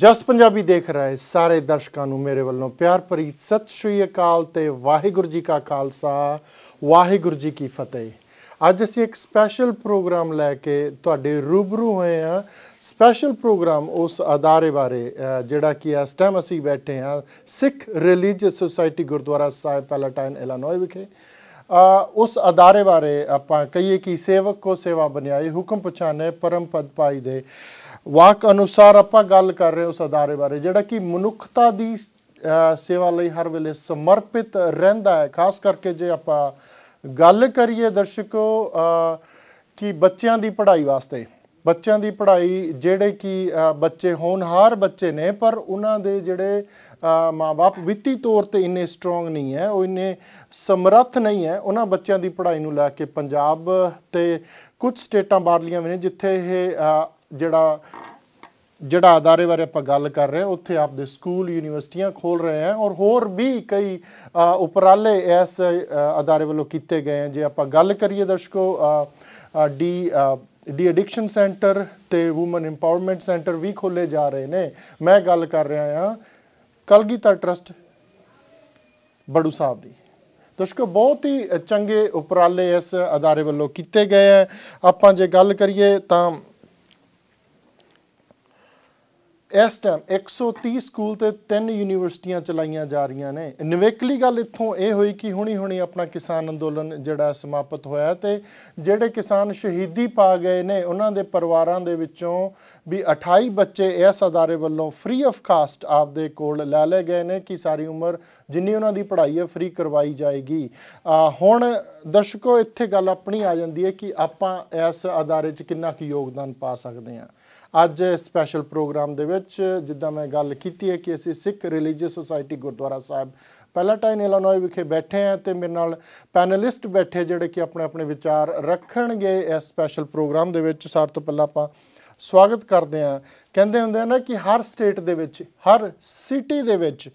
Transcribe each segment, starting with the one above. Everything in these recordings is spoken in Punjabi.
ਜਸ ਪੰਜਾਬੀ ਦੇਖ ਰਹੇ ਸਾਰੇ ਦਰਸ਼ਕਾਂ ਨੂੰ ਮੇਰੇ ਵੱਲੋਂ ਪਿਆਰ ਭਰੀ ਸਤਿ ਸ਼੍ਰੀ ਅਕਾਲ ਤੇ ਵਾਹਿਗੁਰੂ ਜੀ ਕਾ ਖਾਲਸਾ ਵਾਹਿਗੁਰੂ ਜੀ ਕੀ ਫਤਿਹ ਅੱਜ ਅਸੀਂ ਇੱਕ ਸਪੈਸ਼ਲ ਪ੍ਰੋਗਰਾਮ ਲੈ ਕੇ ਤੁਹਾਡੇ ਰੂਬਰੂ ਹੋਏ ਆ ਸਪੈਸ਼ਲ ਪ੍ਰੋਗਰਾਮ ਉਸ ਅਦਾਰੇ ਬਾਰੇ ਜਿਹੜਾ ਕਿ ਇਸ ਟਾਈਮ ਅਸੀਂ ਬੈਠੇ ਆ Sikh religious society Gurdwara Sahib Palatine Illinois ਵਿਖੇ ਉਸ ਅਦਾਰੇ ਬਾਰੇ ਆਪਾਂ ਕਹੀਏ ਕਿ ਸੇਵਕ ਕੋ ਸੇਵਾ ਬਣਾਈ ਹੁਕਮ ਪਛਾਨੇ ਪਰਮ ਪਦ ਪਾਈ ਦੇ ਵਾਕ ਅਨੁਸਾਰ ਆਪਾਂ ਗੱਲ ਕਰ ਰਹੇ ਹਾਂ ਉਸ ਅਦਾਰੇ ਬਾਰੇ ਜਿਹੜਾ ਕਿ ਮਨੁੱਖਤਾ ਦੀ ਸੇਵਾ ਲਈ ਹਰ ਵੇਲੇ ਸਮਰਪਿਤ ਰਹਿੰਦਾ ਹੈ ਖਾਸ ਕਰਕੇ ਜੇ ਆਪਾਂ ਗੱਲ ਕਰੀਏ ਦਰਸ਼ਕੋ ਕਿ ਬੱਚਿਆਂ ਦੀ ਪੜ੍ਹਾਈ ਵਾਸਤੇ ਬੱਚਿਆਂ ਦੀ ਪੜ੍ਹਾਈ ਜਿਹੜੇ ਕਿ ਬੱਚੇ ਹੋਣਹਾਰ ਬੱਚੇ ਨੇ ਪਰ ਉਹਨਾਂ ਦੇ ਜਿਹੜੇ ਮਾਪੇ ਵਿੱਤੀ ਤੌਰ ਤੇ ਇੰਨੇ ਸਟਰੋਂਗ ਨਹੀਂ ਹੈ ਉਹ ਇੰਨੇ ਸਮਰੱਥ ਨਹੀਂ ਹੈ ਉਹਨਾਂ ਬੱਚਿਆਂ ਦੀ ਪੜ੍ਹਾਈ ਨੂੰ ਲੈ ਕੇ ਪੰਜਾਬ ਤੇ ਕੁਝ ਸਟੇਟਾਂ ਬਾਹਰ ਵੀ ਨੇ ਜਿੱਥੇ ਇਹ ਜਿਹੜਾ ਜਿਹੜਾ ਅਦਾਰੇ ਬਾਰੇ ਆਪਾਂ ਗੱਲ ਕਰ ਰਹੇ ਹਾਂ ਉੱਥੇ ਆਪਦੇ ਸਕੂਲ ਯੂਨੀਵਰਸਿਟੀਆਂ ਖੋਲ ਰਹੇ ਹਨ ਔਰ ਹੋਰ ਵੀ ਕਈ ਉਪਰਾਲੇ ਇਸ ਅਦਾਰੇ ਵੱਲੋਂ ਕੀਤੇ ਗਏ ਹਨ ਜੇ ਆਪਾਂ ਗੱਲ ਕਰੀਏ ਦਰਸ਼ਕੋ ਡੀ ਡੀ ਐਡਿਕਸ਼ਨ ਸੈਂਟਰ ਤੇ ਔਮਨ ਇੰਪਾਵਰਮੈਂਟ ਸੈਂਟਰ ਵੀ ਖੋਲੇ ਜਾ ਰਹੇ ਨੇ ਮੈਂ ਗੱਲ ਕਰ ਰਿਹਾ ਹਾਂ ਕਲਗੀਤਾ ਟਰਸਟ ਬੜੂ ਸਾਹਿਬ ਦੀ ਦਰਸ਼ਕੋ ਬਹੁਤ ਹੀ ਚੰਗੇ ਉਪਰਾਲੇ ਇਸ ਅਦਾਰੇ ਵੱਲੋਂ ਕੀਤੇ ਗਏ ਆ ਆਪਾਂ ਜੇ ਗੱਲ ਕਰੀਏ ਤਾਂ ਇਸ ਟਾਈਮ 130 ਸਕੂਲ ਤੇ ਤਿੰਨ ਯੂਨੀਵਰਸਿਟੀਆਂ ਚਲਾਈਆਂ ਜਾ ਰਹੀਆਂ ਨੇ ਨਵੇਕਲੀ ਗੱਲ ਇੱਥੋਂ ਇਹ ਹੋਈ ਕਿ ਹੁਣੀ ਹੁਣੀ ਆਪਣਾ ਕਿਸਾਨ ਅੰਦੋਲਨ ਜਿਹੜਾ ਸਮਾਪਤ ਹੋਇਆ ਤੇ ਜਿਹੜੇ ਕਿਸਾਨ ਸ਼ਹੀਦੀ ਪਾ ਗਏ ਨੇ ਉਹਨਾਂ ਦੇ ਪਰਿਵਾਰਾਂ ਦੇ ਵਿੱਚੋਂ ਵੀ 28 ਬੱਚੇ ਇਸ ਅਦਾਰੇ ਵੱਲੋਂ ਫ੍ਰੀ ਆਫ ਕਾਸਟ ਆਪਦੇ ਕੋਲ ਲੈ ਲਏ ਗਏ ਨੇ ਕਿ ساری ਉਮਰ ਜਿੰਨੀ ਉਹਨਾਂ ਦੀ ਪੜ੍ਹਾਈ ਹੈ ਫ੍ਰੀ ਕਰਵਾਈ ਜਾਏਗੀ ਹੁਣ ਦਰਸ਼ਕੋ ਇੱਥੇ ਗੱਲ ਆਪਣੀ ਆ ਜਾਂਦੀ ਹੈ ਕਿ ਆਪਾਂ ਇਸ ਅਦਾਰੇ 'ਚ ਕਿੰਨਾ ਕੁ ਯੋਗਦਾਨ ਪਾ ਸਕਦੇ ਹਾਂ ਅੱਜ ਸਪੈਸ਼ਲ ਪ੍ਰੋਗਰਾਮ ਦੇ ਵਿੱਚ ਜਿੱਦਾਂ ਮੈਂ ਗੱਲ ਕੀਤੀ ਹੈ ਕਿ ਅਸੀਂ Sikh religious society Gurdwara Sahib Palatine Illinois ਵਿਖੇ ਬੈਠੇ ਆ ਤੇ ਮੇਰੇ ਨਾਲ ਪੈਨਲਿਸਟ ਬੈਠੇ ਜਿਹੜੇ ਕਿ ਆਪਣੇ ਆਪਣੇ ਵਿਚਾਰ ਰੱਖਣਗੇ ਇਸ ਸਪੈਸ਼ਲ ਪ੍ਰੋਗਰਾਮ ਦੇ ਵਿੱਚ ਸਾਰ ਤੋਂ ਪਹਿਲਾਂ ਆਪਾਂ ਸਵਾਗਤ ਕਰਦੇ ਆ ਕਹਿੰਦੇ ਹੁੰਦੇ ਆ ਨਾ ਕਿ ਹਰ ਸਟੇਟ ਦੇ ਵਿੱਚ ਹਰ ਸਿਟੀ ਦੇ ਵਿੱਚ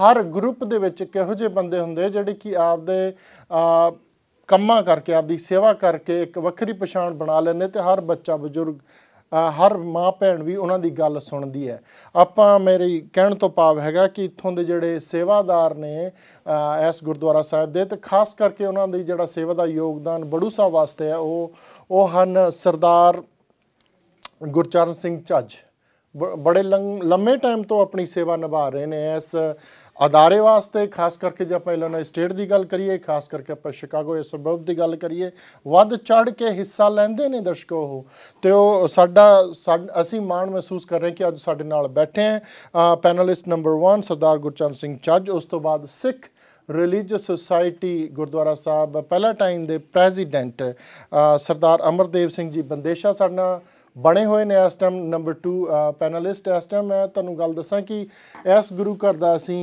ਹਰ ਗਰੁੱਪ ਦੇ ਵਿੱਚ ਕਿਹੋ ਜਿਹੇ ਬੰਦੇ ਹੁੰਦੇ ਜਿਹੜੇ ਕਿ ਆਪਦੇ ਕੰਮਾਂ ਕਰਕੇ ਆਪਦੀ ਸੇਵਾ ਕਰਕੇ ਇੱਕ ਵੱਖਰੀ ਪਛਾਣ ਬਣਾ ਲੈਂਦੇ ਤੇ ਹਰ ਬੱਚਾ ਬਜ਼ੁਰਗ ਹਰ ਮਾਂ ਭੈਣ ਵੀ ਉਹਨਾਂ ਦੀ ਗੱਲ ਸੁਣਦੀ ਹੈ ਆਪਾਂ ਮੇਰੀ ਕਹਿਣ ਤੋਂ ਪਾਵ ਹੈਗਾ ਕਿ ਇੱਥੋਂ ਦੇ ਜਿਹੜੇ ਸੇਵਾਦਾਰ ਨੇ ਇਸ ਗੁਰਦੁਆਰਾ ਸਾਹਿਬ ਦੇ ਤੇ ਖਾਸ ਕਰਕੇ ਉਹਨਾਂ ਦੀ ਜਿਹੜਾ ਸੇਵਾ ਦਾ ਯੋਗਦਾਨ ਬੜੂਸਾ ਵਾਸਤੇ ਹੈ ਉਹ ਉਹ ਹਨ ਸਰਦਾਰ ਗੁਰਚਰਨ ਸਿੰਘ ਚੱਜ ਬੜੇ ਲੰਮੇ ਟਾਈਮ ਤੋਂ ਆਪਣੀ ਸੇਵਾ ਨਿਭਾ ਰਹੇ ਨੇ ਇਸ ਅਦਾਰੇ ਵਾਸਤੇ ਖਾਸ ਕਰਕੇ ਜੇ ਆਪਾਂ ਇਲਾਨਾ ਸਟੇਟ ਦੀ ਗੱਲ ਕਰੀਏ ਖਾਸ ਕਰਕੇ ਆਪਾਂ ਸ਼ਿਕਾਗੋ ਇਸ ਸਬਬ ਦੀ ਗੱਲ ਕਰੀਏ ਵੱਧ ਚੜ ਕੇ ਹਿੱਸਾ ਲੈਂਦੇ ਨੇ ਦਰਸ਼ਕੋ ਉਹ ਤੇ ਉਹ ਸਾਡਾ ਅਸੀਂ ਮਾਣ ਮਹਿਸੂਸ ਕਰ ਰਹੇ ਕਿ ਅੱਜ ਸਾਡੇ ਨਾਲ ਬੈਠੇ ਆ ਪੈਨਲਿਸਟ ਨੰਬਰ 1 ਸਰਦਾਰ ਗੁਰਚਰਨ ਸਿੰਘ ਚੱਜ ਉਸ ਤੋਂ ਬਾਅਦ ਸਿੱਖ ਰਿਲੀਜੀਅਸ ਸੁਸਾਇਟੀ ਗੁਰਦੁਆਰਾ ਸਾਹਿਬ ਪਹਿਲਾ ਟਾਈਮ ਦੇ ਪ੍ਰੈਜ਼ੀਡੈਂਟ ਸਰਦਾਰ ਅਮਰਦੇਵ ਸਿੰਘ ਜੀ ਬੰਦੇਸ਼ਾ ਸਾਡਾ ਬਣੇ ਹੋਏ ਨੇ ਇਸ ਟਾਈਮ ਨੰਬਰ 2 ਪੈਨਲਿਸਟ ਇਸ ਟਾਈਮ ਮੈਂ ਤੁਹਾਨੂੰ ਗੱਲ ਦੱਸਾਂ ਕਿ ਇਸ ਗੁਰੂ ਘਰ ਦਾ ਅਸੀਂ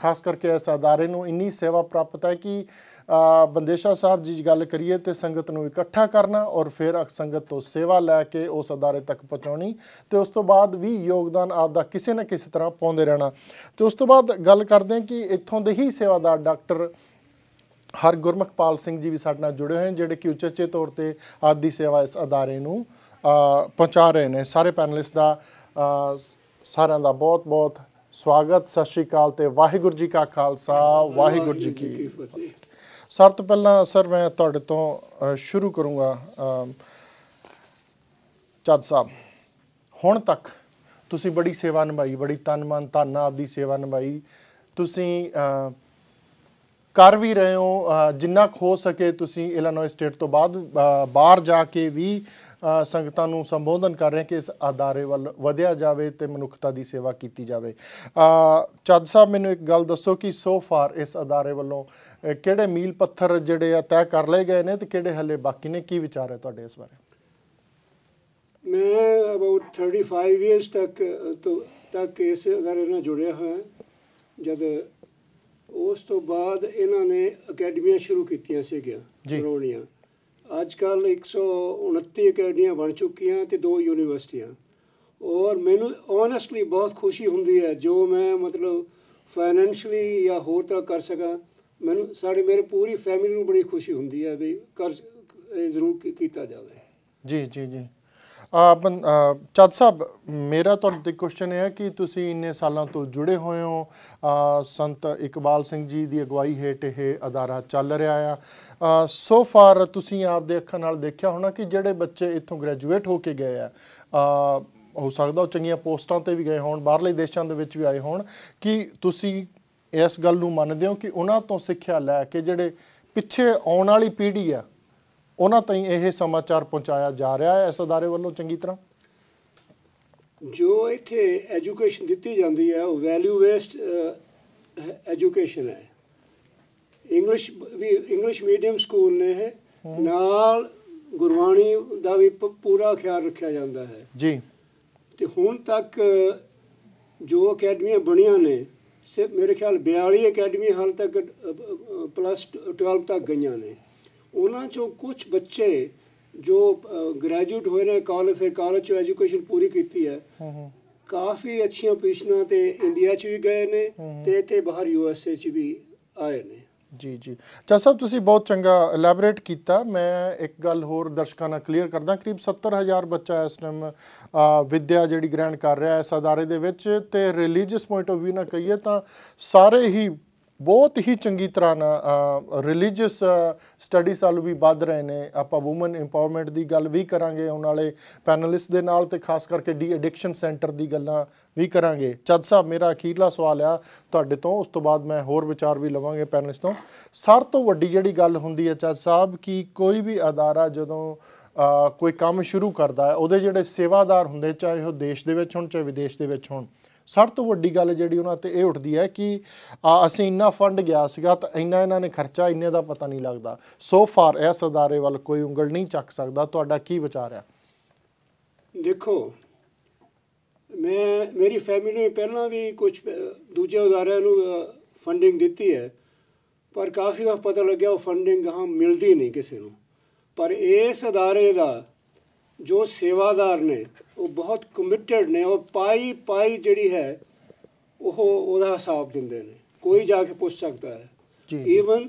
ਖਾਸ ਕਰਕੇ ਇਸ ਅਦਾਰੇ ਨੂੰ ਇੰਨੀ ਸੇਵਾ ਪ੍ਰਾਪਤ ਹੈ ਕਿ ਬੰਦੇਸ਼ਾ ਸਾਹਿਬ ਜੀ ਗੱਲ ਕਰੀਏ ਤੇ ਸੰਗਤ ਨੂੰ ਇਕੱਠਾ ਕਰਨਾ ਔਰ ਫਿਰ ਅਕ ਸੰਗਤ ਤੋਂ ਸੇਵਾ ਲੈ ਕੇ ਉਸ ਅਦਾਰੇ ਤੱਕ ਪਹੁੰਚਾਉਣੀ ਤੇ ਉਸ ਤੋਂ ਬਾਅਦ ਵੀ ਯੋਗਦਾਨ ਆਪ ਦਾ ਕਿਸੇ ਨਾ ਕਿਸੇ ਤਰ੍ਹਾਂ ਪਾਉਂਦੇ ਰਹਿਣਾ ਤੇ ਉਸ ਤੋਂ ਬਾਅਦ ਗੱਲ ਕਰਦੇ ਹਾਂ ਕਿ ਇੱਥੋਂ ਦੇ ਹੀ ਸੇਵਾਦਾਰ ਡਾਕਟਰ ਹਰ ਗੁਰਮਖਪਾਲ ਸਿੰਘ ਜੀ ਵੀ ਸਾਡੇ ਨਾਲ ਜੁੜੇ ਹੋਏ ਹਨ ਜਿਹੜੇ ਕਿ ਉੱਚੇ ਤੌਰ ਤੇ ਆਦੀ ਸੇਵਾ ਇਸ ਅਦਾਰੇ ਨੂੰ ਪਹੁੰਚਾ ਰਹੇ ਨੇ ਸਾਰੇ ਪੈਨਲਿਸਟ ਦਾ ਸਾਰਿਆਂ ਦਾ ਬਹੁਤ-ਬਹੁਤ ਸਵਾਗਤ ਸਤਿ ਸ਼੍ਰੀ ਅਕਾਲ ਤੇ ਵਾਹਿਗੁਰੂ ਜੀ ਕਾ ਖਾਲਸਾ ਵਾਹਿਗੁਰੂ ਜੀ ਕੀ ਫਤਿਹ ਸਭ ਤੋਂ ਪਹਿਲਾਂ ਸਰ ਮੈਂ ਤੁਹਾਡੇ ਤੋਂ ਸ਼ੁਰੂ ਕਰੂੰਗਾ ਚੱਦ ਸਾਹਿਬ ਹੁਣ ਤੱਕ ਤੁਸੀਂ ਬੜੀ ਸੇਵਾ ਨਿਭਾਈ ਬੜੀ ਤਨ ਮਨ ਧਨ ਆਪਦੀ ਸੇਵਾ ਨਿਭਾਈ ਤੁਸੀਂ ਕਰ ਵੀ ਰਹੇ ਹੋ ਜਿੰਨਾ ਖੋ ਸਕੇ ਤੁਸੀਂ ਇਲਾਨੋਇ ਸਟੇਟ ਤੋਂ ਬਾਅਦ ਬਾਹਰ ਜਾ ਕੇ ਵੀ ਸੰਗਤਾਂ ਨੂੰ ਸੰਬੋਧਨ ਕਰ ਰਹੇ ਕਿ ਇਸ ਆਦਾਰੇ ਵੱਲ ਵਧਿਆ ਜਾਵੇ ਤੇ ਮਨੁੱਖਤਾ ਦੀ ਸੇਵਾ ਕੀਤੀ ਜਾਵੇ ਚੱਦ ਸਾਹਿਬ ਮੈਨੂੰ ਇੱਕ ਗੱਲ ਦੱਸੋ ਕਿ ਸੋ ਫਾਰ ਇਸ ਆਦਾਰੇ ਵੱਲੋਂ ਕਿਹੜੇ ਮੀਲ ਪੱਥਰ ਜਿਹੜੇ ਆ ਤੈਅ ਕਰ ਲਏ ਗਏ ਨੇ ਤੇ ਕਿਹੜੇ ਹਲੇ ਬਾਕੀ ਨੇ ਕੀ ਵਿਚਾਰ ਹੈ ਤੁਹਾਡੇ ਇਸ ਬਾਰੇ ਮੈਂ ਅਬਾਊਟ 35 ਇਅਰਸ ਤੱਕ ਤੋਂ ਤੱਕ ਇਸ ਆਦਾਰੇ ਨਾਲ ਜੁੜਿਆ ਹੋਇਆ ਜਦ ਉਸ ਤੋਂ ਬਾਅਦ ਇਹਨਾਂ ਨੇ ਅਕੈਡਮੀਆਂ ਸ਼ੁਰੂ ਕੀਤੀਆਂ ਸੀਗੀਆਂ ਰੋਣੀਆਂ ਅੱਜ ਕੱਲ 129 ਅਕੈਡਮੀਆਂ ਬਣ ਚੁੱਕੀਆਂ ਤੇ ਦੋ ਯੂਨੀਵਰਸਿਟੀਆਂ ਔਰ ਮੈਨੂੰ ਓਨੈਸਟਲੀ ਬਹੁਤ ਖੁਸ਼ੀ ਹੁੰਦੀ ਹੈ ਜੋ ਮੈਂ ਮਤਲਬ ਫਾਈਨੈਂਸ਼ਲੀ ਜਾਂ ਹੋਰ ਤਰ੍ਹਾਂ ਕਰ ਸਕਾਂ ਮੈਨੂੰ ਸਾਡੇ ਮੇਰੇ ਪੂਰੀ ਫੈਮਿਲੀ ਨੂੰ ਬੜੀ ਖੁਸ਼ੀ ਹੁੰਦੀ ਹੈ ਵੀ ਕਰ ਜ਼ਰੂਰ ਕੀਤਾ ਜਾਵੇ ਜੀ ਜੀ ਜੀ ਆਪਨ ਚਾਤ ਸਾਹਿਬ ਮੇਰਾ ਤੁਹਾਨੂੰ ਤੇ ਕੁਐਸਚਨ ਹੈ ਕਿ ਤੁਸੀਂ ਇੰਨੇ ਸਾਲਾਂ ਤੋਂ ਜੁੜੇ ਹੋਏ ਹੋ ਸੰਤ ਇਕਬਾਲ ਸਿੰਘ ਜੀ ਦੀ ਅਗਵਾਈ ਹੇਠ ਇਹ ਅਦਾਰਾ ਚੱਲ ਰਿਹਾ ਆ ਸੋ ਫਾਰ ਤੁਸੀਂ ਆਪ ਦੇ ਅੱਖਾਂ ਨਾਲ ਦੇਖਿਆ ਹੋਣਾ ਕਿ ਜਿਹੜੇ ਬੱਚੇ ਇੱਥੋਂ ਗ੍ਰੈਜੂਏਟ ਹੋ ਕੇ ਗਏ ਆ ਹੋ ਸਕਦਾ ਉਹ ਚੰਗੀਆਂ ਪੋਸਟਾਂ ਤੇ ਵੀ ਗਏ ਹੋਣ ਬਾਹਰਲੇ ਦੇਸ਼ਾਂ ਦੇ ਵਿੱਚ ਵੀ ਆਏ ਹੋਣ ਕਿ ਤੁਸੀਂ ਇਸ ਗੱਲ ਨੂੰ ਮੰਨਦੇ ਹੋ ਕਿ ਉਹਨਾਂ ਤੋਂ ਸਿੱਖਿਆ ਲੈ ਕੇ ਜਿਹੜੇ ਪਿੱਛੇ ਆਉਣ ਵਾਲੀ ਪੀੜ੍ਹੀ ਆ ਉਹਨਾਂ ਤਾਈਂ ਇਹ ਸਮਾਚਾਰ ਪਹੁੰਚਾਇਆ ਜਾ ਰਿਹਾ ਹੈ ਇਸ ادارے ਵੱਲੋਂ ਚੰਗੀ ਤਰ੍ਹਾਂ ਜੋ ਇੱਥੇ ਐਜੂਕੇਸ਼ਨ ਦਿੱਤੀ ਜਾਂਦੀ ਹੈ ਉਹ ਵੈਲਿਊ ਬੇਸਡ ਐਜੂਕੇਸ਼ਨ ਹੈ ਇੰਗਲਿਸ਼ ਵੀ ਇੰਗਲਿਸ਼ ਮੀਡੀਅਮ ਸਕੂਲ ਨੇ ਹੈ ਨਾਲ ਗੁਰਬਾਣੀ ਦਾ ਵੀ ਪੂਰਾ ਖਿਆਲ ਰੱਖਿਆ ਜਾਂਦਾ ਹੈ ਜੀ ਤੇ ਹੁਣ ਤੱਕ ਜੋ ਅਕੈਡਮੀਆਂ ਬਣੀਆਂ ਨੇ ਸਿਰ ਮੇਰੇ ਖਿਆਲ 42 ਅਕੈਡਮੀ ਹਾਲ ਤੱਕ ਪਲੱਸ 12 ਤੱਕ ਗਈਆਂ ਨੇ ਉਹਨਾਂ ਚੋਂ ਕੁਝ ਬੱਚੇ ਜੋ ਗ੍ਰੈਜੂਏਟ ਹੋਏ ਨੇ ਕਾਲਜ ਫਿਰ ਕਾਲਜ ਚੋਂ ਐਜੂਕੇਸ਼ਨ ਪੂਰੀ ਕੀਤੀ ਹੈ ਕਾਫੀ ਅੱਛੀਆਂ ਪੋਜੀਸ਼ਨਾਂ ਤੇ ਇੰਡੀਆ 'ਚ ਵੀ ਗਏ ਨੇ ਤੇ ਇੱਥੇ ਬਾਹਰ ਯੂਐਸਏ 'ਚ ਵੀ ਆਏ ਨੇ ਜੀ ਜੀ ਚਾਹ ਸਾਹਿਬ ਤੁਸੀਂ ਬਹੁਤ ਚੰਗਾ ਐਲੈਬੋਰੇਟ ਕੀਤਾ ਮੈਂ ਇੱਕ ਗੱਲ ਹੋਰ ਦਰਸ਼ਕਾਂ ਨਾਲ ਕਲੀਅਰ ਕਰਦਾ ਕਰੀਬ 70000 ਬੱਚਾ ਇਸ ਟਾਈਮ ਵਿਦਿਆ ਜਿਹੜੀ ਗ੍ਰਹਿਣ ਕਰ ਰਿਹਾ ਹੈ ਸਦਾਰੇ ਦੇ ਵਿੱਚ ਤੇ ਰਿਲੀਜੀਅਸ ਪੁਆਇੰਟ ਆਫ View ਨਾਲ ਕਹੀਏ ਤਾਂ ਸਾਰੇ ਹੀ ਬਹੁਤ ਹੀ ਚੰਗੀ ਤਰ੍ਹਾਂ ਰਿਲੀਜੀਅਸ ਸਟੱਡੀਸ ਵੱਲ ਵੀ ਵੱਧ ਰਹੇ ਨੇ ਆਪਾਂ ਔਮਨ ਇੰਪਾਵਰਮੈਂਟ ਦੀ ਗੱਲ ਵੀ ਕਰਾਂਗੇ ਆਉਣ ਵਾਲੇ ਪੈਨਲਿਸਟ ਦੇ ਨਾਲ ਤੇ ਖਾਸ ਕਰਕੇ ਡੀ ਐਡਿਕਸ਼ਨ ਸੈਂਟਰ ਦੀ ਗੱਲਾਂ ਵੀ ਕਰਾਂਗੇ ਚੱਦ ਸਾਹਿਬ ਮੇਰਾ ਅਖੀਰਲਾ ਸਵਾਲ ਆ ਤੁਹਾਡੇ ਤੋਂ ਉਸ ਤੋਂ ਬਾਅਦ ਮੈਂ ਹੋਰ ਵਿਚਾਰ ਵੀ ਲਵਾਂਗੇ ਪੈਨਲਿਸਟ ਤੋਂ ਸਭ ਤੋਂ ਵੱਡੀ ਜਿਹੜੀ ਗੱਲ ਹੁੰਦੀ ਹੈ ਚੱਦ ਸਾਹਿਬ ਕਿ ਕੋਈ ਵੀ ਅਦਾਰਾ ਜਦੋਂ ਕੋਈ ਕੰਮ ਸ਼ੁਰੂ ਕਰਦਾ ਹੈ ਉਹਦੇ ਜਿਹੜੇ ਸੇਵਾਦਾਰ ਹੁੰਦੇ ਚਾਹੇ ਉਹ ਦੇਸ਼ ਦੇ ਵਿੱਚ ਹੋਣ ਚਾਹੇ ਵਿਦੇਸ਼ ਦੇ ਵਿੱਚ ਹੋਣ ਸਭ ਤੋਂ ਵੱਡੀ ਗੱਲ ਜਿਹੜੀ ਉਹਨਾਂ ਤੇ ਇਹ ਉੱਠਦੀ ਹੈ ਕਿ ਅਸੀਂ ਇੰਨਾ ਫੰਡ ਗਿਆ ਸੀਗਾ ਤਾਂ ਇੰਨਾ ਇਹਨਾਂ ਨੇ ਖਰਚਾ ਇੰਨੇ ਦਾ ਪਤਾ ਨਹੀਂ ਲੱਗਦਾ ਸੋ ਫਾਰ ਇਹ ਸਦਾਰੇ ਵੱਲ ਕੋਈ ਉਂਗਲ ਨਹੀਂ ਚੱਕ ਸਕਦਾ ਤੁਹਾਡਾ ਕੀ ਵਿਚਾਰ ਹੈ ਦੇਖੋ ਮੈਂ ਮੇਰੀ ਫੈਮਿਲੀ ਨੇ ਪਹਿਲਾਂ ਵੀ ਕੁਝ ਦੂਜੇ ਉਦਾਰਿਆਂ ਨੂੰ ਫੰਡਿੰਗ ਦਿੱਤੀ ਹੈ ਪਰ ਕਾਫੀ ਵਾਰ ਪਤਾ ਲੱਗਿਆ ਉਹ ਫੰਡਿੰਗ ਹਾਂ ਮਿਲਦੀ ਨਹੀਂ ਕਿਸੇ ਨੂੰ ਪਰ ਇਸ ਅਦਾਰੇ ਦਾ ਜੋ ਸੇਵਾਦਾਰ ਨੇ ਉਹ ਬਹੁਤ ਕਮਿਟਡ ਨੇ ਉਹ ਪਾਈ ਪਾਈ ਜਿਹੜੀ ਹੈ ਉਹ ਉਹਦਾ ਹਿਸਾਬ ਦਿੰਦੇ ਨੇ ਕੋਈ ਜਾ ਕੇ ਪੁੱਛ ਸਕਦਾ ਹੈ ਈਵਨ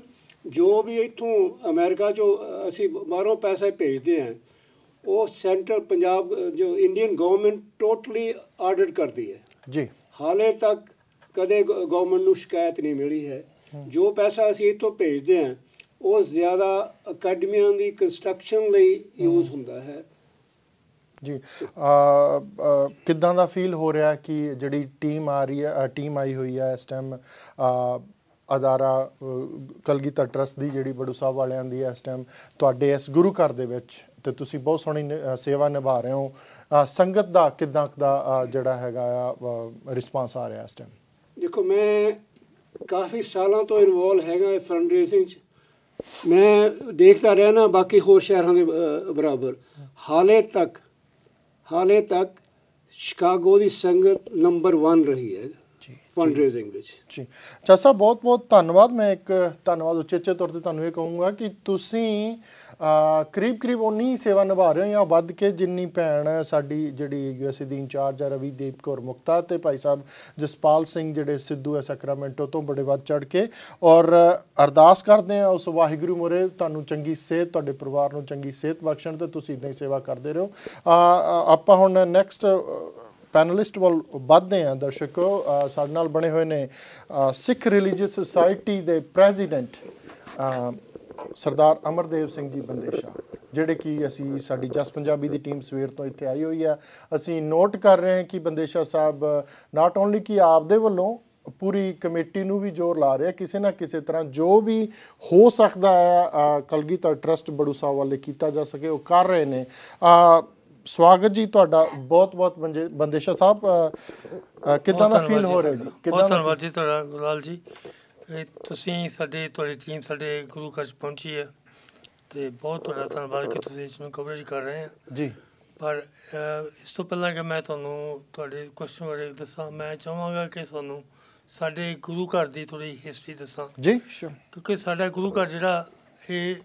ਜੋ ਵੀ ਇਥੋਂ ਅਮਰੀਕਾ ਜੋ ਅਸੀਂ ਬਾਹਰੋਂ ਪੈਸੇ ਭੇਜਦੇ ਆ ਉਹ ਸੈਂਟਰ ਪੰਜਾਬ ਜੋ ਇੰਡੀਅਨ ਗਵਰਨਮੈਂਟ ਟੋਟਲੀ ਆਡਿਟ ਕਰਦੀ ਹੈ ਜੀ ਹਾਲੇ ਤੱਕ ਕਦੇ ਗਵਰਨਮੈਂਟ ਨੂੰ ਸ਼ਿਕਾਇਤ ਨਹੀਂ ਮਿਲੀ ਹੈ ਜੋ ਪੈਸਾ ਅਸੀਂ ਇਥੋਂ ਭੇਜਦੇ ਆ ਉਹ ਜ਼ਿਆਦਾ ਅਕੈਡਮੀਆਂ ਦੀ ਕੰਸਟਰਕਸ਼ਨ ਲਈ ਯੂਜ਼ ਹੁੰਦਾ ਹੈ ਜੀ ਅ ਕਿਦਾਂ ਦਾ ਫੀਲ ਹੋ ਰਿਹਾ ਕਿ ਜਿਹੜੀ ਟੀਮ ਆ ਰਹੀ ਹੈ ਟੀਮ ਆਈ ਹੋਈ ਹੈ ਇਸ ਟਾਈਮ ਅਦਾਰਾ ਕਲਗੀਧਰ ਟਰਸਟ ਦੀ ਜਿਹੜੀ ਬੜੂ ਸਾਹਿਬ ਵਾਲਿਆਂ ਦੀ ਇਸ ਟਾਈਮ ਤੁਹਾਡੇ ਇਸ ਗੁਰੂ ਘਰ ਦੇ ਵਿੱਚ ਤੇ ਤੁਸੀਂ ਬਹੁਤ ਸੋਹਣੀ ਸੇਵਾ ਨਿਭਾ ਰਹੇ ਹੋ ਸੰਗਤ ਦਾ ਕਿਦਾਂ ਦਾ ਜਿਹੜਾ ਹੈਗਾ ਆ ਰਿਸਪਾਂਸ ਆ ਰਿਹਾ ਇਸ ਟਾਈਮ ਦੇਖੋ ਮੈਂ ਕਾਫੀ ਸਾਲਾਂ ਤੋਂ ਇਨਵੋਲ ਹੈਗਾ ਇਹ ਫੰਡ ਰੇਜ਼ਿੰਗ ਚ ਮੈਂ ਦੇਖਦਾ ਰਹਿਣਾ ਬਾਕੀ ਹੋਰ ਸ਼ਹਿਰਾਂ ਦੇ ਬਰਾਬਰ ਹਾਲੇ ਤੱਕ ਹਾਲੇ ਤੱਕ ਸ਼ਿਕਾਗੋ ਦੀ ਸੰਗਤ ਨੰਬਰ 1 ਰਹੀ ਹੈ ਫੰਡਰੇਜ਼ਿੰਗ ਵਿੱਚ ਜੀ ਚਾਚਾ ਬਹੁਤ ਬਹੁਤ ਧੰਨਵਾਦ ਮੈਂ ਇੱਕ ਧੰਨਵਾਦ ਉੱਚੇ ਚੇਤੇ ਤੌਰ ਤੇ ਤੁਹਾਨੂੰ ਇਹ ਕਹੂੰਗਾ ਕਿ ਤੁਸੀਂ ਕਰੀਬ ਕਰੀਬ ਉਨੀ ਸੇਵਾ ਨਿਭਾ ਰਹੇ ਹੋ ਜਾਂ ਵੱਧ ਕੇ ਜਿੰਨੀ ਭੈਣ ਸਾਡੀ ਜਿਹੜੀ ਯੂਐਸਏ ਦੀ ਇੰਚਾਰਜ ਆ ਦੀਪ ਕੌਰ ਮੁਕਤਾ ਤੇ ਭਾਈ ਸਾਹਿਬ ਜਸਪਾਲ ਸਿੰਘ ਜਿਹੜੇ ਸਿੱਧੂ ਐ ਸਕਰਾਮੈਂਟੋ ਤੋਂ ਬੜੇ ਵੱਧ ਚੜ ਕੇ ਔਰ ਅਰਦਾਸ ਕਰਦੇ ਆ ਉਸ ਵਾਹਿਗੁਰੂ ਮੋਰੇ ਤੁਹਾਨੂੰ ਚੰਗੀ ਸਿਹਤ ਤੁਹਾਡੇ ਪਰਿਵਾਰ ਨੂੰ ਚੰਗੀ ਸਿਹਤ ਬਖਸ਼ਣ ਤੇ ਤੁਸੀਂ ਇਦਾਂ ਹੀ ਸੇਵਾ ਕਰਦੇ ਰਹੋ ਆਪਾਂ ਹੁਣ ਨੈਕਸਟ ਪੈਨਲਿਸਟ ਵੱਲ ਵੱਧਦੇ ਆ ਦਰਸ਼ਕੋ ਸਾਡੇ ਨਾਲ ਬਣੇ ਹੋਏ ਨੇ ਸਿੱਖ ਰਿਲੀਜੀਅਸ ਸੁਸਾਇਟੀ ਦੇ ਪ੍ਰੈਜ਼ੀਡੈਂਟ ਸਰਦਾਰ ਅਮਰਦੇਵ ਸਿੰਘ ਜੀ ਬੰਦੇਸ਼ਾ ਜਿਹੜੇ ਕਿ ਅਸੀਂ ਸਾਡੀ ਜਸ ਪੰਜਾਬੀ ਦੀ ਟੀਮ ਸਵੇਰ ਤੋਂ ਇੱਥੇ ਆਈ ਹੋਈ ਹੈ ਅਸੀਂ ਨੋਟ ਕਰ ਰਹੇ ਹਾਂ ਕਿ ਬੰਦੇਸ਼ਾ ਸਾਹਿਬ ਨਾਟ ਓਨਲੀ ਕਿ ਆਪ ਦੇ ਵੱਲੋਂ ਪੂਰੀ ਕਮੇਟੀ ਨੂੰ ਵੀ ਜ਼ੋਰ ਲਾ ਰਿਹਾ ਕਿਸੇ ਨਾ ਕਿਸੇ ਤਰ੍ਹਾਂ ਜੋ ਵੀ ਹੋ ਸਕਦਾ ਹੈ ਕਲਗੀਧਰ ਟਰਸਟ ਬੜੂਸਾ ਵਾਲੇ ਕੀਤਾ ਜਾ ਸਕੇ ਉਹ ਕਰ ਰਹੇ ਨੇ ਸਵਾਗਤ ਜੀ ਤੁਹਾਡਾ ਬਹੁਤ-ਬਹੁਤ ਬੰਦੇਸ਼ਾ ਸਾਹਿਬ ਕਿਦਾਂ ਦਾ ਫੀਲ ਹੋ ਰਿਹਾ ਜੀ ਕਿਦਾਂ ਧੰਨਵਾਦ ਜੀ ਤੁਹਾਡਾ ਗੁਲਾਲ ਜੀ ਤੁਸੀਂ ਸਾਡੇ ਤੁਹਾਡੀ ਟੀਮ ਸਾਡੇ ਗੁਰੂ ਘਰ ਪਹੁੰਚੀ ਹੈ ਤੇ ਬਹੁਤ ਤੁਹਾਡਾ ਧੰਨਵਾਦ ਕਿ ਤੁਸੀਂ ਇਸ ਨੂੰ ਕਵਰੇਜ ਕਰ ਰਹੇ ਹੋ ਜੀ ਪਰ ਇਸ ਤੋਂ ਪਹਿਲਾਂ ਕਿ ਮੈਂ ਤੁਹਾਨੂੰ ਤੁਹਾਡੇ ਕੁਐਸਚਨ ਬਾਰੇ ਦੱਸਾਂ ਮੈਂ ਚਾਹਾਂਗਾ ਕਿ ਤੁਹਾਨੂੰ ਸਾਡੇ ਗੁਰੂ ਘਰ ਦੀ ਥੋੜੀ ਹਿਸਟਰੀ ਦੱਸਾਂ ਜੀ ਸ਼ੋਰ ਕਿਉਂਕਿ ਸਾਡਾ ਗੁਰੂ ਘਰ ਜਿਹੜਾ ਇਹ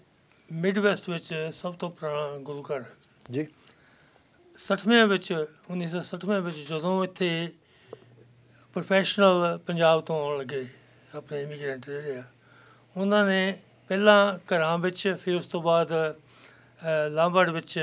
ਮਿਡ ਵੈਸਟ ਵਿੱਚ ਸਭ ਤੋਂ ਪੁਰਾਣਾ ਗੁਰੂ ਘਰ ਜੀ 60ਵੇਂ ਵਿੱਚ 1960ਵੇਂ ਵਿੱਚ ਜਦੋਂ ਇੱਥੇ ਪ੍ਰੋਫੈਸ਼ਨਲ ਪੰਜਾਬ ਤੋਂ ਆਉਣ ਲੱਗੇ ਆਪਣੇ ਇਮੀਗ੍ਰੈਂਟ ਜਿਹੜੇ ਆ ਉਹਨਾਂ ਨੇ ਪਹਿਲਾਂ ਘਰਾਂ ਵਿੱਚ ਫਿਰ ਉਸ ਤੋਂ ਬਾਅਦ ਲਾਂਬੜ ਵਿੱਚ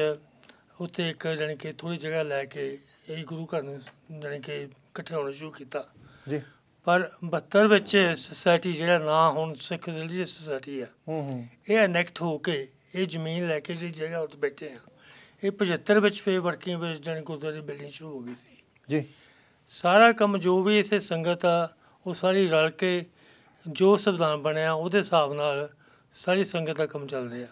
ਉੱਥੇ ਇੱਕ ਜਾਨੀ ਕਿ ਥੋੜੀ ਜਗ੍ਹਾ ਲੈ ਕੇ ਇਹ ਗੁਰੂ ਘਰ ਨੇ ਜਾਨੀ ਕਿ ਇਕੱਠੇ ਹੋਣਾ ਸ਼ੁਰੂ ਕੀਤਾ ਜੀ ਪਰ 72 ਵਿੱਚ ਸੋਸਾਇਟੀ ਜਿਹੜਾ ਨਾਂ ਹੁਣ ਸਿੱਖ ਰਿਲੀਜੀਅਸ ਸੋਸਾਇਟੀ ਆ ਹੂੰ ਹੂੰ ਇਹ ਅਨੈਕਟ ਹੋ ਕੇ ਇਹ ਜ਼ਮੀਨ ਲੈ ਕੇ ਜਿਹੜੀ ਜਗ੍ਹਾ ਉੱਤੇ ਬੈਠੇ ਆ ਇਹ 75 ਵਿੱਚ ਫੇਰ ਵਰਕਿੰਗ ਵਿੱਚ ਜਾਨੀ ਗੁਰਦੁਆਰੇ ਬਿਲਡਿੰਗ ਸ਼ੁਰੂ ਹੋ ਗਈ ਸੀ ਜੀ ਸਾਰਾ ਕੰਮ ਜੋ ਵੀ ਇਸੇ ਸੰਗਤ ਆ ਉਹ ਸਾਰੀ ਰਲ ਕੇ ਜੋ ਸੰਵਿਧਾਨ ਬਣਿਆ ਉਹਦੇ ਹਿਸਾਬ ਨਾਲ ਸਾਰੀ ਸੰਗਤ ਦਾ ਕੰਮ ਚੱਲ ਰਿਹਾ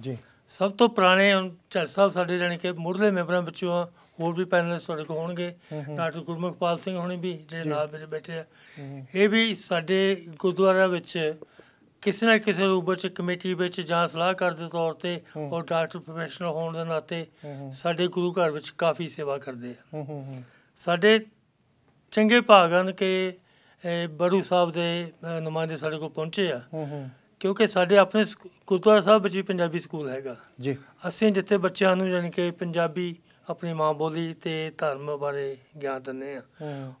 ਜੀ ਸਭ ਤੋਂ ਪੁਰਾਣੇ ਚਰ ਸਾਹਿਬ ਸਾਡੇ ਜਾਨੀ ਕਿ ਮੁਰਲੇ ਮੈਂਬਰਾਂ ਵਿੱਚੋਂ ਹੋਰ ਵੀ ਪੈਨਲਿਸਟ ਤੁਹਾਡੇ ਕੋਲ ਹੋਣਗੇ ਡਾਕਟਰ ਗੁਰਮੁਖਪਾਲ ਸਿੰਘ ਹੋਣੇ ਵੀ ਜਿਹੜੇ ਨਾਲ ਮੇਰੇ ਬੈਠੇ ਆ ਇਹ ਵੀ ਸਾਡੇ ਗੁਰਦੁਆਰਾ ਵਿੱਚ ਕਿਸੇ ਨਾ ਕਿਸੇ ਰੂਪ ਵਿੱਚ ਕਮੇਟੀ ਵਿੱਚ ਜਾਂ ਸਲਾਹਕਾਰ ਦੇ ਤੌਰ ਤੇ ਉਹ ਡਾਕਟਰ ਪ੍ਰੋਫੈਸ਼ਨਲ ਹੋਣ ਦੇ ਨਾਤੇ ਸਾਡੇ ਗੁਰੂ ਘਰ ਵਿੱਚ ਕਾਫੀ ਸੇਵਾ ਕਰਦੇ ਆ ਸਾਡੇ ਚੰਗੇ ਭਾਗ ਹਨ ਕਿ ਬੜੂ ਸਾਹਿਬ ਦੇ ਨੁਮਾਇੰਦੇ ਸਾਡੇ ਕੋਲ ਪਹੁੰਚੇ ਆ ਕਿਉਂਕਿ ਸਾਡੇ ਆਪਣੇ ਗੁਰਦੁਆਰਾ ਸਾਹਿਬ ਵਿੱਚ ਪੰਜਾਬੀ ਸਕੂਲ ਹੈਗਾ ਜੀ ਅਸੀਂ ਜਿੱਥੇ ਬੱਚਿਆਂ ਨੂੰ ਜਾਨ ਕਿ ਪੰਜਾਬੀ ਆਪਣੀ ਮਾਂ ਬੋਲੀ ਤੇ ਧਰਮ ਬਾਰੇ ਗਿਆਨ ਦਿੰਦੇ ਆ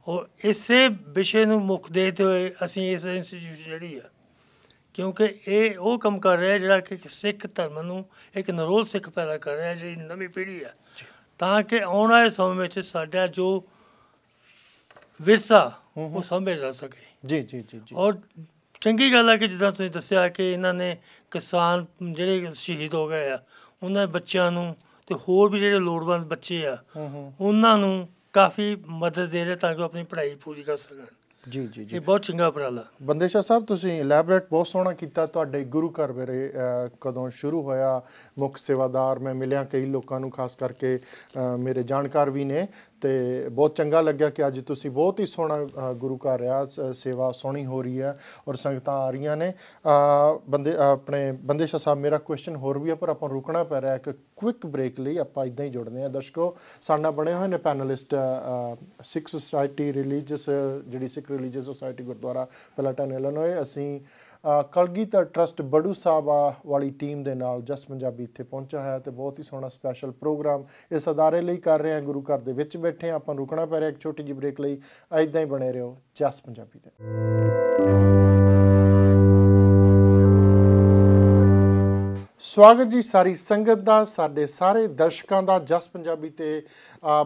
ਔਰ ਇਸੇ ਵਿਸ਼ੇ ਨੂੰ ਮੁੱਖ ਦੇਖਦੇ ਹੋਏ ਅਸੀਂ ਇਸ ਇੰਸਟੀਚਿਊਟ ਜਿਹੜੀ ਆ ਕਿਉਂਕਿ ਇਹ ਉਹ ਕੰਮ ਕਰ ਰਿਹਾ ਜਿਹੜਾ ਕਿ ਸਿੱਖ ਧਰਮ ਨੂੰ ਇੱਕ ਨਰੋਲ ਸਿੱਖ ਪੈਦਾ ਕਰ ਰਿਹਾ ਜਿਹੜੀ ਨਵੀਂ ਪੀੜ੍ਹੀ ਆ ਤਾਂ ਕਿ ਆਉਣ ਵਾਲੇ ਸਮੇਂ ਵਿੱਚ ਸਾਡਾ ਜੋ ਵਿਰਸਾ ਉਹ ਸਾਂਭੇ ਜਾ ਸਕੇ ਜੀ ਜੀ ਜੀ ਜੀ ਔਰ ਚੰਗੀ ਗੱਲ ਹੈ ਕਿ ਜਿੱਦਾਂ ਤੁਸੀਂ ਦੱਸਿਆ ਕਿ ਇਹਨਾਂ ਨੇ ਕਿਸਾਨ ਜਿਹੜੇ ਸ਼ਹੀਦ ਹੋ ਗਏ ਆ ਉਹਨਾਂ ਦੇ ਬੱਚਿਆਂ ਨੂੰ ਤੇ ਹੋਰ ਵੀ ਜਿਹੜੇ ਲੋੜਵੰਦ ਬੱਚੇ ਆ ਉਹਨਾਂ ਨੂੰ ਕਾਫੀ ਮਦਦ ਦੇ ਰਹੇ ਤਾਂ ਕਿ ਉਹ ਆਪਣੀ ਪੜ੍ਹਾਈ ਪੂਰੀ ਕਰ ਸਕਣ ਜੀ ਜੀ ਜੀ ਇਹ ਬਹੁਤ ਚੰਗਾ ਉਪਰਾਲਾ ਬੰਦੇਸ਼ਾ ਸਾਹਿਬ ਤੁਸੀਂ ਇਲੈਬੋਰੇਟ ਬਹੁਤ ਸੋਹਣਾ ਕੀਤਾ ਤੁਹਾਡੇ ਗੁਰੂ ਘਰ ਮੇਰੇ ਕਦੋਂ ਸ਼ੁਰੂ ਹੋਇਆ ਮੁੱਖ ਸੇਵਾਦਾਰ ਮੈਂ ਮਿਲਿਆ ਕਈ ਲੋਕਾਂ ਨੂੰ ਖਾਸ ਕਰਕੇ ਮੇਰੇ ਜਾਣਕਾਰ ਵੀ ਨੇ ਤੇ ਬਹੁਤ ਚੰਗਾ ਲੱਗਿਆ ਕਿ ਅੱਜ ਤੁਸੀਂ ਬਹੁਤ ਹੀ ਸੋਹਣਾ ਗੁਰੂ ਘਰ ਆ ਸੇਵਾ ਸੋਹਣੀ ਹੋ ਰਹੀ ਹੈ ਔਰ ਸੰਗਤਾਂ ਆ ਰਹੀਆਂ ਨੇ ਬੰਦੇ ਆਪਣੇ ਬੰਦੇ ਸ਼ਾਹ ਸਾਹਿਬ ਮੇਰਾ ਕੁਐਸਚਨ ਹੋਰ ਵੀ ਹੈ ਪਰ ਆਪਾਂ ਰੁਕਣਾ ਪੈ ਰਿਹਾ ਇੱਕ ਕੁਇਕ ਬ੍ਰੇਕ ਲਈ ਆਪਾਂ ਇਦਾਂ ਹੀ ਜੁੜਦੇ ਆ ਦਰਸ਼ਕੋ ਸਾਡਾ ਬਣੇ ਹੋਏ ਨੇ ਪੈਨਲਿਸਟ ਸਿੱਖ ਸੋਸਾਇਟੀ ਰਿਲੀਜੀਅਸ ਜਿਹੜੀ Sikh religious society Gurdwara Palatine Illinois ਅਸੀਂ ਕਲਗੀਧਰ ਟਰਸਟ ਬੜੂ ਸਾਹਿਬ ਵਾਲੀ ਟੀਮ ਦੇ ਨਾਲ ਜਸ ਪੰਜਾਬੀ ਇੱਥੇ ਪਹੁੰਚਾ ਹੈ ਤੇ ਬਹੁਤ ਹੀ ਸੋਹਣਾ ਸਪੈਸ਼ਲ ਪ੍ਰੋਗਰਾਮ ਇਸ ਅਦਾਰੇ ਲਈ ਕਰ ਰਹੇ ਹਾਂ ਗੁਰੂ ਘਰ ਦੇ ਵਿੱਚ ਬੈਠੇ ਆਪਾਂ ਰੁਕਣਾ ਪੈ ਰਿਹਾ ਇੱਕ ਛੋਟੀ ਜਿਹੀ ਬ੍ਰੇਕ ਲਈ ਐਦਾਂ ਹੀ ਬਣੇ ਰਹੋ ਜਸ ਪੰਜਾਬੀ ਤੇ ਸਵਾਗਤ ਜੀ ਸਾਰੀ ਸੰਗਤ ਦਾ ਸਾਡੇ ਸਾਰੇ ਦਰਸ਼ਕਾਂ ਦਾ ਜਸ ਪੰਜਾਬੀ ਤੇ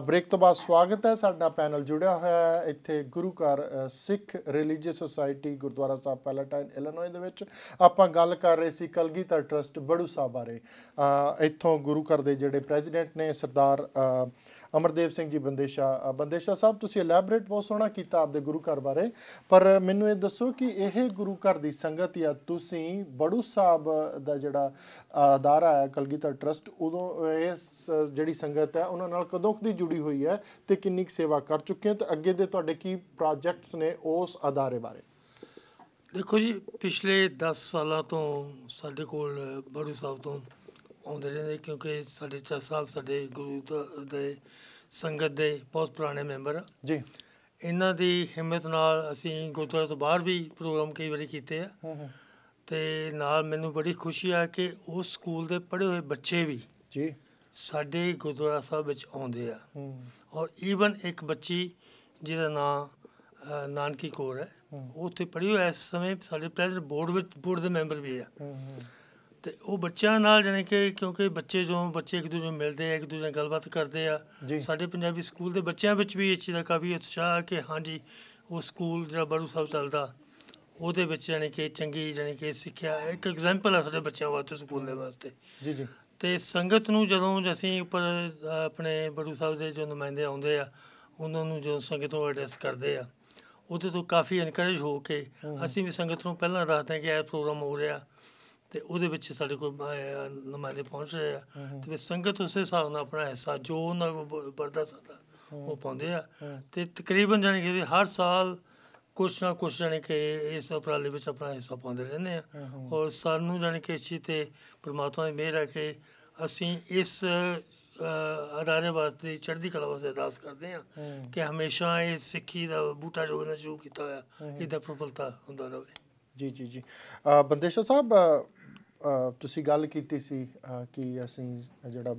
ਬ੍ਰੇਕ ਤੋਂ ਬਾਅਦ ਸਵਾਗਤ ਹੈ ਸਾਡਾ ਪੈਨਲ ਜੁੜਿਆ ਹੋਇਆ ਹੈ ਇੱਥੇ ਗੁਰੂ ਘਰ Sikh religious society Gurdwara Sahib Palatine Illinois ਦੇ ਵਿੱਚ ਆਪਾਂ ਗੱਲ ਕਰ ਰਹੇ ਸੀ ਕਲਗੀਧਰ ਟਰਸਟ ਬੜੂ ਸਾਹਿਬ ਬਾਰੇ ਇੱਥੋਂ ਗੁਰੂ ਘਰ ਦੇ ਜਿਹੜੇ ਪ੍ਰੈਜ਼ੀਡੈਂਟ ਨੇ ਸਰਦਾਰ ਅਮਰਦੇਵ ਸਿੰਘ ਜੀ ਬੰਦੇਸ਼ਾ ਬੰਦੇਸ਼ਾ ਸਾਹਿਬ ਤੁਸੀਂ ਇਲੈਬੋਰੇਟ ਬਹੁਤ ਸੋਹਣਾ ਕੀਤਾ ਆਪਦੇ ਗੁਰੂ ਘਰ ਬਾਰੇ ਪਰ ਮੈਨੂੰ ਇਹ ਦੱਸੋ ਕਿ ਇਹ ਗੁਰੂ ਘਰ ਦੀ ਸੰਗਤ ਜਾਂ ਤੁਸੀਂ ਬੜੂ ਸਾਹਿਬ ਦਾ ਜਿਹੜਾ ਅਦਾਰਾ ਹੈ ਕਲਗੀਧਰ ਟਰਸਟ ਉਦੋਂ ਇਸ ਜਿਹੜੀ ਸੰਗਤ ਹੈ ਉਹਨਾਂ ਨਾਲ ਕਦੋਂ ਦੀ ਜੁੜੀ ਹੋਈ ਹੈ ਤੇ ਕਿੰਨੀ ਸੇਵਾ ਕਰ ਚੁੱਕੇ ਹੋ ਤੇ ਅੱਗੇ ਦੇ ਤੁਹਾਡੇ ਕੀ ਪ੍ਰੋਜੈਕਟਸ ਨੇ ਉਸ ਅਦਾਰੇ ਬਾਰੇ ਦੇਖੋ ਜੀ ਪਿਛਲੇ 10 ਸਾਲਾਂ ਤੋਂ ਸਾਡੇ ਕੋਲ ਬੜੂ ਸਾਹਿਬ ਤੋਂ ਆਉਂਦੇ ਰਹਿੰਦੇ ਕਿਉਂਕਿ ਸਾਡੇ ਚਾਹ ਸਾਹਿਬ ਸਾਡੇ ਗੁਰੂ ਦੇ ਸੰਗਤ ਦੇ ਬਹੁਤ ਪੁਰਾਣੇ ਮੈਂਬਰ ਜੀ ਇਹਨਾਂ ਦੀ ਹਿੰਮਤ ਨਾਲ ਅਸੀਂ ਗੁਰਦੁਆਰੇ ਤੋਂ ਬਾਹਰ ਵੀ ਪ੍ਰੋਗਰਾਮ ਕਈ ਵਾਰੀ ਕੀਤੇ ਆ ਤੇ ਨਾਲ ਮੈਨੂੰ ਬੜੀ ਖੁਸ਼ੀ ਆ ਕਿ ਉਸ ਸਕੂਲ ਦੇ ਪੜ੍ਹੇ ਹੋਏ ਬੱਚੇ ਵੀ ਜੀ ਸਾਡੇ ਗੁਰਦੁਆਰਾ ਸਾਹਿਬ ਵਿੱਚ ਆਉਂਦੇ ਆ ਔਰ ਈਵਨ ਇੱਕ ਬੱਚੀ ਜਿਹਦਾ ਨਾਮ ਨਾਨਕੀ ਕੋਰ ਹੈ ਉਹ ਉੱਥੇ ਪੜ੍ਹੀ ਹੋਈ ਇਸ ਸਮੇਂ ਸਾਡੇ ਪ੍ਰੈਜ਼ੀਡੈਂਟ ਬੋਰਡ ਵਿੱਚ ਬੋਰਡ ਦੇ ਮੈਂਬਰ ਵੀ ਆ ਤੇ ਉਹ ਬੱਚਿਆਂ ਨਾਲ ਜਾਨੀ ਕਿ ਕਿਉਂਕਿ ਬੱਚੇ ਜੋ ਬੱਚੇ ਇੱਕ ਦੂਜੇ ਨੂੰ ਮਿਲਦੇ ਆ ਇੱਕ ਦੂਜੇ ਨਾਲ ਗੱਲਬਾਤ ਕਰਦੇ ਆ ਸਾਡੇ ਪੰਜਾਬੀ ਸਕੂਲ ਦੇ ਬੱਚਿਆਂ ਵਿੱਚ ਵੀ ਇਸ ਚੀਜ਼ ਦਾ ਕਾਫੀ ਉਤਸ਼ਾਹ ਹੈ ਕਿ ਹਾਂਜੀ ਉਹ ਸਕੂਲ ਜਿਹੜਾ ਬੜੂ ਸਾਹਿਬ ਚੱਲਦਾ ਉਹਦੇ ਵਿੱਚ ਜਾਨੀ ਕਿ ਚੰਗੀ ਜਾਨੀ ਕਿ ਸਿੱਖਿਆ ਇੱਕ ਐਗਜ਼ਾਮਪਲ ਆ ਸਾਡੇ ਬੱਚਿਆਂ ਵਾਸਤੇ ਸਕੂਲ ਦੇ ਵਾਸਤੇ ਜੀ ਜੀ ਤੇ ਸੰਗਤ ਨੂੰ ਜਦੋਂ ਅਸੀਂ ਉੱਪਰ ਆਪਣੇ ਬੜੂ ਸਾਹਿਬ ਦੇ ਜੋ ਨੁਮਾਇੰਦੇ ਆਉਂਦੇ ਆ ਉਹਨਾਂ ਨੂੰ ਜੋ ਸੰਗਤ ਨੂੰ ਐਡਰੈਸ ਕਰਦੇ ਆ ਉਹਦੇ ਤੋਂ ਕਾਫੀ ਐਨਕਰੇਜ ਹੋ ਕੇ ਅਸੀਂ ਵੀ ਸੰਗਤ ਨੂੰ ਪਹਿਲਾਂ ਦੱਸਦੇ ਆ ਕਿ ਇਹ ਪ੍ਰੋਗਰਾਮ ਹੋ ਰਿਹਾ ਤੇ ਉਹਦੇ ਵਿੱਚ ਸਾਡੇ ਕੋਲ ਨੁਮਾਇੰਦੇ ਪਹੁੰਚ ਰਹੇ ਆ ਤੇ ਸੰਗਤ ਉਸੇ ਹਿਸਾਬ ਨਾਲ ਆਪਣਾ ਹਿੱਸਾ ਜੋ ਉਹਨਾਂ ਕੋਲ ਵਰਦਾ ਸਕਦਾ ਉਹ ਪਾਉਂਦੇ ਆ ਤੇ ਤਕਰੀਬਨ ਜਾਨੀ ਕਿ ਹਰ ਸਾਲ ਕੁਛ ਨਾ ਕੁਛ ਜਾਨੀ ਕਿ ਇਸ ਉਪਰਾਲੇ ਵਿੱਚ ਆਪਣਾ ਹਿੱਸਾ ਪਾਉਂਦੇ ਰਹਿੰਦੇ ਆ ਔਰ ਸਾਨੂੰ ਜਾਨੀ ਕਿ ਇਸੀ ਤੇ ਪਰਮਾਤਮਾ ਦੀ ਮਿਹਰ ਹੈ ਕਿ ਅਸੀਂ ਇਸ ਅਦਾਰੇ ਵਾਸਤੇ ਚੜ੍ਹਦੀ ਕਲਾ ਵਾਸਤੇ ਅਰਦਾਸ ਕਰਦੇ ਆ ਕਿ ਹਮੇਸ਼ਾ ਇਹ ਸਿੱਖੀ ਦਾ ਬੂਟਾ ਜੋ ਉਹਨਾਂ ਸ਼ੁਰੂ ਕੀਤਾ ਹੋਇਆ ਇਹਦਾ ਪ੍ਰਫਲਤਾ ਹੁੰਦਾ ਰਹੇ ਜੀ ਜੀ ਜੀ ਬੰਦੇਸ਼ਾ ਸਾਹਿਬ ਤੁਸੀਂ ਗੱਲ ਕੀਤੀ ਸੀ ਕਿ ਅਸੀਂ ਜਿਹੜਾ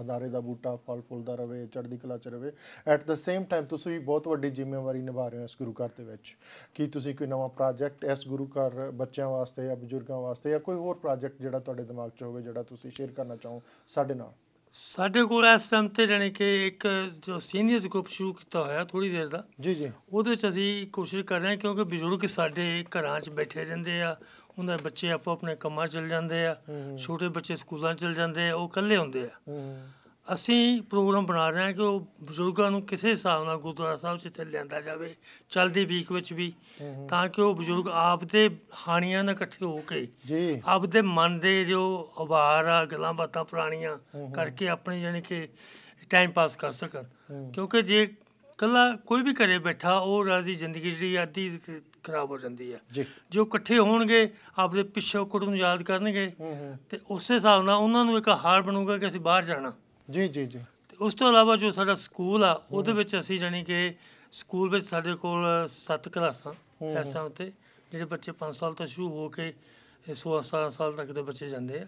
ਅਦਾਰੇ ਦਾ ਬੂਟਾ ਫਲ ਫੁੱਲਦਾ ਰਵੇ ਚੜ੍ਹਦੀ ਕਲਾ ਚ ਰਵੇ ਐਟ ਦ ਸੇਮ ਟਾਈਮ ਤੁਸੀਂ ਵੀ ਬਹੁਤ ਵੱਡੀ ਜ਼ਿੰਮੇਵਾਰੀ ਨਿਭਾ ਰਹੇ ਹੋ ਇਸ ਗੁਰੂ ਘਰ ਦੇ ਵਿੱਚ ਕਿ ਤੁਸੀਂ ਕੋਈ ਨਵਾਂ ਪ੍ਰੋਜੈਕਟ ਇਸ ਗੁਰੂ ਘਰ ਬੱਚਿਆਂ ਵਾਸਤੇ ਜਾਂ ਬਜ਼ੁਰਗਾਂ ਵਾਸਤੇ ਜਾਂ ਕੋਈ ਹੋਰ ਪ੍ਰੋਜੈਕਟ ਜਿਹੜਾ ਤੁਹਾਡੇ ਦਿਮਾਗ 'ਚ ਹੋਵੇ ਜਿਹੜਾ ਤੁਸੀਂ ਸ਼ੇਅਰ ਕਰਨਾ ਚਾਹੋ ਸਾਡੇ ਨਾਲ ਸਾਡੇ ਕੋਲ ਇਸ ਟਾਈਮ ਤੇ ਜਾਨੀ ਕਿ ਇੱਕ ਜੋ ਸੀਨੀਅਰਸ ਗਰੁੱਪ ਸ਼ੁਰੂ ਕੀਤਾ ਹੋਇਆ ਥੋੜੀ ਦੇਰ ਦਾ ਜੀ ਜੀ ਉਹਦੇ ਵਿੱਚ ਅਸੀਂ ਕੋਸ਼ਿਸ਼ ਕਰ ਰਹੇ ਹਾਂ ਕਿਉਂਕਿ ਬਜ਼ੁਰਗ ਸਾਡੇ ਘਰਾਂ 'ਚ ਬੈਠੇ ਰਹਿੰਦੇ ਆ ਉਹਨਾਂ ਬੱਚੇ ਆਪੋ ਆਪਣੇ ਕੰਮਾਂ ਚਲ ਜਾਂਦੇ ਆ ਛੋਟੇ ਬੱਚੇ ਸਕੂਲਾਂ ਚਲ ਜਾਂਦੇ ਆ ਉਹ ਇਕੱਲੇ ਹੁੰਦੇ ਆ ਅਸੀਂ ਪ੍ਰੋਗਰਾਮ ਬਣਾ ਰਹੇ ਹਾਂ ਕਿ ਉਹ ਬਜ਼ੁਰਗਾਂ ਨੂੰ ਕਿਸੇ ਹਿਸਾਬ ਨਾਲ ਗੁਰਦੁਆਰਾ ਸਾਹਿਬ ਜਿੱਥੇ ਲਿਆਂਦਾ ਜਾਵੇ ਚਲਦੀ ਵੀਕ ਵਿੱਚ ਵੀ ਤਾਂ ਕਿ ਉਹ ਬਜ਼ੁਰਗ ਆਪ ਦੇ ਹਾਣੀਆਂ ਨਾਲ ਇਕੱਠੇ ਹੋ ਕੇ ਜੀ ਆਪ ਦੇ ਮਨ ਦੇ ਜੋ ਉਬਾਰ ਆ ਗੱਲਾਂ ਬਾਤਾਂ ਪੁਰਾਣੀਆਂ ਕਰਕੇ ਆਪਣੇ ਜਾਨੀ ਕਿ ਟਾਈਮ ਪਾਸ ਕਰ ਸਕਣ ਕਿਉਂਕਿ ਜੇ ਕੱਲਾ ਕੋਈ ਵੀ ਘਰੇ ਬੈਠਾ ਉਹ ਰਾਜੀ ਜ਼ਿੰਦਗੀ ਜਿਹੜੀ ਆਦੀ ਖਰਾਬ ਹੋ ਜਾਂਦੀ ਹੈ ਜੇ ਉਹ ਇਕੱਠੇ ਹੋਣਗੇ ਆਪਦੇ ਪਿੱਛੇ ਕੁੜ ਨੂੰ ਯਾਦ ਕਰਨਗੇ ਤੇ ਉਸੇ ਹਿਸਾਬ ਨਾਲ ਉਹਨਾਂ ਨੂੰ ਇੱਕ ਹਾਰ ਬਣੂਗਾ ਕਿ ਅਸੀਂ ਬਾਹਰ ਜਾਣਾ ਜੀ ਜੀ ਜੀ ਤੇ ਉਸ ਤੋਂ ਇਲਾਵਾ ਜੋ ਸਾਡਾ ਸਕੂਲ ਆ ਉਹਦੇ ਵਿੱਚ ਅਸੀਂ ਜਾਨੀ ਕਿ ਸਕੂਲ ਵਿੱਚ ਸਾਡੇ ਕੋਲ 7 ਕਲਾਸਾਂ ਐਸਾਂ ਉਤੇ ਜਿਹੜੇ ਬੱਚੇ 5 ਸਾਲ ਤੋਂ ਸ਼ੁਰੂ ਹੋ ਕੇ 16 17 ਸਾਲ ਤੱਕ ਦੇ ਬੱਚੇ ਜਾਂਦੇ ਆ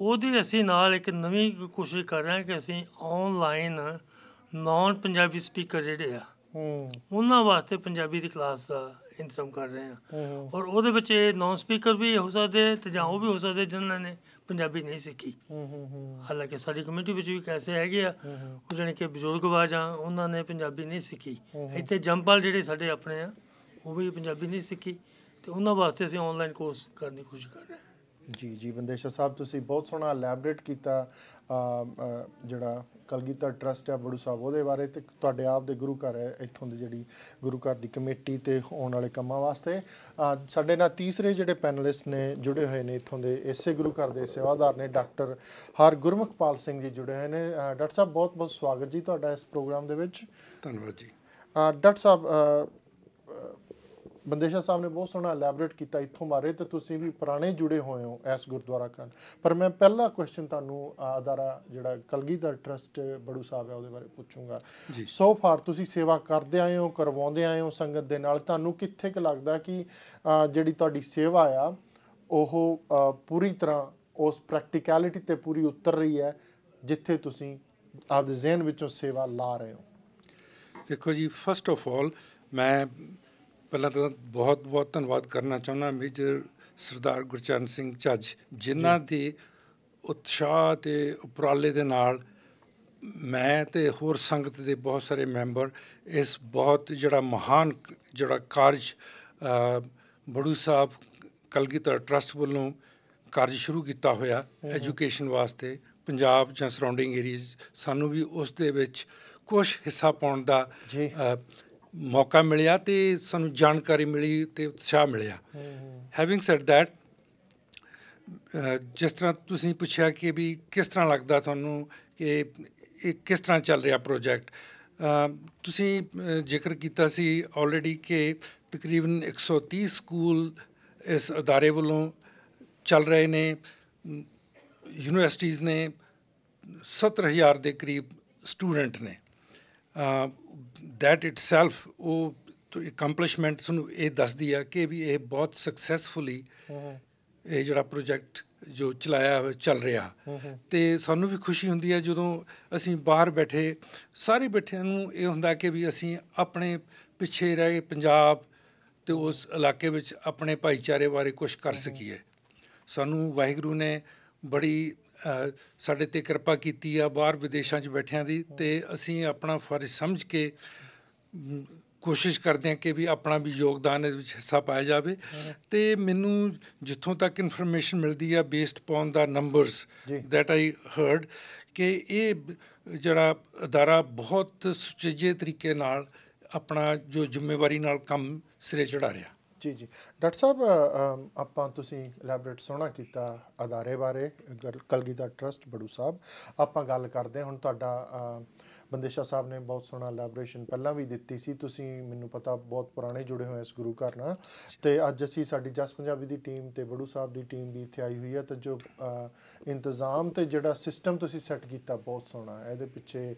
ਉਹਦੇ ਅਸੀਂ ਨਾਲ ਇੱਕ ਨਵੀਂ ਕੋਸ਼ਿਸ਼ ਕਰ ਰਹੇ ਹਾਂ ਕਿ ਅਸੀਂ ਆਨਲਾਈਨ ਨਾਨ ਪੰਜਾਬੀ ਸਪੀਕਰ ਜਿਹੜੇ ਆ ਉਹਨਾਂ ਵਾਸਤੇ ਪੰਜਾਬੀ ਦੀ ਕਲਾਸ ਇੰਤਜ਼ਾਮ ਕਰ ਰਹੇ ਹਾਂ ਔਰ ਉਹਦੇ ਵਿੱਚ ਨੌਨ ਸਪੀਕਰ ਵੀ ਹੋ ਸਕਦੇ ਤੇ ਜਾਂ ਉਹ ਵੀ ਹੋ ਸਕਦੇ ਜਿਨ੍ਹਾਂ ਨੇ ਪੰਜਾਬੀ ਨਹੀਂ ਸਿੱਖੀ ਹਾਲਾਂਕਿ ਸਾਡੀ ਕਮਿਊਨਿਟੀ ਵਿੱਚ ਵੀ ਕੈਸੇ ਹੈਗੇ ਆ ਉਹ ਜਿਹੜੇ ਕਿ ਬਜ਼ੁਰਗ ਵਾਜਾਂ ਉਹਨਾਂ ਨੇ ਪੰਜਾਬੀ ਨਹੀਂ ਸਿੱਖੀ ਇੱਥੇ ਜੰਪਲ ਜਿਹੜੇ ਸਾਡੇ ਆਪਣੇ ਆ ਉਹ ਵੀ ਪੰਜਾਬੀ ਨਹੀਂ ਸਿੱਖੀ ਤੇ ਉਹਨਾਂ ਵਾਸਤੇ ਅਸੀਂ ਆਨਲਾਈਨ ਕੋਰਸ ਕਰਨ ਦੀ ਕੋਸ਼ਿਸ਼ ਕਰ ਰਹੇ ਹਾਂ ਜੀ ਜੀ ਬੰਦੇਸ਼ਾ ਸਾਹਿਬ ਤੁਸੀਂ ਬਹੁਤ ਸੋਹਣਾ ਲੈਬਰੇਟ ਕੀਤਾ ਜਿਹੜਾ ਕਲਗੀਧਰ ਟਰਸਟ ਆ ਬੜੂ ਸਾਹਿਬ ਉਹਦੇ ਬਾਰੇ ਤੇ ਤੁਹਾਡੇ ਆਪ ਦੇ ਗੁਰੂ ਘਰ ਹੈ ਇੱਥੋਂ ਦੀ ਜਿਹੜੀ ਗੁਰੂ ਘਰ ਦੀ ਕਮੇਟੀ ਤੇ ਹੋਣ ਵਾਲੇ ਕੰਮਾਂ ਵਾਸਤੇ ਸਾਡੇ ਨਾਲ ਤੀਸਰੇ ਜਿਹੜੇ ਪੈਨਲਿਸਟ ਨੇ ਜੁੜੇ ਹੋਏ ਨੇ ਇੱਥੋਂ ਦੇ ਇਸੇ ਗੁਰੂ ਘਰ ਦੇ ਸੇਵਾਦਾਰ ਨੇ ਡਾਕਟਰ ਹਰ ਗੁਰਮੁਖਪਾਲ ਸਿੰਘ ਜੀ ਜੁੜੇ ਹੋਏ ਨੇ ਡਾਕਟਰ ਸਾਹਿਬ ਬਹੁਤ ਬਹੁਤ ਸਵਾਗਤ ਜੀ ਤੁਹਾਡਾ ਇਸ ਪ੍ਰੋਗਰਾਮ ਦੇ ਵਿੱਚ ਧੰਨਵਾਦ ਜੀ ਡਾਕਟਰ ਸਾਹਿਬ ਬੰਦੇਸ਼ਾ ਸਾਹਿਬ ਨੇ ਬਹੁਤ ਸੋਹਣਾ ਐਲੈਬੋਰੇਟ ਕੀਤਾ ਇੱਥੋਂ ਮਾਰੇ ਤੇ ਤੁਸੀਂ ਵੀ ਪੁਰਾਣੇ ਜੁੜੇ ਹੋਏ ਹੋ ਇਸ ਗੁਰਦੁਆਰਾ ਕਰਨ ਪਰ ਮੈਂ ਪਹਿਲਾ ਕੁਐਸਚਨ ਤੁਹਾਨੂੰ ਆਦਾਰਾ ਜਿਹੜਾ ਕਲਗੀਧਰ ਟਰਸਟ ਬੜੂ ਸਾਹਿਬ ਹੈ ਉਹਦੇ ਬਾਰੇ ਪੁੱਛੂੰਗਾ ਸੋ ਫਾਰ ਤੁਸੀਂ ਸੇਵਾ ਕਰਦੇ ਆਏ ਹੋ ਕਰਵਾਉਂਦੇ ਆਏ ਹੋ ਸੰਗਤ ਦੇ ਨਾਲ ਤੁਹਾਨੂੰ ਕਿੱਥੇ ਕਿ ਲੱਗਦਾ ਕਿ ਜਿਹੜੀ ਤੁਹਾਡੀ ਸੇਵਾ ਆ ਉਹ ਪੂਰੀ ਤਰ੍ਹਾਂ ਉਸ ਪ੍ਰੈਕਟੀਕੈਲਿਟੀ ਤੇ ਪੂਰੀ ਉਤਰ ਰਹੀ ਹੈ ਜਿੱਥੇ ਤੁਸੀਂ ਆਪਦੇ ਜ਼ਿਹਨ ਵਿੱਚੋਂ ਸੇਵਾ ਲਾ ਰਹੇ ਹੋ ਦੇਖੋ ਜੀ ਫਸਟ ਆਫ ਆਲ ਮੈਂ ਪਹਿਲਾਂ ਤਾਂ ਬਹੁਤ ਬਹੁਤ ਧੰਨਵਾਦ ਕਰਨਾ ਚਾਹੁੰਦਾ ਮੇਜਰ ਸਰਦਾਰ ਗੁਰਚਰਨ ਸਿੰਘ ਚੱਜ ਜਿਨ੍ਹਾਂ ਦੀ ਉਤਸ਼ਾਹ ਤੇ ਉਪਰਾਲੇ ਦੇ ਨਾਲ ਮੈਂ ਤੇ ਹੋਰ ਸੰਗਤ ਦੇ ਬਹੁਤ ਸਾਰੇ ਮੈਂਬਰ ਇਸ ਬਹੁਤ ਜਿਹੜਾ ਮਹਾਨ ਜਿਹੜਾ ਕਾਰਜ ਬੜੂ ਸਾਹਿਬ ਕਲਗੀਧਰ ਟਰਸਟ ਵੱਲੋਂ ਕਾਰਜ ਸ਼ੁਰੂ ਕੀਤਾ ਹੋਇਆ ਐਜੂਕੇਸ਼ਨ ਵਾਸਤੇ ਪੰਜਾਬ ਜਾਂ ਸਰਾਊਂਡਿੰਗ ਏਰੀਆਜ਼ ਸਾਨੂੰ ਵੀ ਉਸ ਦੇ ਵਿੱਚ ਕੁਝ ਹਿੱਸਾ ਪਾਉਣ ਦਾ ਜੀ ਮੌਕਾ ਮਿਲਿਆ ਤੇ ਸਾਨੂੰ ਜਾਣਕਾਰੀ ਮਿਲੀ ਤੇ ਉਤਸ਼ਾਹ ਮਿਲਿਆ ਹੈਵਿੰਗ ਸੈਡ ਥੈਟ ਜਿਸ ਤਰ੍ਹਾਂ ਤੁਸੀਂ ਪੁੱਛਿਆ ਕਿ ਵੀ ਕਿਸ ਤਰ੍ਹਾਂ ਲੱਗਦਾ ਤੁਹਾਨੂੰ ਕਿ ਇਹ ਕਿਸ ਤਰ੍ਹਾਂ ਚੱਲ ਰਿਹਾ ਪ੍ਰੋਜੈਕਟ ਤੁਸੀਂ ਜ਼ਿਕਰ ਕੀਤਾ ਸੀ ਆਲਰੇਡੀ ਕਿ ਤਕਰੀਬਨ 130 ਸਕੂਲ ਇਸ ادارے ਵੱਲੋਂ ਚੱਲ ਰਹੇ ਨੇ ਯੂਨੀਵਰਸਿਟੀਆਂ ਨੇ 17000 ਦੇ ਕਰੀਬ ਸਟੂਡੈਂਟ ਨੇ ਦੈਟ ਇਟਸੈਲਫ ਉਹ ਅਕੰਪਲਿਸ਼ਮੈਂਟ ਤੁਹਾਨੂੰ ਇਹ ਦੱਸਦੀ ਆ ਕਿ ਵੀ ਇਹ ਬਹੁਤ ਸਕਸੈਸਫੁਲੀ ਇਹ ਜਿਹੜਾ ਪ੍ਰੋਜੈਕਟ ਜੋ ਚਲਾਇਆ ਹੋਇਆ ਚੱਲ ਰਿਹਾ ਤੇ ਸਾਨੂੰ ਵੀ ਖੁਸ਼ੀ ਹੁੰਦੀ ਹੈ ਜਦੋਂ ਅਸੀਂ ਬਾਹਰ ਬੈਠੇ ਸਾਰੇ ਬੈਠਿਆਂ ਨੂੰ ਇਹ ਹੁੰਦਾ ਕਿ ਵੀ ਅਸੀਂ ਆਪਣੇ ਪਿੱਛੇ ਰਹਿ ਕੇ ਪੰਜਾਬ ਤੇ ਉਸ ਇਲਾਕੇ ਵਿੱਚ ਆਪਣੇ ਭਾਈਚਾਰੇ ਬਾਰੇ ਕੁਝ ਕਰ ਸਕੀਏ ਸਾਨੂੰ ਵਾਹਿਗੁਰੂ ਨੇ ਬੜੀ ਸਾਡੇ ਤੇ ਕਿਰਪਾ ਕੀਤੀ ਆ ਬਾਹਰ ਵਿਦੇਸ਼ਾਂ 'ਚ ਬੈਠਿਆਂ ਦੀ ਤੇ ਅਸੀਂ ਆਪਣਾ ਫਰਜ਼ ਸਮਝ ਕੇ ਕੋਸ਼ਿਸ਼ ਕਰਦੇ ਹਾਂ ਕਿ ਵੀ ਆਪਣਾ ਵੀ ਯੋਗਦਾਨ ਇਹਦੇ ਵਿੱਚ ਹਿੱਸਾ ਪਾਇਆ ਜਾਵੇ ਤੇ ਮੈਨੂੰ ਜਿੱਥੋਂ ਤੱਕ ਇਨਫੋਰਮੇਸ਼ਨ ਮਿਲਦੀ ਆ based on the numbers that I heard ਕਿ ਇਹ ਜਿਹੜਾ ਅਦਾਰਾ ਬਹੁਤ ਸੁਚੇਜੇ ਤਰੀਕੇ ਨਾਲ ਆਪਣਾ ਜੋ ਜ਼ਿੰਮੇਵਾਰੀ ਨਾਲ ਕੰਮ ਸਿਰੇ ਚੜਾ ਰਿਹਾ ਜੀ ਜੀ ਡਾਕਟਰ ਸਾਹਿਬ ਆਪਾਂ ਤੁਸੀਂ ਇਲੈਬੋਰੇਟ ਸੋਣਾ ਕੀਤਾ ਅਦਾਰੇ ਬਾਰੇ ਕਲਗੀਧਰ ਟਰਸਟ ਬੜੂ ਸਾਹਿਬ ਆਪਾਂ ਗੱਲ ਕਰਦੇ ਹੁਣ ਤੁਹਾਡਾ ਬੰਦੇਸ਼ਾ ਸਾਹਿਬ ਨੇ ਬਹੁਤ ਸੋਹਣਾ ਇਲੈਬੋਰੇਸ਼ਨ ਪਹਿਲਾਂ ਵੀ ਦਿੱਤੀ ਸੀ ਤੁਸੀਂ ਮੈਨੂੰ ਪਤਾ ਬਹੁਤ ਪੁਰਾਣੇ ਜੁੜੇ ਹੋਏ ਇਸ ਗੁਰੂ ਘਰ ਨਾਲ ਤੇ ਅੱਜ ਅਸੀਂ ਸਾਡੀ ਜਸ ਪੰਜਾਬੀ ਦੀ ਟੀਮ ਤੇ ਬੜੂ ਸਾਹਿਬ ਦੀ ਟੀਮ ਵੀ ਇੱਥੇ ਆਈ ਹੋਈ ਹੈ ਤਾਂ ਜੋ ਇੰਤਜ਼ਾਮ ਤੇ ਜਿਹੜਾ ਸਿਸਟਮ ਤੁਸੀਂ ਸੈੱਟ ਕੀਤਾ ਬਹੁਤ ਸੋਹਣਾ ਇਹਦੇ ਪਿੱਛੇ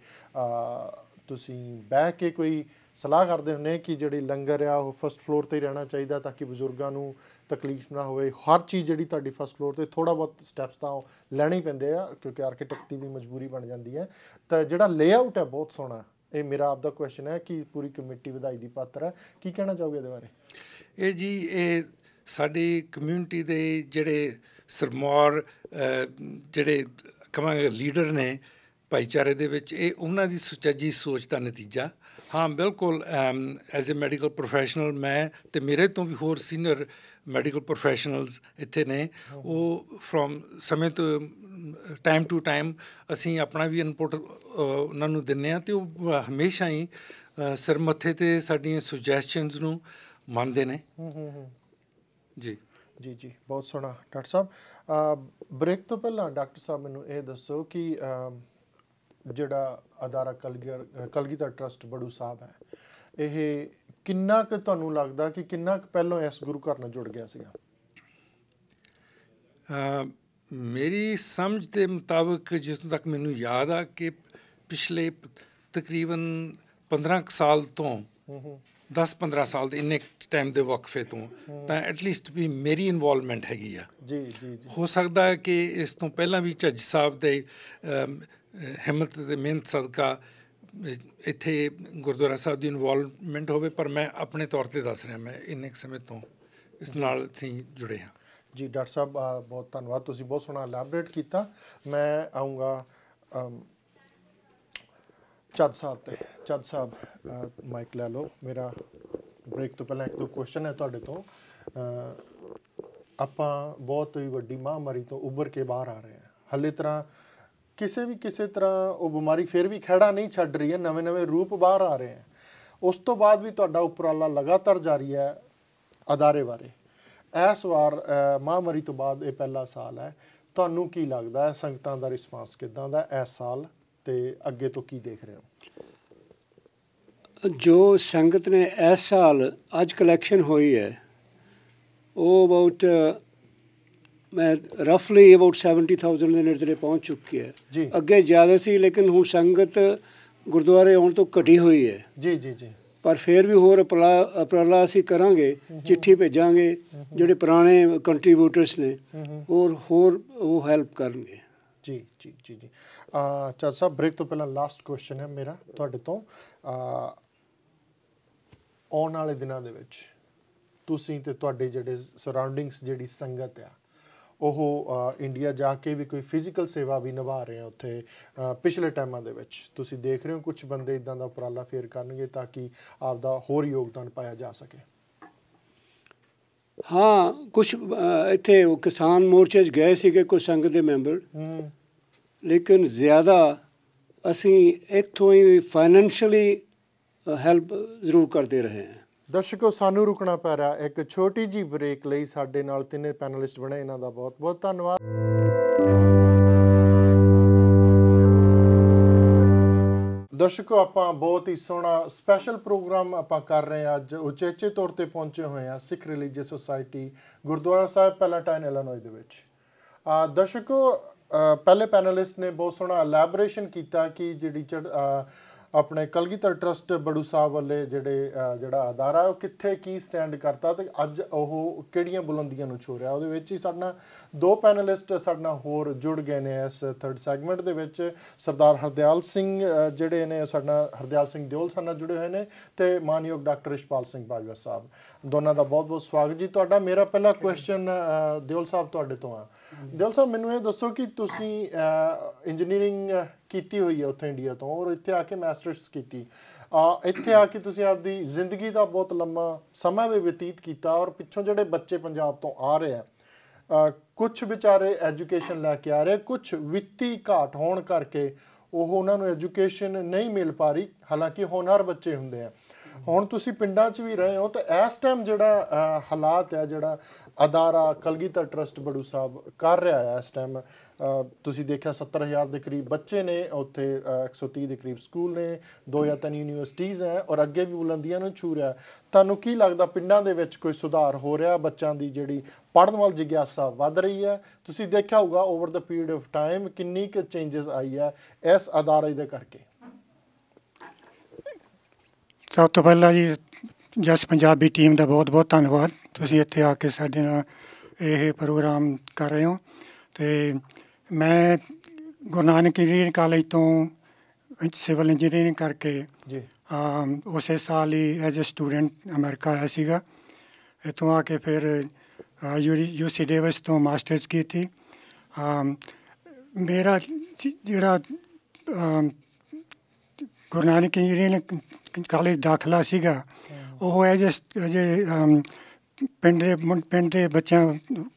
ਤੁਸੀਂ ਬਹਿ ਕੇ ਕੋਈ ਸਲਾਹ ਕਰਦੇ ਹੁੰਨੇ ਕਿ ਜਿਹੜੀ ਲੰਗਰ ਆ ਉਹ ਫਸਟ ਫਲੋਰ ਤੇ ਰਹਿਣਾ ਚਾਹੀਦਾ ਤਾਂ ਕਿ ਬਜ਼ੁਰਗਾਂ ਨੂੰ ਤਕਲੀਫ ਨਾ ਹੋਵੇ ਹਰ ਚੀਜ਼ ਜਿਹੜੀ ਤੁਹਾਡੀ ਫਸਟ ਫਲੋਰ ਤੇ ਥੋੜਾ ਬਹੁਤ ਸਟੈਪਸ ਤਾਂ ਲੈਣੇ ਪੈਂਦੇ ਆ ਕਿਉਂਕਿ ਆਰਕੀਟੈਕਟ ਦੀ ਵੀ ਮਜਬੂਰੀ ਬਣ ਜਾਂਦੀ ਹੈ ਤਾਂ ਜਿਹੜਾ ਲੇਆਊਟ ਹੈ ਬਹੁਤ ਸੋਹਣਾ ਇਹ ਮੇਰਾ ਆਪ ਦਾ ਕੁਐਸਚਨ ਹੈ ਕਿ ਪੂਰੀ ਕਮੇਟੀ ਵਧਾਈ ਦੀ ਪਾਤਰ ਹੈ ਕੀ ਕਹਿਣਾ ਚਾਹੋਗੇ ਇਹਦੇ ਬਾਰੇ ਇਹ ਜੀ ਇਹ ਸਾਡੀ ਕਮਿਊਨਿਟੀ ਦੇ ਜਿਹੜੇ ਸਰਮੌਰ ਜਿਹੜੇ ਕਹਾਂਗੇ ਲੀਡਰ ਨੇ ਭਾਈਚਾਰੇ ਦੇ ਵਿੱਚ ਇਹ ਉਹਨਾਂ ਦੀ ਸੁਚੱਜੀ ਸੋਚ ਦਾ ਨਤੀਜਾ ਹਾਂ ਬਿਲਕੁਲ ਐਜ਼ ਅ ਮੈਡੀਕਲ ਪ੍ਰੋਫੈਸ਼ਨਲ ਮੈਂ ਤੇ ਮੇਰੇ ਤੋਂ ਵੀ ਹੋਰ ਸੀਨੀਅਰ ਮੈਡੀਕਲ ਪ੍ਰੋਫੈਸ਼ਨਲਸ ਇੱਥੇ ਨੇ ਉਹ ਫਰੋਮ ਸਮੇਂ ਤੋਂ ਟਾਈਮ ਟੂ ਟਾਈਮ ਅਸੀਂ ਆਪਣਾ ਵੀ ਇਨਪੁਟ ਉਹਨਾਂ ਨੂੰ ਦਿੰਨੇ ਆ ਤੇ ਉਹ ਹਮੇਸ਼ਾ ਹੀ ਸਿਰ ਮੱਥੇ ਤੇ ਸਾਡੀਆਂ ਸੁਜੈਸ਼ਨਸ ਨੂੰ ਮੰਨਦੇ ਨੇ ਜੀ ਜੀ ਜੀ ਬਹੁਤ ਸੋਹਣਾ ਡਾਕਟਰ ਸਾਹਿਬ ਬ੍ਰੇਕ ਤੋਂ ਪਹਿਲਾਂ ਡਾਕਟਰ ਸਾਹਿਬ ਮੈਨੂੰ ਇਹ ਦੱਸੋ ਕਿ ਜਿਹੜਾ ਅਦਾਰਾ ਕਲਗੀਰ ਕਲਗੀਧਰ ਟਰਸਟ ਬੜੂ ਸਾਹਿਬ ਹੈ ਇਹ ਕਿੰਨਾ ਕੁ ਤੁਹਾਨੂੰ ਲੱਗਦਾ ਕਿ ਕਿੰਨਾ ਕੁ ਪਹਿਲਾਂ ਇਸ ਗੁਰੂ ਘਰ ਨਾਲ ਜੁੜ ਗਿਆ ਸੀਗਾ ਮੇਰੀ ਸਮਝ ਦੇ ਮੁਤਾਬਕ ਜਿਸ ਤੱਕ ਮੈਨੂੰ ਯਾਦ ਆ ਕਿ ਪਿਛਲੇ ਤਕਰੀਬਨ 15 ਸਾਲ ਤੋਂ 10-15 ਸਾਲ ਦੇ ਇੰਨੇ ਟਾਈਮ ਦੇ ਵਕਫੇ ਤੋਂ ਤਾਂ ਐਟ ਲੀਸਟ ਵੀ ਮੇਰੀ ਇਨਵੋਲਵਮੈਂਟ ਹੈਗੀ ਆ ਜੀ ਜੀ ਹੋ ਸਕਦਾ ਹੈ ਕਿ ਇਸ ਤੋਂ ਪਹਿਲਾਂ ਵੀ ਚੱਜ ਸਾਹਿਬ ਦੇ ਹਿੰਮਤ ਤੇ ਮਿਹਨਤ ਸਦਕਾ ਇੱਥੇ ਗੁਰਦੁਆਰਾ ਸਾਹਿਬ ਦੀ ਇਨਵੋਲਵਮੈਂਟ ਹੋਵੇ ਪਰ ਮੈਂ ਆਪਣੇ ਤੌਰ ਤੇ ਦੱਸ ਰਿਹਾ ਮੈਂ ਇੰਨੇ ਸਮੇਂ ਤੋਂ ਇਸ ਨਾਲ ਅਸੀਂ ਜੁੜੇ ਹਾਂ ਜੀ ਡਾਕਟਰ ਸਾਹਿਬ ਬਹੁਤ ਧੰਨਵਾਦ ਤੁਸੀਂ ਬਹੁਤ ਸੋਹਣਾ ਐਲਾਬੋਰੇਟ ਕੀਤਾ ਮੈਂ ਆਉਂਗਾ ਚੱਦ ਸਾਹਿਬ ਤੇ ਚੱਦ ਸਾਹਿਬ ਮਾਈਕ ਲੈ ਲਓ ਮੇਰਾ ਬ੍ਰੇਕ ਤੋਂ ਪਹਿਲਾਂ ਇੱਕ ਦੋ ਕੁਐਸਚਨ ਹੈ ਤੁਹਾਡੇ ਤੋਂ ਆਪਾਂ ਬਹੁਤ ਹੀ ਵੱਡੀ ਮਹਾਮਾਰੀ ਤੋਂ ਉੱਭਰ ਕੇ ਬਾਹਰ ਆ ਰਹੇ ਹਾਂ ਹੱਲੇ ਤਰ੍ਹਾਂ ਕਿਸੇ ਵੀ ਕਿਸੇ ਤਰ੍ਹਾਂ ਉਹ ਬਿਮਾਰੀ ਫੇਰ ਵੀ ਖੜਾ ਨਹੀਂ ਛੱਡ ਰਹੀ ਹੈ ਨਵੇਂ-ਨਵੇਂ ਰੂਪ ਬਾਹਰ ਆ ਰਹੇ ਹਨ ਉਸ ਤੋਂ ਬਾਅਦ ਵੀ ਤੁਹਾਡਾ ਉਪਰਾਲਾ ਲਗਾਤਾਰ ਜਾਰੀ ਹੈ ਅਦਾਰੇ ਬਾਰੇ ਇਸ ਵਾਰ ਮਹਾਮਾਰੀ ਤੋਂ ਬਾਅਦ ਇਹ ਪਹਿਲਾ ਸਾਲ ਹੈ ਤੁਹਾਨੂੰ ਕੀ ਲੱਗਦਾ ਹੈ ਸੰਗਤਾਂ ਦਾ ਰਿਸਪਾਂਸ ਕਿਦਾਂ ਦਾ ਇਸ ਸਾਲ ਤੇ ਅੱਗੇ ਤੋਂ ਕੀ ਦੇਖ ਰਹੇ ਹੋ ਜੋ ਸੰਗਤ ਨੇ ਇਸ ਸਾਲ ਅੱਜ ਕਲੈਕਸ਼ਨ ਹੋਈ ਹੈ ਉਹ ਅਬਾਊਟ ਮੈਂ ਰਫਲੀ ਅਬਾਊਟ 70000 ਦੇ ਨੇੜੇ ਪਹੁੰਚ ਚੁੱਕੀ ਹੈ ਅੱਗੇ ਜ਼ਿਆਦਾ ਸੀ ਲੇਕਿਨ ਹੁਣ ਸੰਗਤ ਗੁਰਦੁਆਰੇ ਆਉਣ ਤੋਂ ਘਟੀ ਹੋਈ ਹੈ ਜੀ ਜੀ ਜੀ ਪਰ ਫੇਰ ਵੀ ਹੋਰ ਅਪਰਾਲਾ ਅਸੀਂ ਕਰਾਂਗੇ ਚਿੱਠੀ ਭੇਜਾਂਗੇ ਜਿਹੜੇ ਪੁਰਾਣੇ ਕੰਟਰੀਬਿਊਟਰਸ ਨੇ ਹੋਰ ਹੋਰ ਉਹ ਹੈਲਪ ਕਰਨਗੇ ਜੀ ਜੀ ਜੀ ਜੀ ਆ ਚਾਚਾ ਸਾਹਿਬ ਬ੍ਰੇਕ ਤੋਂ ਪਹਿਲਾਂ ਲਾਸਟ ਕੁਐਸਚਨ ਹੈ ਮੇਰਾ ਤੁਹਾਡੇ ਤੋਂ ਆ ਆਉਣ ਵਾਲੇ ਦਿਨਾਂ ਦੇ ਵਿੱਚ ਤੁਸੀਂ ਤੇ ਤੁਹਾਡੇ ਜਿਹੜੇ ਸਰਾਊਂਡਿੰਗਸ ਜਿਹੜੀ ਸੰਗਤ ਆ ਉਹ ਇੰਡੀਆ ਜਾ ਕੇ ਵੀ ਕੋਈ ਫਿਜ਼ੀਕਲ ਸੇਵਾ ਵੀ ਨਿਭਾ ਰਹੇ ਆ ਉੱਥੇ ਪਿਛਲੇ ਟਾਈਮਾਂ ਦੇ ਵਿੱਚ ਤੁਸੀਂ ਦੇਖ ਰਹੇ ਹੋ ਕੁਝ ਬੰਦੇ ਇਦਾਂ ਦਾ ਉਪਰਾਲਾ ਫੇਰ ਕਰਨਗੇ ਤਾਂ ਕਿ ਆਪ ਦਾ ਹੋਰ ਯੋਗਦਾਨ ਪਾਇਆ ਜਾ ਸਕੇ ਹਾਂ ਕੁਝ ਇੱਥੇ ਉਹ ਕਿਸਾਨ ਮੋਰਚੇ 'ਚ ਗਏ ਸੀਗੇ ਕੁਝ ਸੰਗਤ ਦੇ ਮੈਂਬਰ ਲੇਕਿਨ ਜ਼ਿਆਦਾ ਅਸੀਂ ਇੱਥੋਂ ਹੀ ਫਾਈਨੈਂਸ਼ੀਅਲੀ ਹੈਲਪ ਜ਼ਰੂਰ ਕਰਦੇ ਰਹੇ ਹਾਂ ਦਰਸ਼ਕੋ ਸਾਨੂੰ ਰੁਕਣਾ ਪੈ ਰਿਹਾ ਇੱਕ ਛੋਟੀ ਜੀ ਬ੍ਰੇਕ ਲਈ ਸਾਡੇ ਨਾਲ ਤਿੰਨੇ ਪੈਨਲਿਸਟ ਬਣੇ ਇਹਨਾਂ ਦਾ ਬਹੁਤ ਬਹੁਤ ਧੰਨਵਾਦ ਦਰਸ਼ਕੋ ਆਪਾਂ ਬਹੁਤ ਹੀ ਸੋਹਣਾ ਸਪੈਸ਼ਲ ਪ੍ਰੋਗਰਾਮ ਆਪਾਂ ਕਰ ਰਹੇ ਹਾਂ ਅੱਜ ਉਚੇਚੇ ਤੌਰ ਤੇ ਪਹੁੰਚੇ ਹੋਏ ਹਾਂ Sikh religious society Gurdwara Sahib Palatine Illinois ਦੇ ਵਿੱਚ ਦਰਸ਼ਕੋ ਪਹਿਲੇ ਪੈਨਲਿਸਟ ਨੇ ਬਹੁਤ ਸੋਹਣਾ ਐਲੈਬੋਰੇਸ਼ਨ ਕੀਤਾ ਕਿ ਜਿਹੜੀ ਆਪਣੇ ਕਲਗੀਧਰ ਟਰਸਟ ਬੜੂ ਸਾਹਿਬ ਵੱਲੇ ਜਿਹੜੇ ਜਿਹੜਾ ਅਦਾਰਾ ਉਹ ਕਿੱਥੇ ਕੀ ਸਟੈਂਡ ਕਰਤਾ ਤੇ ਅੱਜ ਉਹ ਕਿਹੜੀਆਂ ਬੁਲੰਦੀਆਂ ਨੂੰ ਛੋ ਰਿਹਾ ਉਹਦੇ ਵਿੱਚ ਹੀ ਸਾਡਾ ਦੋ ਪੈਨਲਿਸਟ ਸਾਡਾ ਹੋਰ ਜੁੜ ਗਏ ਨੇ ਇਸ ਥਰਡ ਸੈਗਮੈਂਟ ਦੇ ਵਿੱਚ ਸਰਦਾਰ ਹਰਦਿਆਲ ਸਿੰਘ ਜਿਹੜੇ ਨੇ ਸਾਡਾ ਹਰਦਿਆਲ ਸਿੰਘ ਦਿਓਲ ਸਾਡਾ ਜੁੜੇ ਹੋਏ ਨੇ ਤੇ ਮਾਨਯੋਗ ਡਾਕਟਰ ਇਸ਼ਪਾਲ ਸਿੰਘ ਬਾਜਵਾ ਸਾਹਿਬ ਦੋਨਾਂ ਦਾ ਬਹੁਤ ਬਹੁਤ ਸਵਾਗਤ ਜੀ ਤੁਹਾਡਾ ਮੇਰਾ ਪਹਿਲਾ ਕੁਐਸਚਨ ਦਿਓਲ ਸਾਹਿਬ ਤੁਹਾਡੇ ਤੋਂ ਆ ਦਿਓਲ ਸਾਹਿਬ ਮੈਨੂੰ ਇਹ ਦੱਸੋ ਕਿ ਤੁਸੀਂ ਇੰਜੀਨੀਅਰਿੰਗ ਕੀਤੀ ਹੋਈ ਹੈ ਉੱਥੇ ਇੰਡੀਆ ਤੋਂ ਔਰ ਇੱਥੇ ਆ ਕੇ ਮਾਸਟਰਸ ਕੀਤੀ ਆ ਇੱਥੇ ਆ ਕੇ ਤੁਸੀਂ ਆਪਦੀ ਜ਼ਿੰਦਗੀ ਦਾ ਬਹੁਤ ਲੰਮਾ ਸਮਾਂ ਵੀ ਬਤੀਤ ਕੀਤਾ ਔਰ ਪਿੱਛੋਂ ਜਿਹੜੇ ਬੱਚੇ ਪੰਜਾਬ ਤੋਂ ਆ ਰਹੇ ਆ ਕੁਝ ਵਿਚਾਰੇ ਐਜੂਕੇਸ਼ਨ ਲੈ ਕੇ ਆ ਰਹੇ ਕੁਝ ਵਿੱਤੀ ਘਾਟ ਹੋਣ ਕਰਕੇ ਉਹ ਉਹਨਾਂ ਨੂੰ ਐਜੂਕੇਸ਼ਨ ਨਹੀਂ ਮਿਲ ਪਾ ਰਹੀ ਹਾਲਾਂਕਿ ਹੋਨਹਾਰ ਬੱਚੇ ਹੁੰਦੇ ਆ ਹੁਣ ਤੁਸੀਂ ਪਿੰਡਾਂ 'ਚ ਵੀ ਰਹੇ ਹੋ ਤਾਂ ਇਸ ਟਾਈਮ ਜਿਹੜਾ ਹਾਲਾਤ ਹੈ ਜਿਹੜਾ ਅਦਾਰਾ ਕਲਗੀਧਰ ਟਰਸਟ ਬੜੂ ਸਾਹਿਬ ਕਰ ਰਿਹਾ ਹੈ ਇਸ ਟਾਈਮ ਤੁਸੀਂ ਦੇਖਿਆ 70000 ਦੇ ਕਰੀਬ ਬੱਚੇ ਨੇ ਉੱਥੇ 130 ਦੇ ਕਰੀਬ ਸਕੂਲ ਨੇ ਦੋ ਜਾਂ ਤਿੰਨ ਯੂਨੀਵਰਸਿਟੀਆਂ ਹੈ ਔਰ ਅੱਗੇ ਵੀ ਬੁਲੰਦੀਆਂ ਨੂੰ ਛੂ ਰਿਹਾ ਤੁਹਾਨੂੰ ਕੀ ਲੱਗਦਾ ਪਿੰਡਾਂ ਦੇ ਵਿੱਚ ਕੋਈ ਸੁਧਾਰ ਹੋ ਰਿਹਾ ਬੱਚਿਆਂ ਦੀ ਜਿਹੜੀ ਪੜਨ ਵਾਲ ਜਿਗਿਆਸਾ ਵੱਧ ਰਹੀ ਹੈ ਤੁਸੀਂ ਦੇਖਿਆ ਹੋਊਗਾ over the period of time ਕਿੰਨੀ ਕੁ ਚੇਂਜਸ ਆਈ ਹੈ ਇਸ ਅਦਾਰੇ ਦੇ ਕਰਕੇ ਸਭ ਤੋਂ ਪਹਿਲਾਂ ਜੀ ਜਸ ਪੰਜਾਬੀ ਟੀਮ ਦਾ ਬਹੁਤ-ਬਹੁਤ ਧੰਨਵਾਦ ਤੁਸੀਂ ਇੱਥੇ ਆ ਕੇ ਸਾਡੇ ਨਾਲ ਇਹ ਪ੍ਰੋਗਰਾਮ ਕਰ ਰਹੇ ਹੋ ਤੇ ਮੈਂ ਗੁਰੂ ਨਾਨਕ ਇੰਜੀਨੀਅਰਿੰਗ ਕਾਲਜ ਤੋਂ ਸਿਵਲ ਇੰਜੀਨੀਅਰਿੰਗ ਕਰਕੇ ਜੀ ਆ ਉਸੇ ਸਾਲ ਹੀ ਐਜ਼ ਅ ਸਟੂਡੈਂਟ ਅਮਰੀਕਾ ਆਇਆ ਸੀਗਾ ਇਥੋਂ ਆ ਕੇ ਫਿਰ ਯੂਸੀ ਡੇਵਿਸ ਤੋਂ ਮਾਸਟਰਸ ਕੀਤੀ ਮੇਰਾ ਜਿਹੜਾ ਗੁਰੂ ਨਾਨਕ ਇੰਜੀਨੀਅਰਿੰਗ ਕਾਲਜ ਦਾਖਲਾ ਸੀਗਾ ਉਹ ਐਜ ਜੇ ਪਿੰਡ ਦੇ ਪਿੰਡ ਦੇ ਬੱਚਿਆਂ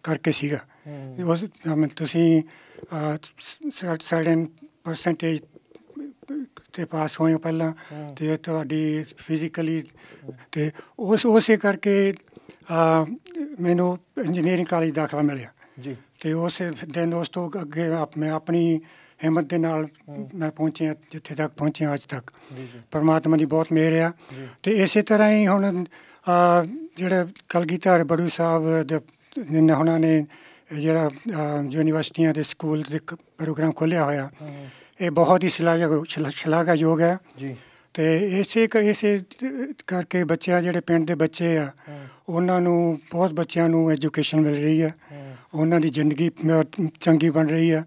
ਕਰਕੇ ਸੀਗਾ ਉਸ ਤੁਸੀਂ ਸਰਟਨ ਪਰਸੈਂਟੇਜ ਤੇ ਪਾਸ ਹੋਏ ਪਹਿਲਾਂ ਤੇ ਤੁਹਾਡੀ ਫਿਜ਼ੀਕਲੀ ਤੇ ਉਸ ਉਸੇ ਕਰਕੇ ਮੈਨੂੰ ਇੰਜੀਨੀਅਰਿੰਗ ਕਾਲਜ ਦਾਖਲਾ ਮਿਲਿਆ ਜੀ ਤੇ ਉਸ ਦਿਨ ਉਸ ਤੋਂ ਅੱਗੇ ਮੈਂ ਆਪਣੀ ਹਿੰਮਤ ਦੇ ਨਾਲ ਮੈਂ ਪਹੁੰਚਿਆ ਜਿੱਥੇ ਤੱਕ ਪਹੁੰਚਿਆ ਅੱਜ ਤੱਕ ਪਰਮਾਤਮਾ ਦੀ ਬਹੁਤ ਮਿਹਰ ਆ ਤੇ ਇਸੇ ਤਰ੍ਹਾਂ ਹੀ ਹੁਣ ਜਿਹੜਾ ਕਲਗੀਧਰ ਬੜੂ ਸਾਹਿਬ ਦੇ ਉਹਨਾਂ ਨੇ ਜਿਹੜਾ ਯੂਨੀਵਰਸਿਟੀਆਂ ਦੇ ਸਕੂਲ ਦੇ ਪ੍ਰੋਗਰਾਮ ਖੋਲਿਆ ਹੋਇਆ ਇਹ ਬਹੁਤ ਹੀ ਸ਼ਲਾਘਾਯੋਗ ਹੈ ਜੀ ਤੇ ਇਸੇ ਇਸੇ ਕਰਕੇ ਬੱਚਿਆਂ ਜਿਹੜੇ ਪਿੰਡ ਦੇ ਬੱਚੇ ਆ ਉਹਨਾਂ ਨੂੰ ਬਹੁਤ ਬੱਚਿਆਂ ਨੂੰ ਐਜੂਕੇਸ਼ਨ ਮਿਲ ਰਹੀ ਹੈ ਉਹਨਾਂ ਦੀ ਜ਼ਿੰਦਗੀ ਚੰਗੀ ਬਣ ਰਹੀ ਹੈ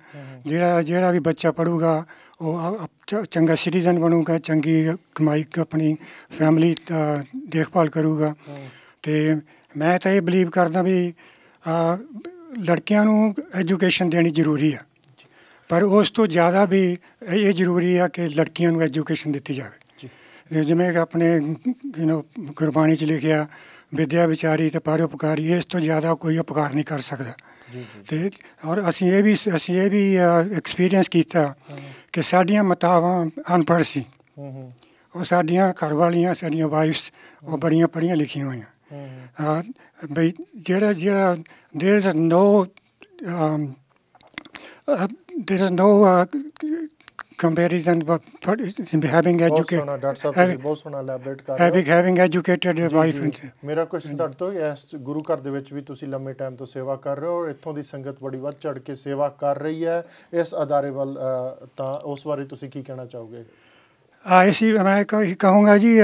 ਜਿਹੜਾ ਜਿਹੜਾ ਵੀ ਬੱਚਾ ਪੜੂਗਾ ਉਹ ਚੰਗਾ ਸਿਟੀਜ਼ਨ ਬਣੂਗਾ ਚੰਗੀ ਕਮਾਈ ਆਪਣੀ ਫੈਮਿਲੀ ਦੇਖਭਾਲ ਕਰੂਗਾ ਤੇ ਮੈਂ ਤਾਂ ਇਹ ਬਲੀਵ ਕਰਦਾ ਵੀ ਲੜਕਿਆਂ ਨੂੰ ਐਜੂਕੇਸ਼ਨ ਦੇਣੀ ਜ਼ਰੂਰੀ ਆ ਪਰ ਉਸ ਤੋਂ ਜ਼ਿਆਦਾ ਵੀ ਇਹ ਜ਼ਰੂਰੀ ਆ ਕਿ ਲੜਕੀਆਂ ਨੂੰ ਐਜੂਕੇਸ਼ਨ ਦਿੱਤੀ ਜਾਵੇ ਜਿਵੇਂ ਕਿ ਆਪਣੇ ਯੂ نو ਗੁਰਬਾਣੀ 'ਚ ਲਿਖਿਆ ਵਿਦਿਆ ਵਿਚਾਰੀ ਤੇ ਪਰਉਪਕਾਰੀ ਇਸ ਤੋਂ ਜ਼ਿਆਦਾ ਕੋਈ ਉਪਕਾਰ ਨਹੀਂ ਕਰ ਸਕਦਾ ਤੇ ਔਰ ਅਸੀਂ ਇਹ ਵੀ ਅਸੀਂ ਇਹ ਵੀ ਐਕਸਪੀਰੀਅੰਸ ਕੀਤਾ ਕਿ ਸਾਡੀਆਂ ਮਤਾਵਾਂ ਅਨਪੜ੍ਹ ਸੀ ਉਹ ਸਾਡੀਆਂ ਘਰ ਵਾਲੀਆਂ ਸਾਡੀਆਂ ਵਾਈਫਸ ਉਹ ਬੜੀਆਂ ਪੜ੍ਹੀਆਂ ਲਿਖੀਆਂ ਹੋਈਆਂ ਬਈ ਜਿਹੜਾ ਜਿਹੜਾ there is no there is no comparison but having educated ਬਹੁਤ ਸੋਹਣਾ ਤੁਸੀਂ ਬਹੁਤ ਸੋਹਣਾ ਲੈਬੋਰੇਟ ਕਰ having educated wife ਮੇਰਾ ਕੁਐਸਚਨ ਤੁਹਾਡੇ ਤੋਂ ਇਸ ਗੁਰੂ ਘਰ ਦੇ ਵਿੱਚ ਵੀ ਤੁਸੀਂ ਲੰਮੇ ਟਾਈਮ ਤੋਂ ਸੇਵਾ ਕਰ ਰਹੇ ਹੋ ਔਰ ਇੱਥੋਂ ਦੀ ਸੰਗਤ ਬੜੀ ਵੱਧ ਚੜ ਕੇ ਸੇਵਾ ਕਰ ਰਹੀ ਹੈ ਇਸ ਅਦਾਰੇ ਵੱਲ ਤਾਂ ਉਸ ਬਾਰੇ ਤੁਸੀਂ ਕੀ ਕਹਿਣਾ ਚਾਹੋਗੇ ਆ ਇਸੀ ਮੈਂ ਕਹੂੰਗਾ ਜੀ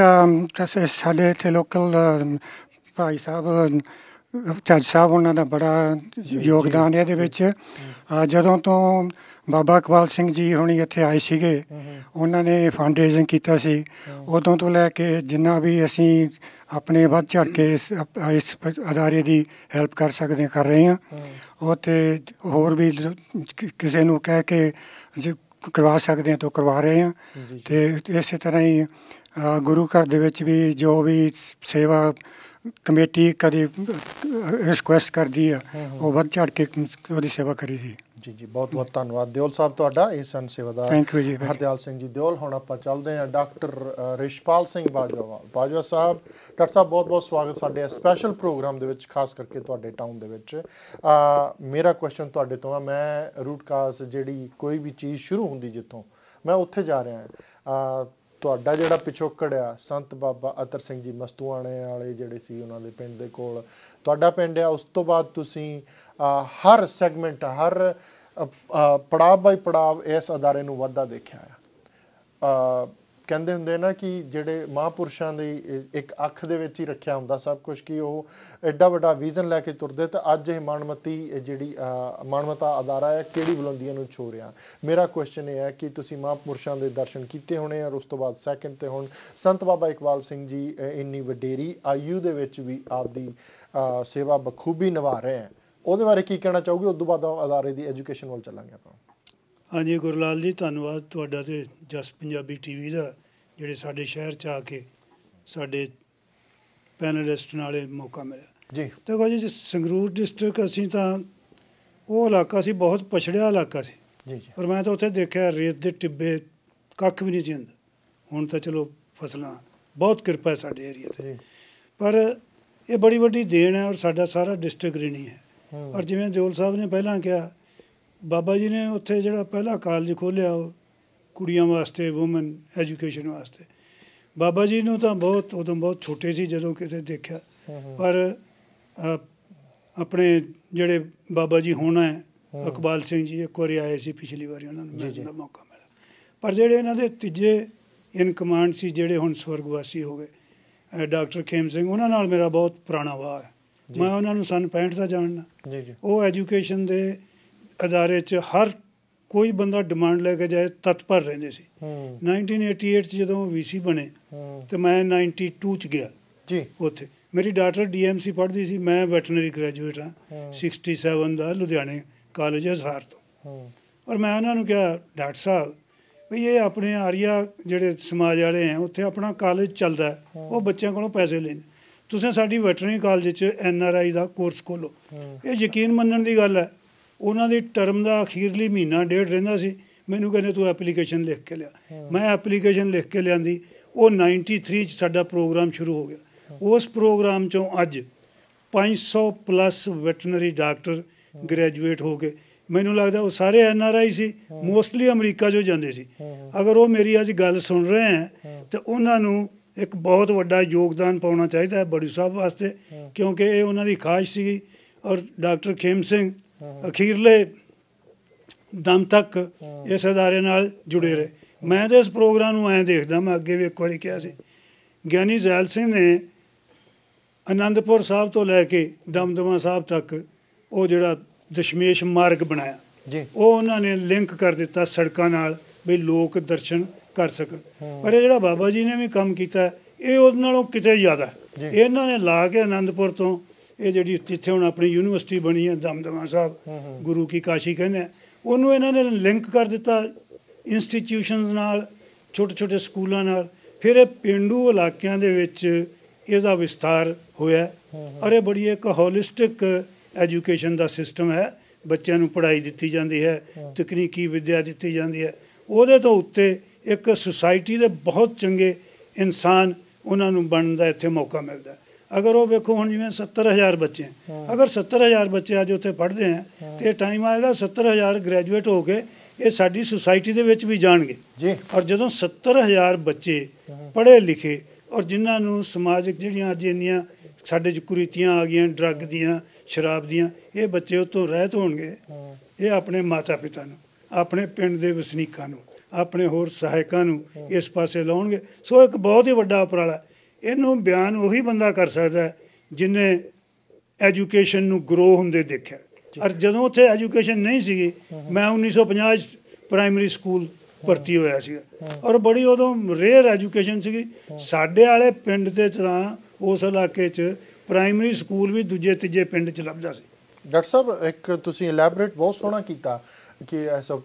ਸਾਡੇ ਇੱਥੇ ਲੋਕਲ ਭਾਈ ਸਾਹਿਬ ਚੱਜ ਸਾਹਿਬ ਉਹਨਾਂ ਦਾ ਬੜਾ ਯੋਗਦਾਨ ਇਹਦੇ ਵਿੱਚ ਜਦੋਂ ਤੋਂ ਬਾਬਾ ਕਵਾਲ ਸਿੰਘ ਜੀ ਹੁਣੀ ਇੱਥੇ ਆਏ ਸੀਗੇ ਉਹਨਾਂ ਨੇ ਫੰਡ ਕੀਤਾ ਸੀ ਉਦੋਂ ਤੋਂ ਲੈ ਕੇ ਜਿੰਨਾ ਵੀ ਅਸੀਂ ਆਪਣੇ ਵੱਧ ਚੜ ਕੇ ਇਸ ਇਸ ਅਦਾਰੇ ਦੀ ਹੈਲਪ ਕਰ ਸਕਦੇ ਕਰ ਰਹੇ ਹਾਂ ਉਹ ਤੇ ਹੋਰ ਵੀ ਕਿਸੇ ਨੂੰ ਕਹਿ ਕੇ ਜੇ ਕਰਵਾ ਸਕਦੇ ਹਾਂ ਤਾਂ ਕਰਵਾ ਰਹੇ ਹਾਂ ਤੇ ਇਸੇ ਤਰ੍ਹਾਂ ਹੀ ਗੁਰੂ ਘਰ ਦੇ ਵਿੱਚ ਵੀ ਜੋ ਵੀ ਸੇਵਾ ਕਮੇਟੀ ਕਦੀ ਰਿਕੁਐਸਟ ਕਰਦੀ ਆ ਉਹ ਵੱਧ ਚੜ ਕੇ ਉਹਦੀ ਸੇਵਾ ਕਰੀ ਸੀ ਜੀ ਜੀ ਬਹੁਤ ਬਹੁਤ ਧੰਨਵਾਦ ਦਿਓਲ ਸਾਹਿਬ ਤੁਹਾਡਾ ਇਹ ਸਨ ਸੇਵਾਦਾਰ ਥੈਂਕ ਯੂ ਜੀ ਹਰਦਿਆਲ ਸਿੰਘ ਜੀ ਦਿਓਲ ਹੁਣ ਆਪਾਂ ਚੱਲਦੇ ਹਾਂ ਡਾਕਟਰ ਰਿਸ਼ਪਾਲ ਸਿੰਘ ਬਾਜਵਾਲ ਬਾਜਵਾ ਸਾਹਿਬ ਡਾਕਟਰ ਸਾਹਿਬ ਬਹੁਤ ਬਹੁਤ ਸਵਾਗਤ ਸਾਡੇ ਸਪੈਸ਼ਲ ਪ੍ਰੋਗਰਾਮ ਦੇ ਵਿੱਚ ਖਾਸ ਕਰਕੇ ਤੁਹਾਡੇ ਟਾਊਨ ਦੇ ਵਿੱਚ ਮੇਰਾ ਕੁਐਸਚਨ ਤੁਹਾਡੇ ਤੋਂ ਆ ਮੈਂ ਰੂਟ ਕਾਸ ਜਿਹੜੀ ਕੋਈ ਵੀ ਚੀਜ਼ ਸ਼ੁਰੂ ਹੁੰਦੀ ਜਿੱਥੋਂ ਮੈਂ ਉੱਥੇ ਜਾ ਰਿਹਾ ਹਾਂ ਤੁਹਾਡਾ ਜਿਹੜਾ ਪਿਛੋਕੜ ਆ ਸੰਤ ਬਾਬਾ ਅਤਰ ਸਿੰਘ ਜੀ ਮਸਤੂਆਣੇ ਵਾਲੇ ਜਿਹੜੇ ਸੀ ਉਹਨਾਂ ਦੇ ਪਿੰਡ ਦੇ ਕੋਲ ਤੁਹਾਡਾ ਪਿੰਡ ਆ ਉਸ ਤੋਂ ਬਾਅਦ ਤੁਸੀਂ ਹਰ ਸੈਗਮੈਂਟ ਹਰ ਪੜਾਅ ਬਾਈ ਪੜਾਅ ਇਸ ਅਦਾਰੇ ਨੂੰ ਵੱਧਾ ਦੇਖਿਆ ਆ ਕਹਿੰਦੇ ਹੁੰਦੇ ਨਾ ਕਿ ਜਿਹੜੇ ਮਹਾਪੁਰਸ਼ਾਂ ਦੀ ਇੱਕ ਅੱਖ ਦੇ ਵਿੱਚ ਹੀ ਰੱਖਿਆ ਹੁੰਦਾ ਸਭ ਕੁਝ ਕਿ ਉਹ ਐਡਾ ਵੱਡਾ ਵਿਜ਼ਨ ਲੈ ਕੇ ਤੁਰਦੇ ਤਾਂ ਅੱਜ ਇਹ ਮਾਨਮਤੀ ਜਿਹੜੀ ਮਾਨਮਤਾ ਅਦਾਰਾ ਹੈ ਕਿਹੜੀ ਬੁਲੰਦੀਆਂ ਨੂੰ ਛੋ ਰਿਹਾ ਮੇਰਾ ਕੁਐਸਚਨ ਇਹ ਹੈ ਕਿ ਤੁਸੀਂ ਮਹਾਪੁਰਸ਼ਾਂ ਦੇ ਦਰਸ਼ਨ ਕੀਤੇ ਹੋਣੇ ਔਰ ਉਸ ਤੋਂ ਬਾਅਦ ਸੈਕਿੰਡ ਤੇ ਹੁਣ ਸੰਤ ਬਾਬਾ ਇਕਬਾਲ ਸਿੰਘ ਜੀ ਇੰਨੀ ਵਡੇਰੀ ਆਯੂ ਦੇ ਵਿੱਚ ਵੀ ਆਪਦੀ ਸੇਵਾ ਬਖੂਬੀ ਨਿਭਾ ਰਹੇ ਹੈ ਉਹਦੇ ਬਾਰੇ ਕੀ ਕਹਿਣਾ ਚਾਹੋਗੇ ਉਸ ਤੋਂ ਬਾਅਦ ਅਦਾਰੇ ਦੀ ਐਜੂਕੇਸ਼ਨ ਵੱਲ ਚੱਲਾਂਗੇ ਆਪਾਂ ਹਾਂਜੀ ਗੁਰਲਾਲ ਜੀ ਧੰਨਵਾਦ ਤੁਹਾਡਾ ਤੇ ਜਸ ਪੰਜਾਬੀ ਟੀਵੀ ਦਾ ਜਿਹੜੇ ਸਾਡੇ ਸ਼ਹਿਰ 'ਚ ਆ ਕੇ ਸਾਡੇ ਪੈਨਲਿਸਟ ਨਾਲੇ ਮੌਕਾ ਮਿਲਿਆ ਜੀ ਦੇਖੋ ਜੀ ਸੰਗਰੂਰ ਡਿਸਟ੍ਰਿਕਟ ਅਸੀਂ ਤਾਂ ਉਹ ਇਲਾਕਾ ਸੀ ਬਹੁਤ ਪਛੜਿਆ ਇਲਾਕਾ ਸੀ ਜੀ ਜੀ ਪਰ ਮੈਂ ਤਾਂ ਉੱਥੇ ਦੇਖਿਆ ਰੇਤ ਦੇ ਟਿੱਬੇ ਕੱਖ ਵੀ ਨਹੀਂ ਜਿੰਦ ਹੁਣ ਤਾਂ ਚਲੋ ਫਸਲਾਂ ਬਹੁਤ ਕਿਰਪਾ ਸਾਡੇ ਏਰੀਆ ਤੇ ਪਰ ਇਹ ਬੜੀ ਵੱਡੀ ਦੇਣ ਹੈ ਔਰ ਸਾਡਾ ਸਾਰਾ ਡਿਸਟ੍ਰਿਕਟ ਰਿਣੀ ਹੈ ਔਰ ਜਿਵੇਂ ਦਿਓਲ ਸਾਹਿਬ ਨੇ ਪਹਿਲਾਂ ਕਿਹਾ ਬਾਬਾ ਜੀ ਨੇ ਉੱਥੇ ਜਿਹੜਾ ਪਹਿਲਾ ਕਾਲਜ ਖੋਲ੍ਹਿਆ ਉਹ ਕੁੜੀਆਂ ਵਾਸਤੇ ਔਮਨ ਐਜੂਕੇਸ਼ਨ ਵਾਸਤੇ ਬਾਬਾ ਜੀ ਨੂੰ ਤਾਂ ਬਹੁਤ ਉਦੋਂ ਬਹੁਤ ਛੋਟੇ ਸੀ ਜਦੋਂ ਕਿਤੇ ਦੇਖਿਆ ਪਰ ਆਪਣੇ ਜਿਹੜੇ ਬਾਬਾ ਜੀ ਹੋਣਾ ਹੈ ਇਕਬਾਲ ਸਿੰਘ ਜੀ ਇੱਕ ਵਾਰੀ ਆਏ ਸੀ ਪਿਛਲੀ ਵਾਰੀ ਉਹਨਾਂ ਨੂੰ ਮਿਲਣ ਦਾ ਮੌਕਾ ਮਿਲਿਆ ਪਰ ਜਿਹੜੇ ਇਹਨਾਂ ਦੇ ਤੀਜੇ ਇਨ ਕਮਾਂਡ ਸੀ ਜਿਹੜੇ ਹੁਣ ਸਵਰਗਵਾਸੀ ਹੋ ਗਏ ਡਾਕਟਰ ਖੇਮ ਸਿੰਘ ਉਹਨਾਂ ਨਾਲ ਮੇਰਾ ਬਹੁਤ ਪੁਰਾਣਾ ਵਾਹ ਹੈ ਮੈਂ ਉਹਨਾਂ ਨੂੰ ਸਨ 65 ਦਾ ਜਾਣਨਾ ਉਹ ਐਜੂਕੇਸ਼ਨ ਦੇ ਅਦਾਰੇ 'ਚ ਹਰ ਕੋਈ ਬੰਦਾ ਡਿਮਾਂਡ ਲੈ ਕੇ ਜਾਏ ਤਤਪਰ ਰਹਿੰਦੇ ਸੀ 1988 ਚ ਜਦੋਂ ਵੀਸੀ ਬਣੇ ਤੇ ਮੈਂ 92 ਚ ਗਿਆ ਜੀ ਉੱਥੇ ਮੇਰੀ ਡਾਕਟਰ ਡੀਐਮਸੀ ਪੜ੍ਹਦੀ ਸੀ ਮੈਂ ਵੈਟਰਨਰੀ ਗ੍ਰੈਜੂਏਟ ਹਾਂ 67 ਦਾ ਲੁਧਿਆਣੇ ਕਾਲਜ ਹਸਾਰ ਤੋਂ ਔਰ ਮੈਂ ਉਹਨਾਂ ਨੂੰ ਕਿਹਾ ਡਾਕਟਰ ਸਾਹਿਬ ਵੀ ਇਹ ਆਪਣੇ ਆਰੀਆ ਜਿਹੜੇ ਸਮਾਜ ਵਾਲੇ ਆ ਉੱਥੇ ਆਪਣਾ ਕਾਲਜ ਚੱਲਦਾ ਉਹ ਬੱਚਿਆਂ ਕੋਲੋਂ ਪੈਸੇ ਲੈਂਦੇ ਤੁਸੀਂ ਸਾਡੀ ਵੈਟਰਨਰੀ ਕਾਲਜ 'ਚ ਐਨਆਰਆਈ ਦਾ ਕੋਰਸ ਖੋਲੋ ਇਹ ਯਕੀਨ ਮੰਨਣ ਦੀ ਗੱਲ ਹੈ ਉਹਨਾਂ ਦੀ ਟਰਮ ਦਾ ਅਖੀਰਲੀ ਮਹੀਨਾ ਡੇਢ ਰਹਿੰਦਾ ਸੀ ਮੈਨੂੰ ਕਹਿੰਦੇ ਤੂੰ ਐਪਲੀਕੇਸ਼ਨ ਲਿਖ ਕੇ ਲਿਆ ਮੈਂ ਐਪਲੀਕੇਸ਼ਨ ਲਿਖ ਕੇ ਲਿਆਂਦੀ ਉਹ 93 ਚ ਸਾਡਾ ਪ੍ਰੋਗਰਾਮ ਸ਼ੁਰੂ ਹੋ ਗਿਆ ਉਸ ਪ੍ਰੋਗਰਾਮ ਚੋਂ ਅੱਜ 500 ਪਲੱਸ ਵੈਟਰਨਰੀ ਡਾਕਟਰ ਗ੍ਰੈਜੂਏਟ ਹੋ ਗਏ ਮੈਨੂੰ ਲੱਗਦਾ ਉਹ ਸਾਰੇ ਐਨ ਆਰ ਆਈ ਸੀ ਮੋਸਟਲੀ ਅਮਰੀਕਾ ਜੋ ਜਾਂਦੇ ਸੀ ਅਗਰ ਉਹ ਮੇਰੀ ਅੱਜ ਗੱਲ ਸੁਣ ਰਹੇ ਹੈ ਤੇ ਉਹਨਾਂ ਨੂੰ ਇੱਕ ਬਹੁਤ ਵੱਡਾ ਯੋਗਦਾਨ ਪਾਉਣਾ ਚਾਹੀਦਾ ਹੈ ਬੜੂ ਸਾਹਿਬ ਵਾਸਤੇ ਕਿਉਂਕਿ ਇਹ ਉਹਨਾਂ ਦੀ ਖਾਸ਼ ਸੀ ਔਰ ਡਾਕਟਰ ਖੇਮ ਸਿੰਘ ਅਖੀਰਲੇ ਦਮ ਤੱਕ ਇਸ ਅਦਾਰੇ ਨਾਲ ਜੁੜੇ ਰਹੇ ਮੈਂ ਤਾਂ ਇਸ ਪ੍ਰੋਗਰਾਮ ਨੂੰ ਐਂ ਦੇਖਦਾ ਮੈਂ ਅੱਗੇ ਵੀ ਇੱਕ ਵਾਰੀ ਕਿਹਾ ਸੀ ਗਿਆਨੀ ਜ਼ੈਲ ਸਿੰਘ ਨੇ ਆਨੰਦਪੁਰ ਸਾਹਿਬ ਤੋਂ ਲੈ ਕੇ ਦਮਦਮਾ ਸਾਹਿਬ ਤੱਕ ਉਹ ਜਿਹੜਾ ਦਸ਼ਮੇਸ਼ ਮਾਰਗ ਬਣਾਇਆ ਜੀ ਉਹ ਉਹਨਾਂ ਨੇ ਲਿੰਕ ਕਰ ਦਿੱਤਾ ਸੜਕਾਂ ਨਾਲ ਵੀ ਲੋਕ ਦਰਸ਼ਨ ਕਰ ਸਕਣ ਪਰ ਇਹ ਜਿਹੜਾ ਬਾਬਾ ਜੀ ਨੇ ਵੀ ਕੰਮ ਕੀਤਾ ਇਹ ਉਹਦੇ ਨਾਲੋਂ ਕਿਤੇ ਜ਼ਿਆਦਾ ਇਹਨਾਂ ਨੇ ਲਾ ਕੇ ਆਨੰਦਪੁਰ ਤੋਂ ਇਹ ਜਿਹੜੀ ਜਿੱਥੇ ਹੁਣ ਆਪਣੀ ਯੂਨੀਵਰਸਿਟੀ ਬਣੀ ਹੈ ਦਮਦਮਾ ਸਾਹਿਬ ਗੁਰੂ ਕੀ ਕਾਸ਼ੀ ਕਹਿੰਦੇ ਉਹਨੂੰ ਇਹਨਾਂ ਨੇ ਲਿੰਕ ਕਰ ਦਿੱਤਾ ਇੰਸਟੀਟਿਊਸ਼ਨਸ ਨਾਲ ਛੋਟੇ ਛੋਟੇ ਸਕੂਲਾਂ ਨਾਲ ਫਿਰ ਇਹ ਪਿੰਡੂ ਇਲਾਕਿਆਂ ਦੇ ਵਿੱਚ ਇਹਦਾ ਵਿਸਤਾਰ ਹੋਇਆ ਔਰ ਇਹ ਬੜੀ ਇੱਕ ਹੋਲਿਸਟਿਕ ਐਜੂਕੇਸ਼ਨ ਦਾ ਸਿਸਟਮ ਹੈ ਬੱਚਿਆਂ ਨੂੰ ਪੜ੍ਹਾਈ ਦਿੱਤੀ ਜਾਂਦੀ ਹੈ ਤਕਨੀਕੀ ਵਿੱਦਿਆ ਦਿੱਤੀ ਜਾਂਦੀ ਹੈ ਉਹਦੇ ਤੋਂ ਉੱਤੇ ਇੱਕ ਸੁਸਾਇਟੀ ਦੇ ਬਹੁਤ ਚੰਗੇ ਇਨਸਾਨ ਉਹਨਾਂ ਨੂੰ ਬਣਨ ਦਾ ਇੱਥੇ ਮੌਕਾ ਮਿਲਦਾ ਅਗਰ ਉਹ ਵੇਖੋ ਹੁਣ ਜਿਵੇਂ 70000 ਬੱਚੇ ਅਗਰ 70000 ਬੱਚੇ ਅੱਜ ਉੱਥੇ ਪੜ੍ਹਦੇ ਆ ਤੇ ਟਾਈਮ ਆਏਗਾ 70000 ਗ੍ਰੈਜੂਏਟ ਹੋ ਕੇ ਇਹ ਸਾਡੀ ਸੁਸਾਇਟੀ ਦੇ ਵਿੱਚ ਵੀ ਜਾਣਗੇ ਜੀ ਔਰ ਜਦੋਂ 70000 ਬੱਚੇ ਪੜ੍ਹੇ ਲਿਖੇ ਔਰ ਜਿਨ੍ਹਾਂ ਨੂੰ ਸਮਾਜਿਕ ਜਿਹੜੀਆਂ ਅੱਜ ਇੰਨੀਆਂ ਸਾਡੇ ਚ ਕੁਰੀਤੀਆਂ ਆ ਗਈਆਂ ਡਰੱਗ ਦੀਆਂ ਸ਼ਰਾਬ ਦੀਆਂ ਇਹ ਬੱਚੇ ਉਤੋਂ ਰਹਿਤ ਹੋਣਗੇ ਇਹ ਆਪਣੇ ਮਾਤਾ ਪਿਤਾ ਨੂੰ ਆਪਣੇ ਪਿੰਡ ਦੇ ਵਸਨੀਕਾਂ ਨੂੰ ਆਪਣੇ ਹੋਰ ਸਹਾਇਕਾਂ ਨੂੰ ਇਸ ਪਾਸੇ ਲਾਉਣਗੇ ਸੋ ਇੱਕ ਬਹੁਤ ਹੀ ਵੱਡਾ ਉਪਰਾਲਾ ਇਹਨੂੰ ਬਿਆਨ ਉਹੀ ਬੰਦਾ ਕਰ ਸਕਦਾ ਜਿਨੇ ਐਜੂਕੇਸ਼ਨ ਨੂੰ ਗਰੋ ਹੁੰਦੇ ਦੇਖਿਆ ਔਰ ਜਦੋਂ ਉੱਥੇ ਐਜੂਕੇਸ਼ਨ ਨਹੀਂ ਸੀਗੀ ਮੈਂ 1950 ਪ੍ਰਾਇਮਰੀ ਸਕੂਲ ਭਰਤੀ ਹੋਇਆ ਸੀ ਔਰ ਬੜੀ ਉਦੋਂ ਰੇਅਰ ਐਜੂਕੇਸ਼ਨ ਸੀਗੀ ਸਾਡੇ ਵਾਲੇ ਪਿੰਡ ਦੇ ਚਰਾ ਉਸ ਇਲਾਕੇ 'ਚ ਪ੍ਰਾਇਮਰੀ ਸਕੂਲ ਵੀ ਦੂਜੇ ਤੀਜੇ ਪਿੰਡ 'ਚ ਲੱਭਦਾ ਸੀ ਡਾਕਟਰ ਸਾਹਿਬ ਇੱਕ ਤੁਸੀਂ ਇਲੈਬੋਰੇਟ ਬਹੁਤ ਸੋਹਣਾ ਕੀਤਾ ਕਿ ਇਹ ਸਭ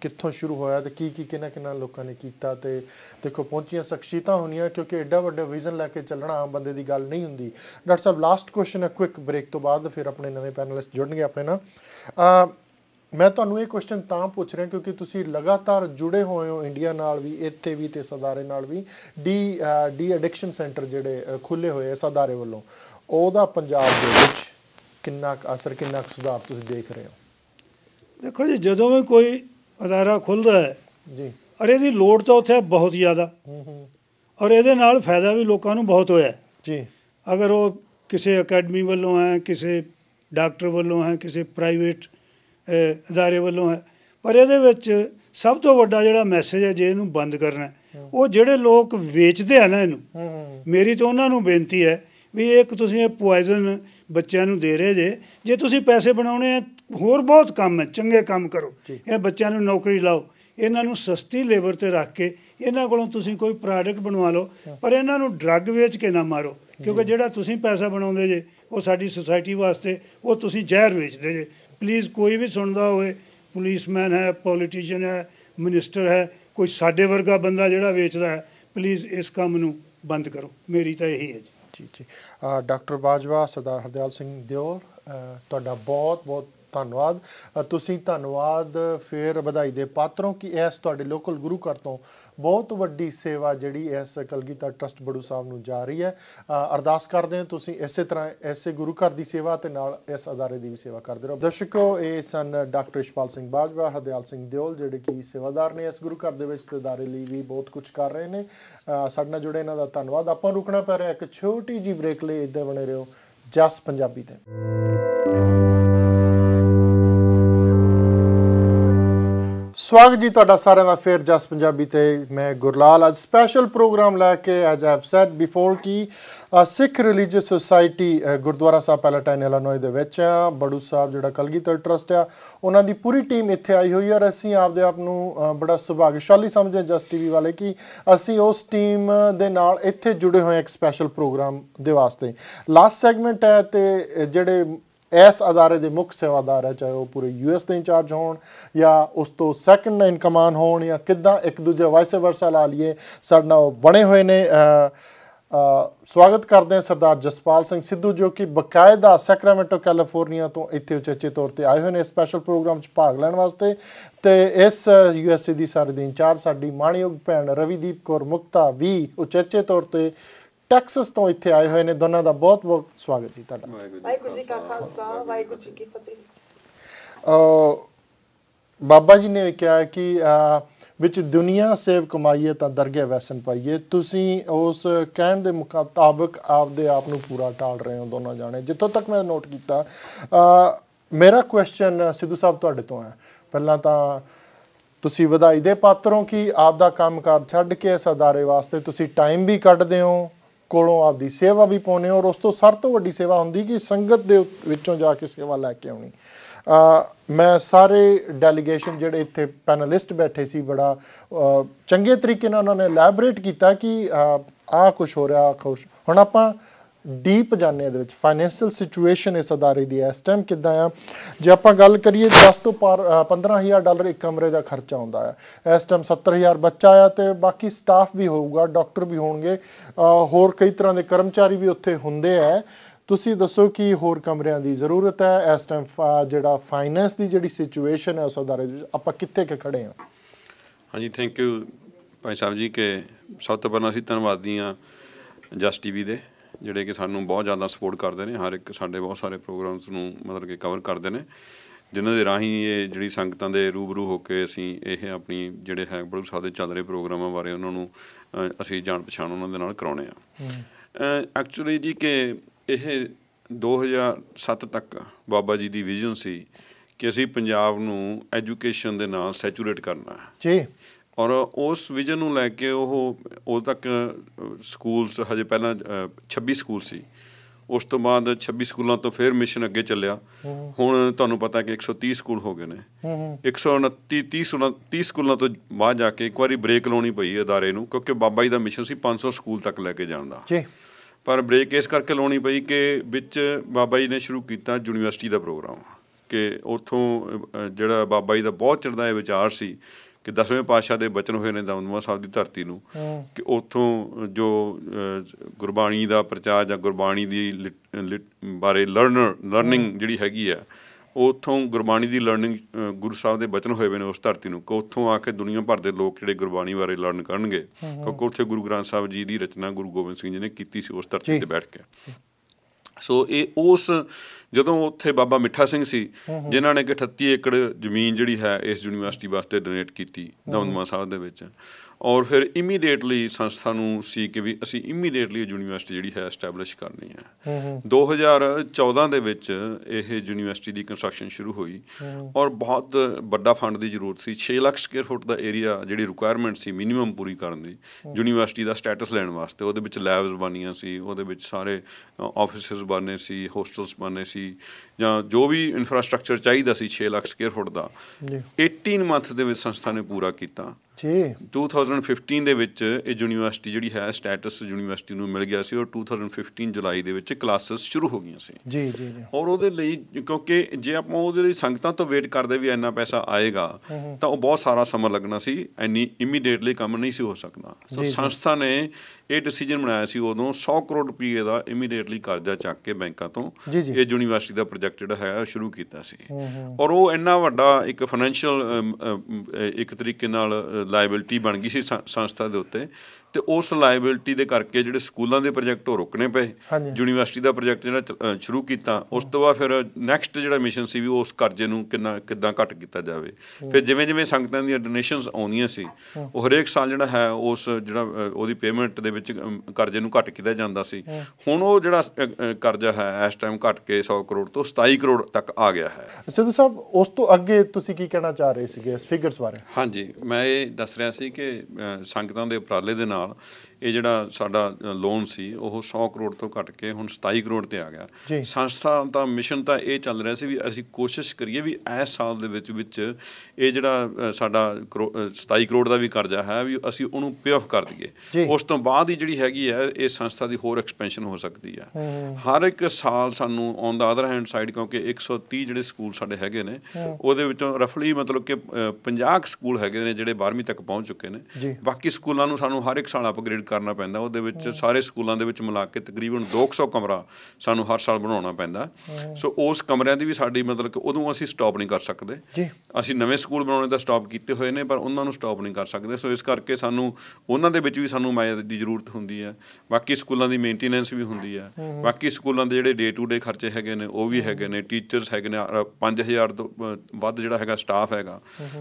ਕਿੱਥੋਂ ਸ਼ੁਰੂ ਹੋਇਆ ਤੇ ਕੀ ਕੀ ਕਿਨਾ ਕਿਨਾ ਲੋਕਾਂ ਨੇ ਕੀਤਾ ਤੇ ਦੇਖੋ ਪਹੁੰਚੀਆਂ ਸ਼ਖਸੀਅਤਾਂ ਹੋਣੀਆਂ ਕਿਉਂਕਿ ਐਡਾ ਵੱਡਾ ਵਿਜ਼ਨ ਲੈ ਕੇ ਚੱਲਣਾ ਆਮ ਬੰਦੇ ਦੀ ਗੱਲ ਨਹੀਂ ਹੁੰਦੀ ਡਾਕਟਰ ਸਾਹਿਬ ਲਾਸਟ ਕੁਐਸਚਨ ਹੈ ਕੁਇਕ ਬ੍ਰੇਕ ਤੋਂ ਬਾਅਦ ਫਿਰ ਆਪਣੇ ਨਵੇਂ ਪੈਨਲਿਸਟ ਜੁੜਨਗੇ ਆਪਣੇ ਨਾਲ ਆ ਮੈਂ ਤੁਹਾਨੂੰ ਇਹ ਕੁਐਸਚਨ ਤਾਂ ਪੁੱਛ ਰਿਹਾ ਕਿਉਂਕਿ ਤੁਸੀਂ ਲਗਾਤਾਰ ਜੁੜੇ ਹੋਏ ਹੋ ਇੰਡੀਆ ਨਾਲ ਵੀ ਇੱਥੇ ਵੀ ਤੇ ਸਦਾਰੇ ਨਾਲ ਵੀ ਡੀ ਡੀ ਐਡਿਕਸ਼ਨ ਸੈਂਟਰ ਜਿਹੜੇ ਖੁੱਲੇ ਹੋਏ ਆ ਸਦਾਰੇ ਵੱਲੋਂ ਉਹਦਾ ਪੰਜਾਬ ਦੇ ਵਿੱਚ ਕਿੰਨਾ ਅਸਰ ਕਿੰਨਾ ਸੁਧਾਰ ਤੁਸੀਂ ਦੇਖ ਰਹੇ ਹੋ ਦੇਖੋ ਜੀ ਜਦੋਂ ਵੀ ਕੋਈ ਅਦਾਰਾ ਖੁੱਲਦਾ ਹੈ ਜੀ ਔਰ ਇਹਦੀ ਲੋੜ ਤਾਂ ਉੱਥੇ ਬਹੁਤ ਜ਼ਿਆਦਾ ਔਰ ਇਹਦੇ ਨਾਲ ਫਾਇਦਾ ਵੀ ਲੋਕਾਂ ਨੂੰ ਬਹੁਤ ਹੋਇਆ ਜੀ ਅਗਰ ਉਹ ਕਿਸੇ ਅਕੈਡਮੀ ਵੱਲੋਂ ਹੈ ਕਿਸੇ ਡਾਕਟਰ ਵੱਲੋਂ ਹੈ ਕਿਸੇ ਪ੍ਰਾਈਵੇਟ ਅਦਾਰੇ ਵੱਲੋਂ ਹੈ ਪਰ ਇਹਦੇ ਵਿੱਚ ਸਭ ਤੋਂ ਵੱਡਾ ਜਿਹੜਾ ਮੈਸੇਜ ਹੈ ਜੇ ਇਹਨੂੰ ਬੰਦ ਕਰਨਾ ਉਹ ਜਿਹੜੇ ਲੋਕ ਵੇਚਦੇ ਆ ਨਾ ਇਹਨੂੰ ਮੇਰੀ ਤਾਂ ਉਹਨਾਂ ਨੂੰ ਬੇਨਤੀ ਹੈ ਵੀ ਇਹ ਤੁਸੀਂ ਇਹ ਪੋਇਜ਼ਨ ਬੱਚਿਆਂ ਨੂੰ ਦੇ ਰਹੇ ਜੇ ਜੇ ਤੁਸੀਂ ਪੈਸੇ ਬਣਾਉਣੇ ਆ ਹੋਰ ਬਹੁਤ ਕੰਮ ਹੈ ਚੰਗੇ ਕੰਮ ਕਰੋ ਇਹ ਬੱਚਿਆਂ ਨੂੰ ਨੌਕਰੀ ਲਾਓ ਇਹਨਾਂ ਨੂੰ ਸਸਤੀ ਲੇਬਰ ਤੇ ਰੱਖ ਕੇ ਇਹਨਾਂ ਕੋਲੋਂ ਤੁਸੀਂ ਕੋਈ ਪ੍ਰੋਡਕਟ ਬਣਵਾ ਲਓ ਪਰ ਇਹਨਾਂ ਨੂੰ ਡਰੱਗ ਵੇਚ ਕੇ ਨਾ ਮਾਰੋ ਕਿਉਂਕਿ ਜਿਹੜਾ ਤੁਸੀਂ ਪੈਸਾ ਬਣਾਉਂਦੇ ਜੇ ਉਹ ਸਾਡੀ ਸੁਸਾਇਟੀ ਵਾਸਤੇ ਉਹ ਤੁਸੀਂ ਜ਼ਹਿਰ ਵੇਚਦੇ ਜੇ ਪਲੀਜ਼ ਕੋਈ ਵੀ ਸੁਣਦਾ ਹੋਵੇ ਪੁਲਿਸਮੈਨ ਹੈ ਪੋਲੀਟੀਸ਼ੀਅਨ ਹੈ ਮਿਨਿਸਟਰ ਹੈ ਕੋਈ ਸਾਡੇ ਵਰਗਾ ਬੰਦਾ ਜਿਹੜਾ ਵੇਚਦਾ ਹੈ ਪਲੀਜ਼ ਇਸ ਕੰਮ ਨੂੰ ਬੰਦ ਕਰੋ ਮੇਰੀ ਤਾਂ ਇਹੀ ਹੈ ਜੀ ਜੀ ਡਾਕਟਰ ਬਾਜਵਾ ਸਰਦਾਰ ਹਰਦਿਆਲ ਸਿੰਘ ਦਿਓਰ ਤੁਹਾਡਾ ਬਹੁਤ ਬਹੁਤ ਧੰਨਵਾਦ ਤੁਸੀਂ ਧੰਨਵਾਦ ਫੇਰ ਵਧਾਈ ਦੇ ਪਾਤਰੋਂ ਕਿ ਇਸ ਤੁਹਾਡੇ ਲੋਕਲ ਗੁਰੂ ਘਰ ਤੋਂ ਬਹੁਤ ਵੱਡੀ ਸੇਵਾ ਜਿਹੜੀ ਇਸ ਕਲਗੀਧਰ ਟਰਸਟ ਬੜੂ ਸਾਹਿਬ ਨੂੰ ਜਾ ਰਹੀ ਹੈ ਅਰਦਾਸ ਕਰਦੇ ਹਾਂ ਤੁਸੀਂ ਇਸੇ ਤਰ੍ਹਾਂ ਐਸੇ ਗੁਰੂ ਘਰ ਦੀ ਸੇਵਾ ਤੇ ਨਾਲ ਇਸ ਅਦਾਰੇ ਦੀ ਵੀ ਸੇਵਾ ਕਰਦੇ ਰਹੋ ਦਰਸ਼ਕੋ ਇਹ ਸਨ ਡਾਕਟਰ ਇਸ਼ਪਾਲ ਸਿੰਘ ਬਾਜਵਾ ਹਰਦਿਆਲ ਸਿੰਘ ਦਿਓਲ ਜਿਹੜੇ ਕਿ ਸੇਵਾਦਾਰ ਨੇ ਇਸ ਗੁਰੂ ਘਰ ਦੇ ਵਿੱਚ ਤੇ ਅਦਾਰੇ ਲਈ ਵੀ ਬਹੁਤ ਕੁਝ ਕਰ ਰਹੇ ਨੇ ਸਾਡੇ ਨਾਲ ਜੁੜੇ ਇਹਨਾਂ ਦਾ ਧੰਨਵਾਦ ਆਪਾਂ ਰੁਕਣਾ ਪੈ ਰਿਹਾ ਇੱਕ ਛੋਟੀ ਜੀ ਬ੍ਰੇਕ ਲਈ ਇੱਧਰ ਬਣੇ ਰਹੋ ਜਸ ਪੰਜਾਬੀ ਤੇ ਸਵਾਗਤ ਜੀ ਤੁਹਾਡਾ ਸਾਰਿਆਂ ਦਾ ਫੇਰ ਜਸ ਪੰਜਾਬੀ ਤੇ ਮੈਂ ਗੁਰਲਾਲ ਅੱਜ ਸਪੈਸ਼ਲ ਪ੍ਰੋਗਰਾਮ ਲੈ ਕੇ ਐਜ ਆਈਵ ਸੈਡ ਬਿਫੋਰ ਕੀ Sikh religious society Gurdwara Sahib Palatine Illinois ਦੇ ਵਿੱਚ ਬੜੂ ਸਾਹਿਬ ਜਿਹੜਾ ਕਲਗੀਧਰ ਟਰਸਟ ਆ ਉਹਨਾਂ ਦੀ ਪੂਰੀ ਟੀਮ ਇੱਥੇ ਆਈ ਹੋਈ ਹੈ ਔਰ ਅਸੀਂ ਆਪਦੇ ਆਪ ਨੂੰ ਬੜਾ ਸੁਭਾਗਸ਼ਾਲੀ ਸਮਝਦੇ ਜਸ ਟੀਵੀ ਵਾਲੇ ਕਿ ਅਸੀਂ ਉਸ ਟੀਮ ਦੇ ਨਾਲ ਇੱਥੇ ਜੁੜੇ ਹੋਏ ਇੱਕ ਸਪੈਸ਼ਲ ਪ੍ਰੋਗਰਾਮ ਦੇ ਵਾਸਤੇ ਲਾਸਟ ਸੈਗਮੈਂਟ ਹੈ ਤੇ ਜਿਹੜੇ ਇਸ ادارے ਦੇ ਮੁੱਖ ਸੇਵਾਦਾਰ ਹੈ ਚਾਹੇ ਉਹ ਪੂਰੇ ਯੂਐਸ ਦੇ ਇੰਚਾਰਜ ਹੋਣ ਜਾਂ ਉਸ ਤੋਂ ਸੈਕੰਡ ਇਨ ਕਮਾਂਡ ਹੋਣ ਜਾਂ ਕਿੱਦਾਂ ਇੱਕ ਦੂਜੇ ਵਾਈਸ ਵਰਸਾ ਲਾ ਲਈਏ ਸਾਡੇ ਨਾਲ ਬਣੇ ਹੋਏ ਨੇ ਸਵਾਗਤ ਕਰਦੇ ਹਾਂ ਸਰਦਾਰ ਜਸਪਾਲ ਸਿੰਘ ਸਿੱਧੂ ਜੋ ਕਿ ਬਕਾਇਦਾ ਸੈਕਰਾਮੈਂਟੋ ਕੈਲੀਫੋਰਨੀਆ ਤੋਂ ਇੱਥੇ ਉੱਚੇ ਤੌਰ ਤੇ ਆਏ ਹੋਏ ਨੇ ਸਪੈਸ਼ਲ ਪ੍ਰੋਗਰਾਮ 'ਚ ਭਾਗ ਲੈਣ ਵਾਸਤੇ ਤੇ ਇਸ ਯੂਐਸਏ ਦੀ ਸਾਰੇ ਦੇ ਇੰਚਾਰਜ ਸਾਡੀ ਮਾਣਯੋਗ ਭੈਣ ਰਵੀਦੀਪ ਕੌਰ ਮੁਕਤਾ ਵੀ ਉੱਚੇ ਤੌਰ ਤੇ ਟੈਕਸਸ ਤੋਂ ਇੱਥੇ ਆਏ ਹੋਏ ਨੇ ਦੋਨਾਂ ਦਾ ਬਹੁਤ ਬਹੁਤ ਸਵਾਗਤ ਹੈ ਤੁਹਾਡਾ ਵਾਹਿਗੁਰੂ ਜੀ ਕਾ ਖਾਲਸਾ ਵਾਹਿਗੁਰੂ ਜੀ ਕੀ ਫਤਿਹ ਅ ਬਾਬਾ ਜੀ ਨੇ ਕਿਹਾ ਕਿ ਵਿੱਚ ਦੁਨੀਆ ਸੇਵ ਕਮਾਈਏ ਤਾਂ ਦਰਗਹਿ ਵੈਸਨ ਪਾਈਏ ਤੁਸੀਂ ਉਸ ਕਹਿਣ ਦੇ ਮੁਤਾਬਕ ਆਪਦੇ ਆਪ ਨੂੰ ਪੂਰਾ ਟਾਲ ਰਹੇ ਹੋ ਦੋਨਾਂ ਜਾਣੇ ਜਿੱਥੋਂ ਤੱਕ ਮੈਂ ਨੋਟ ਕੀਤਾ ਮੇਰਾ ਕੁਐਸਚਨ ਸਿੱਧੂ ਸਾਹਿਬ ਤੁਹਾਡੇ ਤੋਂ ਹੈ ਪਹਿਲਾਂ ਤਾਂ ਤੁਸੀਂ ਵਧਾਈ ਦੇ ਪਾਤਰੋਂ ਕਿ ਆਪ ਦਾ ਕੰਮਕਾਰ ਛੱਡ ਕੇ ਇਸ ਅਦਾਰੇ ਵਾਸਤੇ ਤੁਸੀਂ ਟਾਈਮ ਵੀ ਕੱਢਦੇ ਹੋ ਕੋਲੋਂ ਆਪਦੀ ਸੇਵਾ ਵੀ ਪਾਉਨੇ ਔਰ ਉਸ ਤੋਂ ਸਭ ਤੋਂ ਵੱਡੀ ਸੇਵਾ ਹੁੰਦੀ ਕਿ ਸੰਗਤ ਦੇ ਵਿੱਚੋਂ ਜਾ ਕੇ ਸੇਵਾ ਲੈ ਕੇ ਆਉਣੀ ਮੈਂ ਸਾਰੇ ਡੈਲੀਗੇਸ਼ਨ ਜਿਹੜੇ ਇੱਥੇ ਪੈਨਲਿਸਟ ਬੈਠੇ ਸੀ ਬੜਾ ਚੰਗੇ ਤਰੀਕੇ ਨਾਲ ਉਹਨਾਂ ਨੇ ਲੈਬੋਰੇਟ ਕੀਤਾ ਕਿ ਆ ਕੁਝ ਹੋ ਰਿਹਾ ਕੁਝ ਹੁਣ ਆਪਾਂ ਡੀਪ ਜਾਣਨੇ ਦੇ ਵਿੱਚ ਫਾਈਨੈਂਸ਼ੀਅਲ ਸਿਚੁਏਸ਼ਨ ਇਸ ਅਦਾਰੇ ਦੀ ਇਸ ਟਾਈਮ ਕਿੱਦਾਂ ਆ ਜੇ ਆਪਾਂ ਗੱਲ ਕਰੀਏ 10 ਤੋਂ 15000 ਡਾਲਰ ਇੱਕ ਕਮਰੇ ਦਾ ਖਰਚਾ ਆਉਂਦਾ ਆ ਇਸ ਟਾਈਮ 70000 ਬੱਚਾ ਆ ਤੇ ਬਾਕੀ ਸਟਾਫ ਵੀ ਹੋਊਗਾ ਡਾਕਟਰ ਵੀ ਹੋਣਗੇ ਹੋਰ ਕਈ ਤਰ੍ਹਾਂ ਦੇ ਕਰਮਚਾਰੀ ਵੀ ਉੱਥੇ ਹੁੰਦੇ ਆ ਤੁਸੀਂ ਦੱਸੋ ਕਿ ਹੋਰ ਕਮਰਿਆਂ ਦੀ ਜ਼ਰੂਰਤ ਹੈ ਇਸ ਟਾਈਮ ਜਿਹੜਾ ਫਾਈਨੈਂਸ ਦੀ ਜਿਹੜੀ ਸਿਚੁਏਸ਼ਨ ਹੈ ਉਸ ਅਦਾਰੇ ਦੇ ਵਿੱਚ ਆਪਾਂ ਕਿੱਥੇ ਕਿ ਖੜੇ ਹਾਂ ਹਾਂਜੀ ਥੈਂਕ ਯੂ ਭਾਈ ਸਾਹਿਬ ਜੀ ਕਿ ਸਭ ਤੋਂ ਪਹਿਲਾਂ ਅਸੀਂ ਧੰਨਵਾਦੀ ਆ ਜਸ ਟੀਵੀ ਦੇ ਜਿਹੜੇ ਕਿ ਸਾਨੂੰ ਬਹੁਤ ਜ਼ਿਆਦਾ ਸਪੋਰਟ ਕਰਦੇ ਨੇ ਹਰ ਇੱਕ ਸਾਡੇ ਬਹੁਤ ਸਾਰੇ ਪ੍ਰੋਗਰਾਮਸ ਨੂੰ ਮਤਲਬ ਕਿ ਕਵਰ ਕਰਦੇ ਨੇ ਜਿਨ੍ਹਾਂ ਦੇ ਰਾਹੀਂ ਇਹ ਜਿਹੜੀ ਸੰਗਤਾਂ ਦੇ ਰੂਬਰੂ ਹੋ ਕੇ ਅਸੀਂ ਇਹ ਆਪਣੀ ਜਿਹੜੇ ਹੈ ਬੜੂ ਸਾਹਿਬ ਦੇ ਚੱਲ ਰਹੇ ਪ੍ਰੋਗਰਾਮਾਂ ਬਾਰੇ ਉਹਨਾਂ ਨੂੰ ਅਸੀਂ ਜਾਣ ਪਛਾਣ ਉਹਨਾਂ ਦੇ ਨਾਲ ਕਰਾਉਣੇ ਆ ਐਕਚੁਅਲੀ ਜੀ ਕਿ ਇਹ 2007 ਤੱਕ ਬਾਬਾ ਜੀ ਦੀ ਵਿਜ਼ਨ ਸੀ ਕਿ ਅਸੀਂ ਪੰਜਾਬ ਨੂੰ ਐਜੂਕੇਸ਼ਨ ਦੇ ਨਾਲ ਸੈਚੂਰੇਟ ਕਰਨਾ ਹੈ ਜੀ ਔਰ ਉਸ ਵਿਜ਼ਨ ਨੂੰ ਲੈ ਕੇ ਉਹ ਉਹ ਤੱਕ ਸਕੂਲਸ ਹਜੇ ਪਹਿਲਾਂ 26 ਸਕੂਲ ਸੀ ਉਸ ਤੋਂ ਬਾਅਦ 26 ਸਕੂਲਾਂ ਤੋਂ ਫਿਰ ਮਿਸ਼ਨ ਅੱਗੇ ਚੱਲਿਆ ਹੁਣ ਤੁਹਾਨੂੰ ਪਤਾ ਕਿ 130 ਸਕੂਲ ਹੋ ਗਏ ਨੇ 129 30 29 ਸਕੂਲਾਂ ਤੋਂ ਬਾਅਦ ਜਾ ਕੇ ਇੱਕ ਵਾਰੀ ਬ੍ਰੇਕ ਲਾਉਣੀ ਪਈ ادارے ਨੂੰ ਕਿਉਂਕਿ ਬਾਬਾ ਜੀ ਦਾ ਮਿਸ਼ਨ ਸੀ 500 ਸਕੂਲ ਤੱਕ ਲੈ ਕੇ ਜਾਣ ਦਾ ਜੀ ਪਰ ਬ੍ਰੇਕ ਇਸ ਕਰਕੇ ਲਾਉਣੀ ਪਈ ਕਿ ਵਿੱਚ ਬਾਬਾ ਜੀ ਨੇ ਸ਼ੁਰੂ ਕੀਤਾ ਯੂਨੀਵਰਸਿਟੀ ਦਾ ਪ੍ਰੋਗਰਾਮ ਕਿ ਉਥੋਂ ਜਿਹੜਾ ਬਾਬਾ ਜੀ ਦਾ ਬਹੁਤ ਚੜਦਾ ਵਿਚਾਰ ਸੀ ਕਿ ਦਸਵੇਂ ਪਾਤਸ਼ਾਹ ਦੇ ਬਚਨ ਹੋਏ ਨੇ ਦਮਦਮਾ ਸਾਹਿਬ ਦੀ ਧਰਤੀ ਨੂੰ ਕਿ ਉੱਥੋਂ ਜੋ ਗੁਰਬਾਣੀ ਦਾ ਪ੍ਰਚਾਰ ਜਾਂ ਗੁਰਬਾਣੀ ਦੀ ਬਾਰੇ ਲਰਨਰ ਲਰਨਿੰਗ ਜਿਹੜੀ ਹੈਗੀ ਆ ਉਥੋਂ ਗੁਰਬਾਣੀ ਦੀ ਲਰਨਿੰਗ ਗੁਰੂ ਸਾਹਿਬ ਦੇ ਬਚਨ ਹੋਏ ਨੇ ਉਸ ਧਰਤੀ ਨੂੰ ਕਿ ਉੱਥੋਂ ਆ ਕੇ ਦੁਨੀਆ ਭਰ ਦੇ ਲੋਕ ਜਿਹੜੇ ਗੁਰਬਾਣੀ ਬਾਰੇ ਲਰਨ ਕਰਨਗੇ ਕਿਉਂਕਿ ਉੱਥੇ ਗੁਰੂ ਗ੍ਰੰਥ ਸਾਹਿਬ ਜੀ ਦੀ ਰਚਨਾ ਗੁਰੂ ਗੋਬਿੰਦ ਸਿੰਘ ਜੀ ਨੇ ਕੀਤੀ ਸੀ ਉਸ ਧਰਤੀ ਤੇ ਬੈਠ ਕੇ ਸੋ ਇਹ ਉਸ ਜਦੋਂ ਉੱਥੇ ਬਾਬਾ ਮਿੱਠਾ ਸਿੰਘ ਸੀ ਜਿਨ੍ਹਾਂ ਨੇ 38 ਏਕੜ ਜ਼ਮੀਨ ਜਿਹੜੀ ਹੈ ਇਸ ਯੂਨੀਵਰਸਿਟੀ ਵਾਸਤੇ ਡੋਨੇਟ ਕੀਤੀ ਦਮਦਮਾ ਸਾਹਿਬ ਦੇ ਵਿੱਚ ਔਰ ਫਿਰ ਇਮੀਡੀਏਟਲੀ ਸੰਸਥਾ ਨੂੰ ਸੀ ਕਿ ਵੀ ਅਸੀਂ ਇਮੀਡੀਏਟਲੀ ਯੂਨੀਵਰਸਿਟੀ ਜਿਹੜੀ ਹੈ ਐਸਟੈਬਲਿਸ਼ ਕਰਨੀ ਹੈ 2014 ਦੇ ਵਿੱਚ ਇਹ ਯੂਨੀਵਰਸਿਟੀ ਦੀ ਕੰਸਟਰਕਸ਼ਨ ਸ਼ੁਰੂ ਹੋਈ ਔਰ ਬਹੁਤ ਵੱਡਾ ਫੰਡ ਦੀ ਜ਼ਰੂਰਤ ਸੀ 6 ਲੱਖ ਸਕੁਅਰ ਫੁੱਟ ਦਾ ਏਰੀਆ ਜਿਹੜੀ ਰਿਕੁਆਇਰਮੈਂਟ ਸੀ ਮਿਨੀਮਮ ਪੂਰੀ ਕਰਨ ਦੀ ਯੂਨੀਵਰਸਿਟੀ ਦਾ ਸਟੇਟਸ ਲੈਣ ਵਾਸਤੇ ਉਹਦੇ ਵਿੱਚ ਲੈਬਸ ਬਣੀਆਂ ਸੀ ਉਹਦੇ ਵਿੱਚ ਸਾਰੇ ਆਫਿਸਰਸ ਬਣਨੇ ਸੀ ਹੋਸਟਲਸ ਬਣਨੇ ਸੀ ਜਾਂ ਜੋ ਵੀ ਇਨਫਰਾਸਟ੍ਰਕਚਰ ਚਾਹੀਦਾ ਸੀ 6 ਲੱਖ ਸਕੁਅਰ ਫੁੱਟ ਦਾ 18 ਮੰਥ ਦੇ ਵਿੱਚ ਸੰਸਥਾ ਨੇ ਪੂਰਾ ਕੀਤਾ ਜੀ 2015 ਦੇ ਵਿੱਚ ਇਹ ਯੂਨੀਵਰਸਿਟੀ ਜਿਹੜੀ ਹੈ ਸਟੇਟਸ ਯੂਨੀਵਰਸਿਟੀ ਨੂੰ ਮਿਲ ਗਿਆ ਸੀ ਔਰ 2015 ਜੁਲਾਈ ਦੇ ਵਿੱਚ ਕਲਾਸਸ ਸ਼ੁਰੂ ਹੋ ਗਈਆਂ ਸੀ ਜੀ ਜੀ ਜੀ ਔਰ ਉਹਦੇ ਲਈ ਕਿਉਂਕਿ ਜੇ ਆਪਾਂ ਉਹਦੇ ਲਈ ਸੰਗਤਾਂ ਤੋਂ ਵੇਟ ਕਰਦੇ ਵੀ ਇੰਨਾ ਪੈਸਾ ਆਏਗਾ ਤਾਂ ਉਹ ਬਹੁਤ ਸਾਰਾ ਸਮਾਂ ਲੱਗਣਾ ਸੀ ਐਨੀ ਇਮੀਡੀਏਟਲੀ ਕੰਮ ਨਹੀਂ ਸੀ ਹੋ ਸਕਦਾ ਸੋ ਸੰਸਥਾ ਨੇ ਇਹ ਡਿਸੀਜਨ ਬਣਾਇਆ ਸੀ ਉਦੋਂ 100 ਕਰੋੜ ਰੁਪਏ ਦਾ ਇਮੀਡੀਏਟਲੀ ਕਰਜ਼ਾ ਚੱਕ ਕੇ ਬੈਂਕਾਂ ਤੋਂ ਇਹ ਯੂਨੀਵਰਸਿਟੀ ਦਾ ਪ੍ਰੋਜੈਕਟ ਜਿਹੜਾ ਹੈ ਸ਼ੁਰੂ ਕੀਤਾ ਸੀ ਔਰ ਉਹ ਇੰਨਾ ਵੱਡਾ ਇੱਕ ਫਾਈਨੈਂਸ਼ੀਅਲ ਇੱਕ ਤਰੀਕੇ ਨਾਲ ਲਾਇਬਿਲਟੀ ਬਣ ਗਈ ਸੀ ਸੰਸਥਾ ਦੇ ਉੱਤੇ ਤੇ ਉਸ ਲਾਇਬਿਲਟੀ ਦੇ ਕਰਕੇ ਜਿਹੜੇ ਸਕੂਲਾਂ ਦੇ ਪ੍ਰੋਜੈਕਟ ਉਹ ਰੁਕਣੇ ਪਏ ਯੂਨੀਵਰਸਿਟੀ ਦਾ ਪ੍ਰੋਜੈਕਟ ਜਿਹੜਾ ਸ਼ੁਰੂ ਕੀਤਾ ਉਸ ਤੋਂ ਬਾਅਦ ਫਿਰ ਨੈਕਸਟ ਜਿਹੜਾ ਮਿਸ਼ਨ ਸੀ ਵੀ ਉਸ ਕਰਜ਼ੇ ਨੂੰ ਕਿੰਨਾ ਕਿੱਦਾਂ ਘਟ ਕੀਤਾ ਜਾਵੇ ਫਿਰ ਜਿਵੇਂ ਜਿਵੇਂ ਸੰਗਤਾਂ ਦੀਆਂ ਡੋਨੇਸ਼ਨਸ ਆਉਂਦੀਆਂ ਸੀ ਉਹ ਹਰੇਕ ਸਾਲ ਜਿਹੜਾ ਹੈ ਉਸ ਜਿਹੜਾ ਉਹਦੀ ਪੇਮੈਂਟ ਦੇ ਵਿੱਚ ਕਰਜ਼ੇ ਨੂੰ ਘਟ ਕੀਤਾ ਜਾਂਦਾ ਸੀ ਹੁਣ ਉਹ ਜਿਹੜਾ ਕਰਜ਼ਾ ਹੈ ਇਸ ਟਾਈਮ ਘਟ ਕੇ 100 ਕਰੋੜ ਤੋਂ 27 ਕਰੋੜ ਤੱਕ ਆ ਗਿਆ ਹੈ ਸਿੱਧੂ ਸਾਹਿਬ ਉਸ ਤੋਂ ਅੱਗੇ ਤੁਸੀਂ ਕੀ ਕਹਿਣਾ ਚਾਹ ਰਹੇ ਸੀਗੇ ਇਸ ਫਿਗਰਸ ਬਾਰੇ ਹਾਂਜੀ ਮੈਂ ਇਹ ਦੱਸ ਰਿਹਾ ਸੀ ਕਿ ਸੰਗਤਾਂ ਦੇ ਉਪਰਾਲੇ ਦੇ ਨਾਲ You know. ਇਹ ਜਿਹੜਾ ਸਾਡਾ ਲੋਨ ਸੀ ਉਹ 100 ਕਰੋੜ ਤੋਂ ਘਟ ਕੇ ਹੁਣ 27 ਕਰੋੜ ਤੇ ਆ ਗਿਆ ਸੰਸਥਾ ਦਾ ਮਿਸ਼ਨ ਤਾਂ ਇਹ ਚੱਲ ਰਿਹਾ ਸੀ ਵੀ ਅਸੀਂ ਕੋਸ਼ਿਸ਼ ਕਰੀਏ ਵੀ ਇਸ ਸਾਲ ਦੇ ਵਿੱਚ ਵਿੱਚ ਇਹ ਜਿਹੜਾ ਸਾਡਾ 27 ਕਰੋੜ ਦਾ ਵੀ ਕਰਜ਼ਾ ਹੈ ਵੀ ਅਸੀਂ ਉਹਨੂੰ ਪੇ ਆਫ ਕਰ ਦਈਏ ਉਸ ਤੋਂ ਬਾਅਦ ਹੀ ਜਿਹੜੀ ਹੈਗੀ ਹੈ ਇਹ ਸੰਸਥਾ ਦੀ ਹੋਰ ਐਕਸਪੈਂਸ਼ਨ ਹੋ ਸਕਦੀ ਹੈ ਹਰ ਇੱਕ ਸਾਲ ਸਾਨੂੰ on the other hand side ਕਿਉਂਕਿ 130 ਜਿਹੜੇ ਸਕੂਲ ਸਾਡੇ ਹੈਗੇ ਨੇ ਉਹਦੇ ਵਿੱਚੋਂ ਰਫਲੀ ਮਤਲਬ ਕਿ 50 ਸਕੂਲ ਹੈਗੇ ਨੇ ਜਿਹੜੇ 12ਵੀਂ ਤੱਕ ਪਹੁੰਚ ਚੁੱਕੇ ਨੇ ਬਾਕੀ ਸਕੂਲਾਂ ਨੂੰ ਸਾਨੂੰ ਹਰ ਇੱਕ ਸਾਲ ਅਪਗ੍ਰੇਡ ਕਰਨਾ ਪੈਂਦਾ ਉਹਦੇ ਵਿੱਚ ਸਾਰੇ ਸਕੂਲਾਂ ਦੇ ਵਿੱਚ ਮਿਲਾ ਕੇ ਤਕਰੀਬਨ 200 ਕਮਰਾ ਸਾਨੂੰ ਹਰ ਸਾਲ ਬਣਾਉਣਾ ਪੈਂਦਾ ਸੋ ਉਸ ਕਮਰਿਆਂ ਦੀ ਵੀ ਸਾਡੀ ਮਤਲਬ ਕਿ ਉਦੋਂ ਅਸੀਂ ਸਟਾਪ ਨਹੀਂ ਕਰ ਸਕਦੇ ਅਸੀਂ ਨਵੇਂ ਸਕੂਲ ਬਣਾਉਣੇ ਦਾ ਸਟਾਪ ਕੀਤੇ ਹੋਏ ਨੇ ਪਰ ਉਹਨਾਂ ਨੂੰ ਸਟਾਪ ਨਹੀਂ ਕਰ ਸਕਦੇ ਸੋ ਇਸ ਕਰਕੇ ਸਾਨੂੰ ਉਹਨਾਂ ਦੇ ਵਿੱਚ ਵੀ ਸਾਨੂੰ ਮਾਇਆ ਦੀ ਜ਼ਰੂਰਤ ਹੁੰਦੀ ਹੈ ਬਾਕੀ ਸਕੂਲਾਂ ਦੀ ਮੇਨਟੇਨੈਂਸ ਵੀ ਹੁੰਦੀ ਹੈ ਬਾਕੀ ਸਕੂਲਾਂ ਦੇ ਜਿਹੜੇ ਡੇ ਟੂ ਡੇ ਖਰਚੇ ਹੈਗੇ ਨੇ ਉਹ ਵੀ ਹੈਗੇ ਨੇ ਟੀਚਰਸ ਹੈਗੇ ਨੇ 5000 ਤੋਂ ਵੱਧ ਜਿਹੜਾ ਹੈਗਾ ਸਟਾਫ ਹੈਗਾ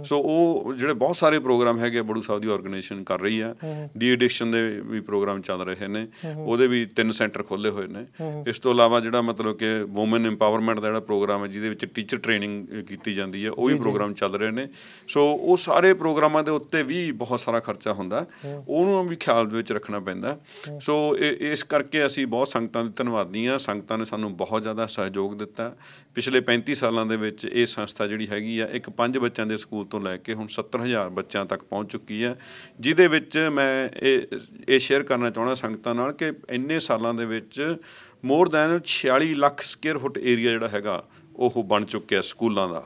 ਸੋ ਉਹ ਜਿਹੜੇ ਬਹੁਤ ਸਾਰੇ ਪ੍ਰੋਗਰਾਮ ਹੈਗੇ ਬੜੂ ਸਾਹਿਬ ਦੀ ਆਰਗੇਨਾਈਜੇਸ਼ਨ ਕਰ ਰਹੀ ਹੈ ਡੀ ਐਡਿਕਸ਼ਨ ਦੇ ਵੀ ਪ੍ਰੋਗਰਾਮ ਚੱਲ ਰਹੇ ਨੇ ਉਹਦੇ ਵੀ ਤਿੰਨ ਸੈਂਟਰ ਖੋਲੇ ਹੋਏ ਨੇ ਇਸ ਤੋਂ ਇਲਾਵਾ ਜਿਹੜਾ ਮਤਲਬ ਕਿ ਔਮਨ ਇੰਪਾਵਰਮੈਂਟ ਦਾ ਜਿਹੜਾ ਪ੍ਰੋਗਰਾਮ ਹੈ ਜਿਹਦੇ ਵਿੱਚ ਟੀਚਰ ਟ੍ਰੇਨਿੰਗ ਕੀਤੀ ਜਾਂਦੀ ਹੈ ਉਹ ਵੀ ਪ੍ਰੋਗਰਾਮ ਚੱਲ ਰਹੇ ਨੇ ਸੋ ਉਹ ਸਾਰੇ ਪ੍ਰੋਗਰਾਮਾਂ ਦੇ ਉੱਤੇ ਵੀ ਬਹੁਤ ਸਾਰਾ ਖਰਚਾ ਹੁੰਦਾ ਉਹਨੂੰ ਵੀ ਖਿਆਲ ਦੇ ਵਿੱਚ ਰੱਖਣਾ ਪੈਂਦਾ ਸੋ ਇਸ ਕਰਕੇ ਅਸੀਂ ਬਹੁਤ ਸੰਗਤਾਂ ਦੇ ਧੰਨਵਾਦੀ ਆ ਸੰਗਤਾਂ ਨੇ ਸਾਨੂੰ ਬਹੁਤ ਜ਼ਿਆਦਾ ਸਹਿਯੋਗ ਦਿੱਤਾ ਪਿਛਲੇ 35 ਸਾਲਾਂ ਦੇ ਵਿੱਚ ਇਹ ਸੰਸਥਾ ਜਿਹੜੀ ਹੈਗੀ ਆ ਇੱਕ ਪੰਜ ਬੱਚਿਆਂ ਦੇ ਸਕੂਲ ਤੋਂ ਲੈ ਕੇ ਹੁਣ 70000 ਬੱਚਿਆਂ ਤੱਕ ਪਹੁੰਚ ਚੁੱਕੀ ਹੈ ਜਿਹਦੇ ਵਿੱਚ ਮੈਂ ਇਹ ਇਹ ਸ਼ੇਅਰ ਕਰਨਾ ਚਾਹਣਾ ਸੰਗਤਾਂ ਨਾਲ ਕਿ ਇੰਨੇ ਸਾਲਾਂ ਦੇ ਵਿੱਚ more than 46 lakh square foot area ਜਿਹੜਾ ਹੈਗਾ ਉਹ ਬਣ ਚੁੱਕਿਆ ਸਕੂਲਾਂ ਦਾ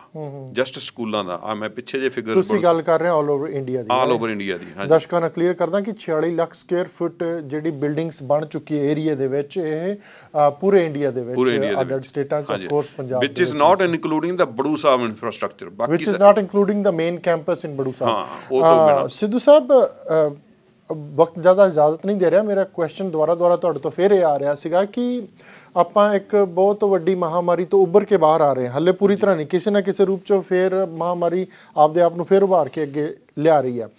ਜਸਟ ਸਕੂਲਾਂ ਦਾ ਆ ਮੈਂ ਪਿੱਛੇ ਜੇ ਫਿਗਰ ਤੁਸੀਂ ਗੱਲ ਕਰ ਰਹੇ ਹੋ ਆਲ ਓਵਰ ਇੰਡੀਆ ਦੀ ਆਲ ਓਵਰ ਇੰਡੀਆ ਦੀ ਹਾਂਜੀ ਦਰਸ਼ਕਾਂ ਨਾਲ ਕਲੀਅਰ ਕਰਦਾ ਕਿ 46 ਲੱਖ ਸਕੁਅਰ ਫੁੱਟ ਜਿਹੜੀ ਬਿਲਡਿੰਗਸ ਬਣ ਚੁੱਕੀ ਹੈ ਏਰੀਆ ਦੇ ਵਿੱਚ ਇਹ ਪੂਰੇ ਇੰਡੀਆ ਦੇ ਵਿੱਚ ਅਦਰ ਸਟੇਟਾਂ ਚ ਆਫ ਕੋਰਸ ਪੰਜਾਬ ਵਿੱਚ ਇਸ not including the Baru Sahib infrastructure ਬਾਕੀ ਵਿੱਚ ਇਸ not including the main campus in Baru Sahib ਹਾਂ ਉਹ ਤੋਂ ਬਿਨਾਂ ਸਿੱਧੂ ਸਾਹਿਬ ਵਕਤ ਜ਼ਿਆਦਾ ਇਜਾਜ਼ਤ ਨਹੀਂ ਦੇ ਰਿਹਾ ਮੇਰਾ ਕੁਐਸਚਨ ਦੁਬਾਰਾ ਦੁਬਾਰਾ ਤੁਹਾਡੇ ਤੋਂ ਫੇਰ ਇਹ ਆ ਰਿਹਾ ਸੀਗਾ ਕਿ ਆਪਾਂ ਇੱਕ ਬਹੁਤ ਵੱਡੀ ਮਹਾਮਾਰੀ ਤੋਂ ਉੱਭਰ ਕੇ ਬਾਹਰ ਆ ਰਹੇ ਹਾਂ ਹੱਲੇ ਪੂਰੀ ਤਰ੍ਹਾਂ ਨਹੀਂ ਕਿਸੇ ਨਾ ਕਿਸੇ ਰੂਪ ਚੋਂ ਫੇਰ ਮਹਾਮਾਰੀ ਆਪਦੇ ਆਪ ਨੂੰ ਫੇਰ ਉਭਾਰ ਕੇ ਅੱਗੇ ਲਿਆ ਰਹੀ ਹੈ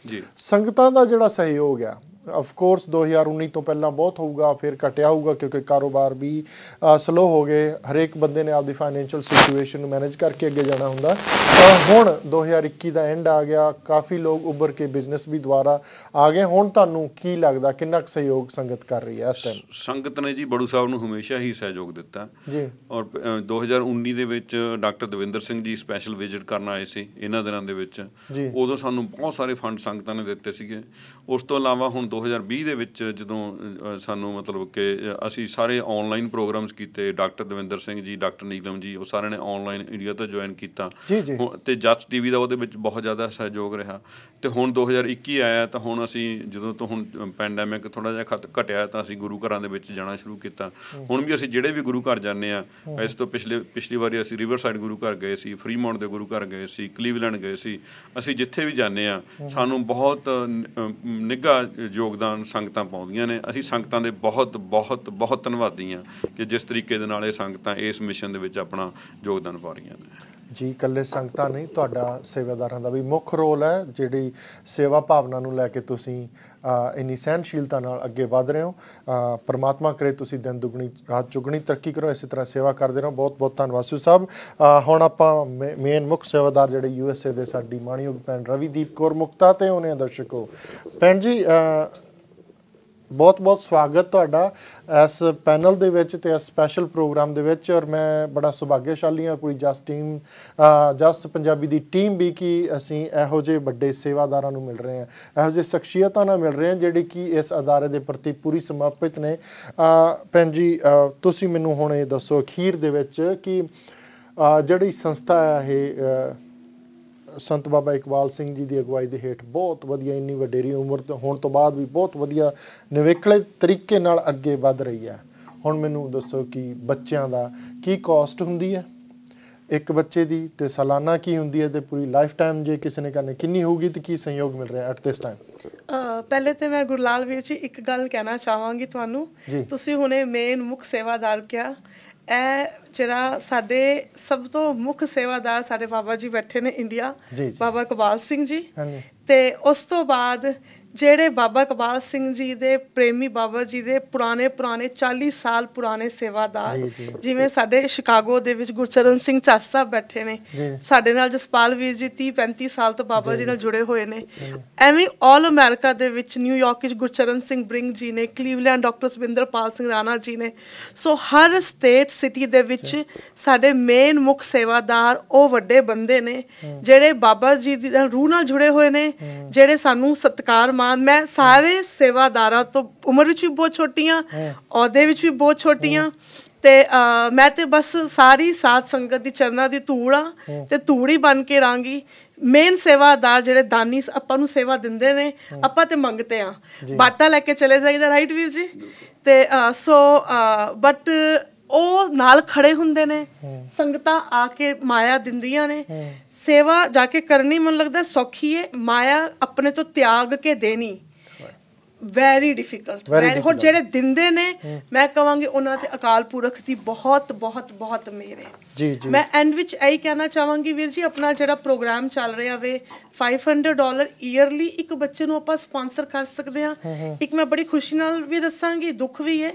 ਸੰਗਤਾਂ ਦਾ ਜਿਹੜਾ ਸਹਿਯੋਗ ਆ ਆਫ ਕੋਰਸ 2019 ਤੋਂ ਪਹਿਲਾਂ ਬਹੁਤ ਹੋਊਗਾ ਫਿਰ ਘਟਿਆ ਹੋਊਗਾ ਕਿਉਂਕਿ ਕਾਰੋਬਾਰ ਵੀ ਸਲੋ ਹੋ ਗਏ ਹਰੇਕ ਬੰਦੇ ਨੇ ਆਪਦੀ ਫਾਈਨੈਂਸ਼ੀਅਲ ਸਿਚੁਏਸ਼ਨ ਨੂੰ ਮੈਨੇਜ ਕਰਕੇ ਅੱਗੇ ਜਾਣਾ ਹੁੰਦਾ ਹੁਣ 2021 ਦਾ ਐਂਡ ਆ ਗਿਆ ਕਾਫੀ ਲੋਕ ਉੱਭਰ ਕੇ ਬਿਜ਼ਨਸ ਵੀ ਦੁਆਰਾ ਆ ਗਏ ਹੁਣ ਤੁਹਾਨੂੰ ਕੀ ਲੱਗਦਾ ਕਿੰਨਾ ਕੁ ਸਹਿਯੋਗ ਸੰਗਤ ਕਰ ਰਹੀ ਹੈ ਇਸ ਟਾਈਮ ਸੰਗਤ ਨੇ ਜੀ ਬੜੂ ਸਾਹਿਬ ਨੂੰ ਹਮੇਸ਼ਾ ਹੀ ਸਹਿਯੋਗ ਦਿੱਤਾ ਜੀ ਔਰ 2019 ਦੇ ਵਿੱਚ ਡਾਕਟਰ ਦਵਿੰਦਰ ਸਿੰਘ ਜੀ ਸਪੈਸ਼ਲ ਵਿਜ਼ਿਟ ਕਰਨ ਆਏ ਸੀ ਇਹਨਾਂ ਦਿਨਾਂ ਦੇ ਵਿੱਚ ਉਦੋਂ ਸਾਨੂੰ ਬਹੁਤ ਸਾਰੇ ਫੰਡ ਸੰਗਤਾਂ ਨੇ ਦਿੱਤੇ ਸੀਗੇ ਉਸ ਤੋਂ ਇਲਾਵਾ ਹੁਣ 2020 ਦੇ ਵਿੱਚ ਜਦੋਂ ਸਾਨੂੰ ਮਤਲਬ ਕਿ ਅਸੀਂ ਸਾਰੇ ਆਨਲਾਈਨ ਪ੍ਰੋਗਰਾਮਸ ਕੀਤੇ ਡਾਕਟਰ ਦਵਿੰਦਰ ਸਿੰਘ ਜੀ ਡਾਕਟਰ ਨੀਲਮ ਜੀ ਉਹ ਸਾਰਿਆਂ ਨੇ ਆਨਲਾਈਨ ਇੰਡੀਆ ਤੋਂ ਜੁਆਇਨ ਕੀਤਾ ਤੇ ਜੱਟ ਟੀਵੀ ਦਾ ਉਹਦੇ ਵਿੱਚ ਬਹੁਤ ਜ਼ਿਆਦਾ ਸਹਿਯੋਗ ਰਿਹਾ ਤੇ ਹੁਣ 2021 ਆਇਆ ਤਾਂ ਹੁਣ ਅਸੀਂ ਜਦੋਂ ਤੋਂ ਹੁਣ ਪੈਂਡੈਮਿਕ ਥੋੜਾ ਜਿਹਾ ਘਟਿਆ ਤਾਂ ਅਸੀਂ ਗੁਰੂ ਘਰਾਂ ਦੇ ਵਿੱਚ ਜਾਣਾ ਸ਼ੁਰੂ ਕੀਤਾ ਹੁਣ ਵੀ ਅਸੀਂ ਜਿਹੜੇ ਵੀ ਗੁਰੂ ਘਰ ਜਾਂਦੇ ਆ ਇਸ ਤੋਂ ਪਿਛਲੇ ਪਿਛਲੀ ਵਾਰੀ ਅਸੀਂ ਰਿਵਰਸਾਈਡ ਗੁਰੂ ਘਰ ਗਏ ਸੀ ਫਰੀਮੌਂਟ ਦੇ ਗੁਰੂ ਘਰ ਗਏ ਸੀ ਕਲੀਵਲੈਂਡ ਗਏ ਸੀ ਅਸੀਂ ਜਿੱਥੇ ਵੀ ਜਾਂਦੇ ਆ ਸਾਨੂੰ ਬਹੁਤ ਨਿੱਘਾ ਜੋ ਯੋਗਦਾਨ ਸੰਗਤਾਂ ਪਾਉਂਦੀਆਂ ਨੇ ਅਸੀਂ ਸੰਗਤਾਂ ਦੇ ਬਹੁਤ ਬਹੁਤ ਬਹੁਤ ਧੰਨਵਾਦੀ ਹਾਂ ਕਿ ਜਿਸ ਤਰੀਕੇ ਦੇ ਨਾਲ ਇਹ ਸੰਗਤਾਂ ਇਸ ਮਿਸ਼ਨ ਦੇ ਵਿੱਚ ਆਪਣਾ ਯੋਗਦਾਨ ਪਾ ਰਹੀਆਂ ਨੇ ਜੀ ਇਕੱਲੇ ਸੰਗਤਾਂ ਨਹੀਂ ਤੁਹਾਡਾ ਸੇਵਾਦਾਰਾਂ ਦਾ ਵੀ ਮੁੱਖ ਰੋਲ ਹੈ ਜਿਹੜੀ ਸੇਵਾ ਭਾਵਨਾ ਨੂੰ ਲੈ ਕੇ ਤੁਸੀਂ ਇੰਨੀ ਸਹਿਨਸ਼ੀਲਤਾ ਨਾਲ ਅੱਗੇ ਵਧ ਰਹੇ ਹੋ ਪਰਮਾਤਮਾ ਕਰੇ ਤੁਸੀਂ ਦਿਨ ਦੁਗਣੀ ਰਾਤ ਚੁਗਣੀ ਤਰੱਕੀ ਕਰੋ ਇਸੇ ਤਰ੍ਹਾਂ ਸੇਵਾ ਕਰਦੇ ਰਹੋ ਬਹੁਤ ਬਹੁਤ ਧੰਨਵਾਦ ਸੂ ਸਾਹਿਬ ਹੁਣ ਆਪਾਂ ਮੇਨ ਮੁੱਖ ਸੇਵਾਦਾਰ ਜਿਹੜੇ ਯੂ ਐਸ ਏ ਦੇ ਸਾਡੀ ਮਾਣਯੋਗ ਪੈਨ ਰਵੀਦੀਪ ਕੌਰ ਮੁਕਤਾ ਤੇ ਉਹਨੇ ਦਰਸ਼ਕੋ ਪੈਨ ਜੀ ਬਹੁਤ-ਬਹੁਤ ਸਵਾਗਤ ਤੁਹਾਡਾ ਇਸ ਪੈਨਲ ਦੇ ਵਿੱਚ ਤੇ ਇਸ ਸਪੈਸ਼ਲ ਪ੍ਰੋਗਰਾਮ ਦੇ ਵਿੱਚ ਔਰ ਮੈਂ ਬੜਾ ਸੁਭਾਗਿਆਸ਼ਾਲੀ ਹਾਂ ਪੂਰੀ ਜਸ ਟੀਮ ਜਸ ਪੰਜਾਬੀ ਦੀ ਟੀਮ ਵੀ ਕਿ ਅਸੀਂ ਇਹੋ ਜਿਹੇ ਵੱਡੇ ਸੇਵਾਦਾਰਾਂ ਨੂੰ ਮਿਲ ਰਹੇ ਹਾਂ ਇਹੋ ਜਿਹੇ ਸ਼ਖਸੀਅਤਾਂ ਨਾਲ ਮਿਲ ਰਹੇ ਹਾਂ ਜਿਹੜੇ ਕਿ ਇਸ ਅਦਾਰੇ ਦੇ ਪ੍ਰਤੀ ਪੂਰੀ ਸਮਰਪਿਤ ਨੇ ਭੈਣ ਜੀ ਤੁਸੀਂ ਮੈਨੂੰ ਹੁਣ ਇਹ ਦੱਸੋ ਅਖੀਰ ਦੇ ਵਿੱਚ ਕਿ ਜਿਹੜੀ ਸੰਸਥਾ ਹੈ ਇਹ ਸੰਤ ਬਾਬਾ ਇਕਬਾਲ ਸਿੰਘ ਜੀ ਦੀ ਅਗਵਾਈ ਦੇ ਹੇਠ ਬਹੁਤ ਵਧੀਆ ਇੰਨੀ ਵੱਡੇਰੀ ਉਮਰ ਤੋਂ ਹੋਣ ਤੋਂ ਬਾਅਦ ਵੀ ਬਹੁਤ ਵਧੀਆ ਨਿਵੇਕਲੇ ਤਰੀਕੇ ਨਾਲ ਅੱਗੇ ਵਧ ਰਹੀ ਹੈ ਹੁਣ ਮੈਨੂੰ ਦੱਸੋ ਕਿ ਬੱਚਿਆਂ ਦਾ ਕੀ ਕਾਸਟ ਹੁੰਦੀ ਹੈ ਇੱਕ ਬੱਚੇ ਦੀ ਤੇ ਸਾਲਾਨਾ ਕੀ ਹੁੰਦੀ ਹੈ ਤੇ ਪੂਰੀ ਲਾਈਫ ਟਾਈਮ ਜੇ ਕਿਸੇ ਨੇ ਕਰਨੇ ਕਿੰਨੀ ਹੋਊਗੀ ਤੇ ਕੀ ਸਹਿਯੋਗ ਮਿਲ ਰਿਹਾ ਐਟ ਦਿਸ ਟਾਈਮ ਪਹਿਲੇ ਤੇ ਮੈਂ ਗੁਰਲਾਲ ਵੀਰ ਜੀ ਇੱਕ ਗੱਲ ਕਹਿਣਾ ਚਾਹਾਂਗੀ ਤੁਹਾਨੂੰ ਤੁਸੀਂ ਹੁਣੇ ਮੇਨ ਮੁਖ ਸੇਵਾਦਾਰ ਕਿਹਾ ਇਹ ਜਿਹੜਾ ਸਾਡੇ ਸਭ ਤੋਂ ਮੁੱਖ ਸੇਵਾਦਾਰ ਸਾਡੇ ਬਾਬਾ ਜੀ ਬੈਠੇ ਨੇ ਇੰਡੀਆ ਬਾਬਾ ਕਬਾਲ ਸਿੰਘ ਜੀ ਤੇ ਉਸ ਤੋਂ ਬਾਅਦ ਜਿਹੜੇ ਬਾਬਾ ਕਬਾਲ ਸਿੰਘ ਜੀ ਦੇ ਪ੍ਰੇਮੀ ਬਾਬਾ ਜੀ ਦੇ ਪੁਰਾਣੇ ਪੁਰਾਣੇ 40 ਸਾਲ ਪੁਰਾਣੇ ਸੇਵਾਦਾਰ ਜਿਵੇਂ ਸਾਡੇ ਸ਼ਿਕਾਗੋ ਦੇ ਵਿੱਚ ਗੁਰਚਰਨ ਸਿੰਘ ਚਾਸ ਸਾਹਿਬ ਬੈਠੇ ਨੇ ਸਾਡੇ ਨਾਲ ਜਸਪਾਲ ਵੀਰ ਜੀ 30 35 ਸਾਲ ਤੋਂ ਬਾਬਾ ਜੀ ਨਾਲ ਜੁੜੇ ਹੋਏ ਨੇ ਐਵੇਂ 올 ਅਮਰੀਕਾ ਦੇ ਵਿੱਚ ਨਿਊਯਾਰਕ ਵਿੱਚ ਗੁਰਚਰਨ ਸਿੰਘ ਬ੍ਰਿੰਗ ਜੀ ਨੇ ਕਲੀਵਲੈਂਡ ਡਾਕਟਰ ਸੁਬਿੰਦਰਪਾਲ ਸਿੰਘ ਰਾਣਾ ਜੀ ਨੇ ਸੋ ਹਰ ਸਟੇਟ ਸਿਟੀ ਦੇ ਵਿੱਚ ਸਾਡੇ ਮੇਨ ਮੁੱਖ ਸੇਵਾਦਾਰ ਉਹ ਵੱਡੇ ਬੰਦੇ ਨੇ ਜਿਹੜੇ ਬਾਬਾ ਜੀ ਦੀ ਰੂਹ ਨਾਲ ਜੁੜੇ ਹੋਏ ਨੇ ਜਿਹੜੇ ਸਾਨੂੰ ਸਤਕਾਰ ਸਮਾਨ ਮੈਂ ਸਾਰੇ ਸੇਵਾਦਾਰਾਂ ਤੋਂ ਉਮਰ ਵਿੱਚ ਵੀ ਬਹੁਤ ਛੋਟੀਆਂ ਅਹੁਦੇ ਵਿੱਚ ਵੀ ਬਹੁਤ ਛੋਟੀਆਂ ਤੇ ਮੈਂ ਤੇ ਬਸ ਸਾਰੀ ਸਾਧ ਸੰਗਤ ਦੀ ਚਰਨਾਂ ਦੀ ਧੂੜ ਆ ਤੇ ਧੂੜੀ ਬਣ ਕੇ ਰਾਂਗੀ ਮੇਨ ਸੇਵਾਦਾਰ ਜਿਹੜੇ ਦਾਨੀ ਆਪਾਂ ਨੂੰ ਸੇਵਾ ਦਿੰਦੇ ਨੇ ਆਪਾਂ ਤੇ ਮੰਗਤੇ ਆ ਬਾਟਾ ਲੈ ਕੇ ਚਲੇ ਜਾਈਦਾ ਰਾਈਟ ਵੀਰ ਜੀ ਤੇ ਸੋ ਬਟ ਉਹ ਨਾਲ ਖੜੇ ਹੁੰਦੇ ਨੇ ਸੰਗਤਾਂ ਆ ਕੇ ਮਾਇਆ ਦਿੰਦੀਆਂ ਨੇ ਸੇਵਾ ਜਾ ਕੇ ਕਰਨੀ ਮਨ ਲੱਗਦਾ ਸੌਖੀ ਏ ਮਾਇਆ ਆਪਣੇ ਤੋਂ ਤਿਆਗ ਕੇ ਦੇਣੀ ਵੈਰੀ ਡਿਫਿਕਲਟ ਹੋਰ ਜਿਹੜੇ ਦਿੰਦੇ ਨੇ ਮੈਂ ਕਹਾਂਗੀ ਉਹਨਾਂ ਤੇ ਅਕਾਲ ਪੁਰਖ ਦੀ ਬਹੁਤ ਬਹੁਤ ਬਹੁਤ ਮਿਹਰ ਹੈ ਜੀ ਜੀ ਮੈਂ ਐਂਡ ਵਿੱਚ ਇਹੀ ਕਹਿਣਾ ਚਾਹਾਂਗੀ ਵੀਰ ਜੀ ਆਪਣਾ ਜਿਹੜਾ ਪ੍ਰੋਗਰਾਮ ਚੱਲ ਰਿਹਾ ਵੇ 500 ਡਾਲਰ ਈਅਰਲੀ ਇੱਕ ਬੱਚੇ ਨੂੰ ਆਪਾਂ ਸਪான்ਸਰ ਕਰ ਸਕਦੇ ਆ ਇੱਕ ਮੈਂ ਬੜੀ ਖੁਸ਼ੀ ਨਾਲ ਵੀ ਦੱਸਾਂਗੀ ਦੁੱਖ ਵੀ ਹੈ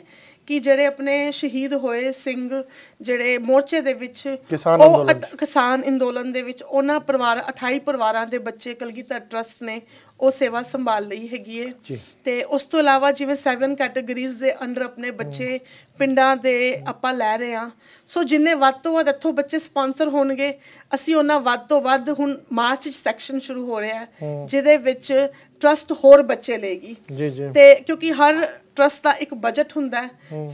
ਕਿ ਜਿਹੜੇ ਆਪਣੇ ਸ਼ਹੀਦ ਹੋਏ ਸਿੰਘ ਜਿਹੜੇ ਮੋਰਚੇ ਦੇ ਵਿੱਚ ਉਹ ਕਿਸਾਨ ਅੰਦੋਲਨ ਦੇ ਵਿੱਚ ਉਹਨਾਂ ਪਰਿਵਾਰ 28 ਪਰਿਵਾਰਾਂ ਦੇ ਬੱਚੇ ਕਲਗੀਧਰ ਟਰਸਟ ਨੇ ਉਹ ਸੇਵਾ ਸੰਭਾਲ ਲਈ ਹੈਗੀ ਏ ਤੇ ਉਸ ਤੋਂ ਇਲਾਵਾ ਜਿਵੇਂ 7 ਕੈਟਾਗਰੀਜ਼ ਦੇ ਅੰਡਰ ਆਪਣੇ ਬੱਚੇ ਪਿੰਡਾਂ ਦੇ ਆਪਾਂ ਲੈ ਰਹੇ ਆ ਸੋ ਜਿੰਨੇ ਵੱਧ ਤੋਂ ਵੱਧ ਇੱਥੋਂ ਬੱਚੇ ਸਪਾਂਸਰ ਹੋਣਗੇ ਅਸੀਂ ਉਹਨਾਂ ਵੱਧ ਤੋਂ ਵੱਧ ਹੁਣ ਮਾਰਚ ਚ ਸੈਕਸ਼ਨ ਸ਼ੁਰੂ ਹੋ ਰਿਹਾ ਜਿਹਦੇ ਵਿੱਚ ਟਰਸਟ ਹੋਰ ਬੱਚੇ ਲੇਗੀ ਜੀ ਜੀ ਤੇ ਕਿਉਂਕਿ ਹਰ ਟਰਸਟ ਦਾ ਇੱਕ ਬਜਟ ਹੁੰਦਾ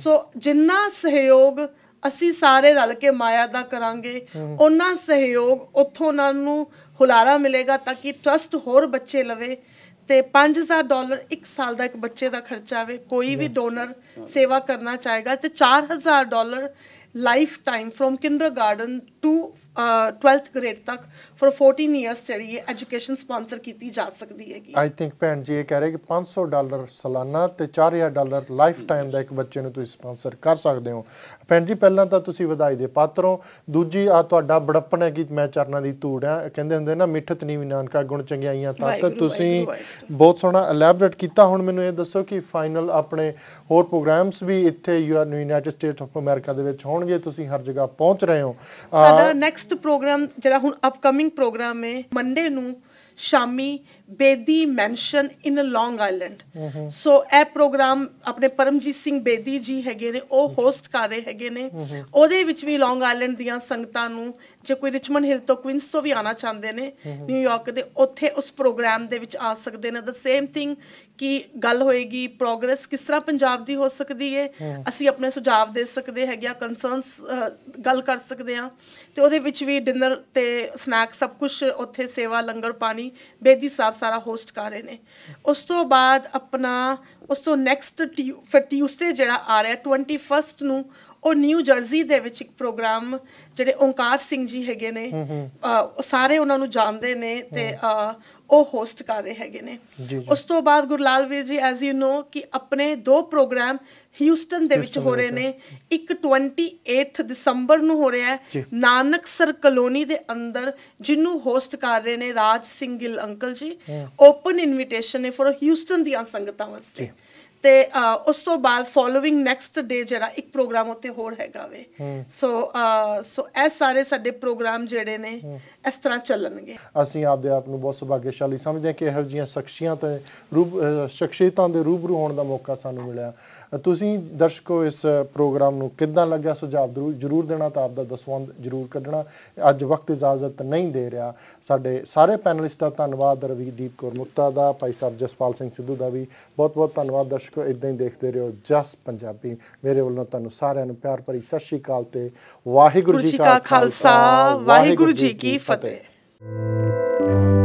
ਸੋ ਜਿੰਨਾ ਸਹਿਯੋਗ ਅਸੀਂ ਸਾਰੇ ਰਲ ਕੇ ਮਾਇਆ ਦਾ ਕਰਾਂਗੇ ਉਹਨਾਂ ਸਹਿਯੋਗ ਉੱਥੋਂ ਨਾਲ ਨੂੰ ਹੁਲਾਰਾ ਮਿਲੇਗਾ ਤਾਂ ਕਿ ਟਰਸਟ ਹੋਰ ਬੱਚੇ ਲਵੇ ਤੇ 5000 ਡਾਲਰ ਇੱਕ ਸਾਲ ਦਾ ਇੱਕ ਬੱਚੇ ਦਾ ਖਰਚਾ ਆਵੇ ਕੋਈ ਵੀ ਡੋਨਰ ਸੇਵਾ ਕਰਨਾ ਚਾਹੇਗਾ ਤੇ 4000 dollar life time from kindergarten to 12th grade ਤੱਕ ਫॉर 14 ਇਅਰਸ ਜਿਹੜੀ ਹੈ ਐਜੂਕੇਸ਼ਨ ਸਪਾਂਸਰ ਕੀਤੀ ਜਾ ਸਕਦੀ ਹੈਗੀ ਆਈ ਥਿੰਕ ਭੈਣ ਜੀ ਇਹ ਕਹਿ ਰਹੇ ਕਿ 500 ਡਾਲਰ ਸਾਲਾਨਾ ਤੇ 4000 ਡਾਲਰ ਲਾਈਫ ਟਾਈਮ ਦਾ ਇੱਕ ਬੱਚੇ ਨੂੰ ਤੁਸੀਂ ਸਪான்ਸਰ ਕਰ ਸਕਦੇ ਹੋ ਭੈਣ ਜੀ ਪਹਿਲਾਂ ਤਾਂ ਤੁਸੀਂ ਵਧਾਈ ਦੇ ਪਾਤਰੋਂ ਦੂਜੀ ਆ ਤੁਹਾਡਾ ਬੜਪਣ ਹੈ ਕਿ ਮੈਂ ਚਰਨਾਂ ਦੀ ਧੂੜ ਆ ਕਹਿੰਦੇ ਹੁੰਦੇ ਨਾ ਮਿੱਠਤ ਨੀਵੀ ਨਾਨਕਾ ਗੁਣ ਚੰਗਿਆਈਆਂ ਤਾਂ ਤੁਸੀਂ ਬਹੁਤ ਸੋਹਣਾ ਐਲੈਬੋਰੇਟ ਕੀਤਾ ਹੁਣ ਮੈਨੂੰ ਇਹ ਦੱਸੋ ਕਿ ਫਾਈਨਲ ਆਪਣੇ ਹੋਰ ਪ੍ਰੋਗਰਾਮਸ ਵੀ ਇੱਥੇ you are united state of America ਦੇ ਵਿੱਚ ਹੋਣਗੇ ਤੁਸੀਂ ਹਰ ਜਗ੍ਹਾ ਪਹੁੰਚ ਰਹੇ ਹੋ ਸਾਡਾ ਨੈਕਸਟ ਪ੍ਰੋਗਰਾਮ ਜਿਹੜਾ ਹੁਣ ਅਪਕਮਿੰਗ ਪ੍ਰੋਗਰਾਮ ਹੈ ਮੰਡੇ ਨੂੰ ਸ਼ਾਮੀ Bedi mansion in a Long Island so ਇਹ ਪ੍ਰੋਗਰਾਮ ਆਪਣੇ ਪਰਮਜੀਤ ਸਿੰਘ ਬੇਦੀ ਜੀ ਹੈਗੇ ਨੇ ਉਹ ਹੋਸਟ ਕਰ ਰਹੇ ਹੈਗੇ ਨੇ ਉਹਦੇ ਵਿੱਚ ਵੀ ਲੌਂਗ ਆਈਲੈਂਡ ਦੀਆਂ ਸੰਗਤਾਂ ਨੂੰ ਜੇ ਕੋਈ ਰਿਚਮਨ ਹਿਲ ਤੋਂ ਕੁਇਨਸ ਤੋਂ ਵੀ ਆਣਾ ਚਾਹੁੰਦੇ ਨੇ ਨਿਊਯਾਰਕ ਦੇ ਉੱਥੇ ਉਸ ਪ੍ਰੋਗਰਾਮ ਦੇ ਵਿੱਚ ਆ ਸਕਦੇ ਨੇ ਦ ਸੇਮ ਥਿੰਗ ਕਿ ਗੱਲ ਹੋਏਗੀ ਪ੍ਰੋਗਰੈਸ ਕਿਸ ਤਰ੍ਹਾਂ ਪੰਜਾਬ ਦੀ ਹੋ ਸਕਦੀ ਏ ਅਸੀਂ ਆਪਣੇ ਸੁਝਾਅ ਦੇ ਸਕਦੇ ਹੈਗੇ ਆ ਕਨਸਰਨਸ ਗੱਲ ਕਰ ਸਕਦੇ ਆ ਤੇ ਉਹਦੇ ਵਿੱਚ ਵੀ ਡਿਨਰ ਤੇ ਸਨੈਕ ਸਭ ਕੁਝ ਉੱਥੇ ਸੇਵਾ ਲੰਗਰ ਪਾਣੀ ਬੇਦੀ ਸਾਹਿਬ ਸਾਰਾ ਹੋਸਟ ਕਰ ਰਹੇ ਨੇ ਉਸ ਤੋਂ ਬਾਅਦ ਆਪਣਾ ਉਸ ਤੋਂ ਨੈਕਸਟ ਫਿਰ ਟਿਊਸਡੇ ਜਿਹੜਾ ਆ ਰਿਹਾ 21 ਨੂੰ ਉਹ ਨਿਊ ਜਰਸੀ ਦੇ ਵਿੱਚ ਇੱਕ ਪ੍ਰੋਗਰਾਮ ਜਿਹੜੇ ਓੰਕਾਰ ਸਿੰਘ ਜੀ ਹੈਗੇ ਨੇ ਸਾਰੇ ਉਹਨਾਂ ਨੂੰ ਜਾਣਦੇ ਨੇ ਤੇ ਉਹ ਹੋਸਟ ਕਰ ਰਹੇ ਹੈਗੇ ਨੇ ਉਸ ਤੋਂ ਬਾਅਦ ਗੁਰਲਾਲ ਵੀਰ ਜੀ ਐਜ਼ ਯੂ نو ਕਿ ਆਪਣੇ ਦੋ ਪ੍ਰੋਗਰਾਮ ਹਿਊਸਟਨ ਦੇ ਵਿੱਚ ਹੋ ਰਹੇ ਨੇ ਇੱਕ 28th ਦਸੰਬਰ ਨੂੰ ਹੋ ਰਿਹਾ ਹੈ ਸਰ ਕਲੋਨੀ ਦੇ ਅੰਦਰ ਜਿਹਨੂੰ ਹੋਸਟ ਕਰ ਰਹੇ ਨੇ Raj Singh Gill uncle ji open invitation ਹੈ ਫॉर ਹਿਊਸਟਨ ਦੀਆਂ ਸੰਗਤਾਂ ਵਾਸਤੇ ਤੇ ਉਸ ਤੋਂ ਬਾਅਦ ਫੋਲੋਇੰਗ ਨੈਕਸਟ ਡੇ ਜਿਹੜਾ ਇੱਕ ਪ੍ਰੋਗਰਾਮ ਉੱਤੇ ਹੋਰ ਹੈਗਾ ਵੇ ਸੋ ਸੋ ਇਹ ਸਾਰੇ ਸਾਡੇ ਪ੍ਰੋਗਰਾਮ ਜਿਹੜੇ ਨੇ ਇਸ ਤਰ੍ਹਾਂ ਚੱਲਣਗੇ ਅਸੀਂ ਆਪਦੇ ਆਪ ਨੂੰ ਬਹੁਤ ਸੁਭਾਗਸ਼ਾਲੀ ਸਮਝਦੇ ਹਾਂ ਕਿ ਇਹੋ ਜੀਆਂ ਸ਼ਖਸੀਅਤਾਂ ਤੇ ਰੂਪ ਸ਼ਖਸੀਅਤਾਂ ਦੇ ਰੂਬਰੂ ਹੋਣ ਦਾ ਮੌਕਾ ਸਾਨੂੰ ਮਿਲਿਆ ਤੁਸੀਂ ਦਰਸ਼ਕੋ ਇਸ ਪ੍ਰੋਗਰਾਮ ਨੂੰ ਕਿੱਦਾਂ ਲੱਗਿਆ ਸੁਝਾਅ ਜ਼ਰੂਰ ਦੇਣਾ ਤਾਂ ਆਪ ਦਾ ਦਸਵੰਦ ਜ਼ਰੂਰ ਕੱਢਣਾ ਅੱਜ ਵਕਤ ਇਜਾਜ਼ਤ ਨਹੀਂ ਦੇ ਰਿਹਾ ਸਾਡੇ ਸਾਰੇ ਪੈਨਲਿਸਟ ਦਾ ਧੰਨਵਾਦ ਰਵੀਦੀਪ ਕੌਰ ਮੁਕਤਾ ਦਾ ਭਾਈ ਸਾਹਿਬ ਜਸਪਾਲ ਸਿੰਘ ਸਿੱਧੂ ਦਾ ਵੀ ਬਹੁਤ-ਬਹੁਤ ਧੰਨਵਾਦ ਦਰਸ਼ਕੋ ਇਦਾਂ ਹੀ ਦੇਖਦੇ ਰਹੋ ਜਸ ਪੰਜਾਬੀ ਮੇਰੇ ਵੱਲੋਂ ਤੁਹਾਨੂੰ ਸਾਰਿਆਂ ਨੂੰ ਪਿਆਰ ਭਰੀ ਸਤਿ ਸ਼੍ਰੀ ਅਕਾਲ ਤੇ ਵਾਹਿਗੁਰੂ ਜੀ ਕਾ ਖਾਲਸਾ ਵਾਹਿਗੁਰੂ ਜੀ ਕੀ ਫਤਿਹ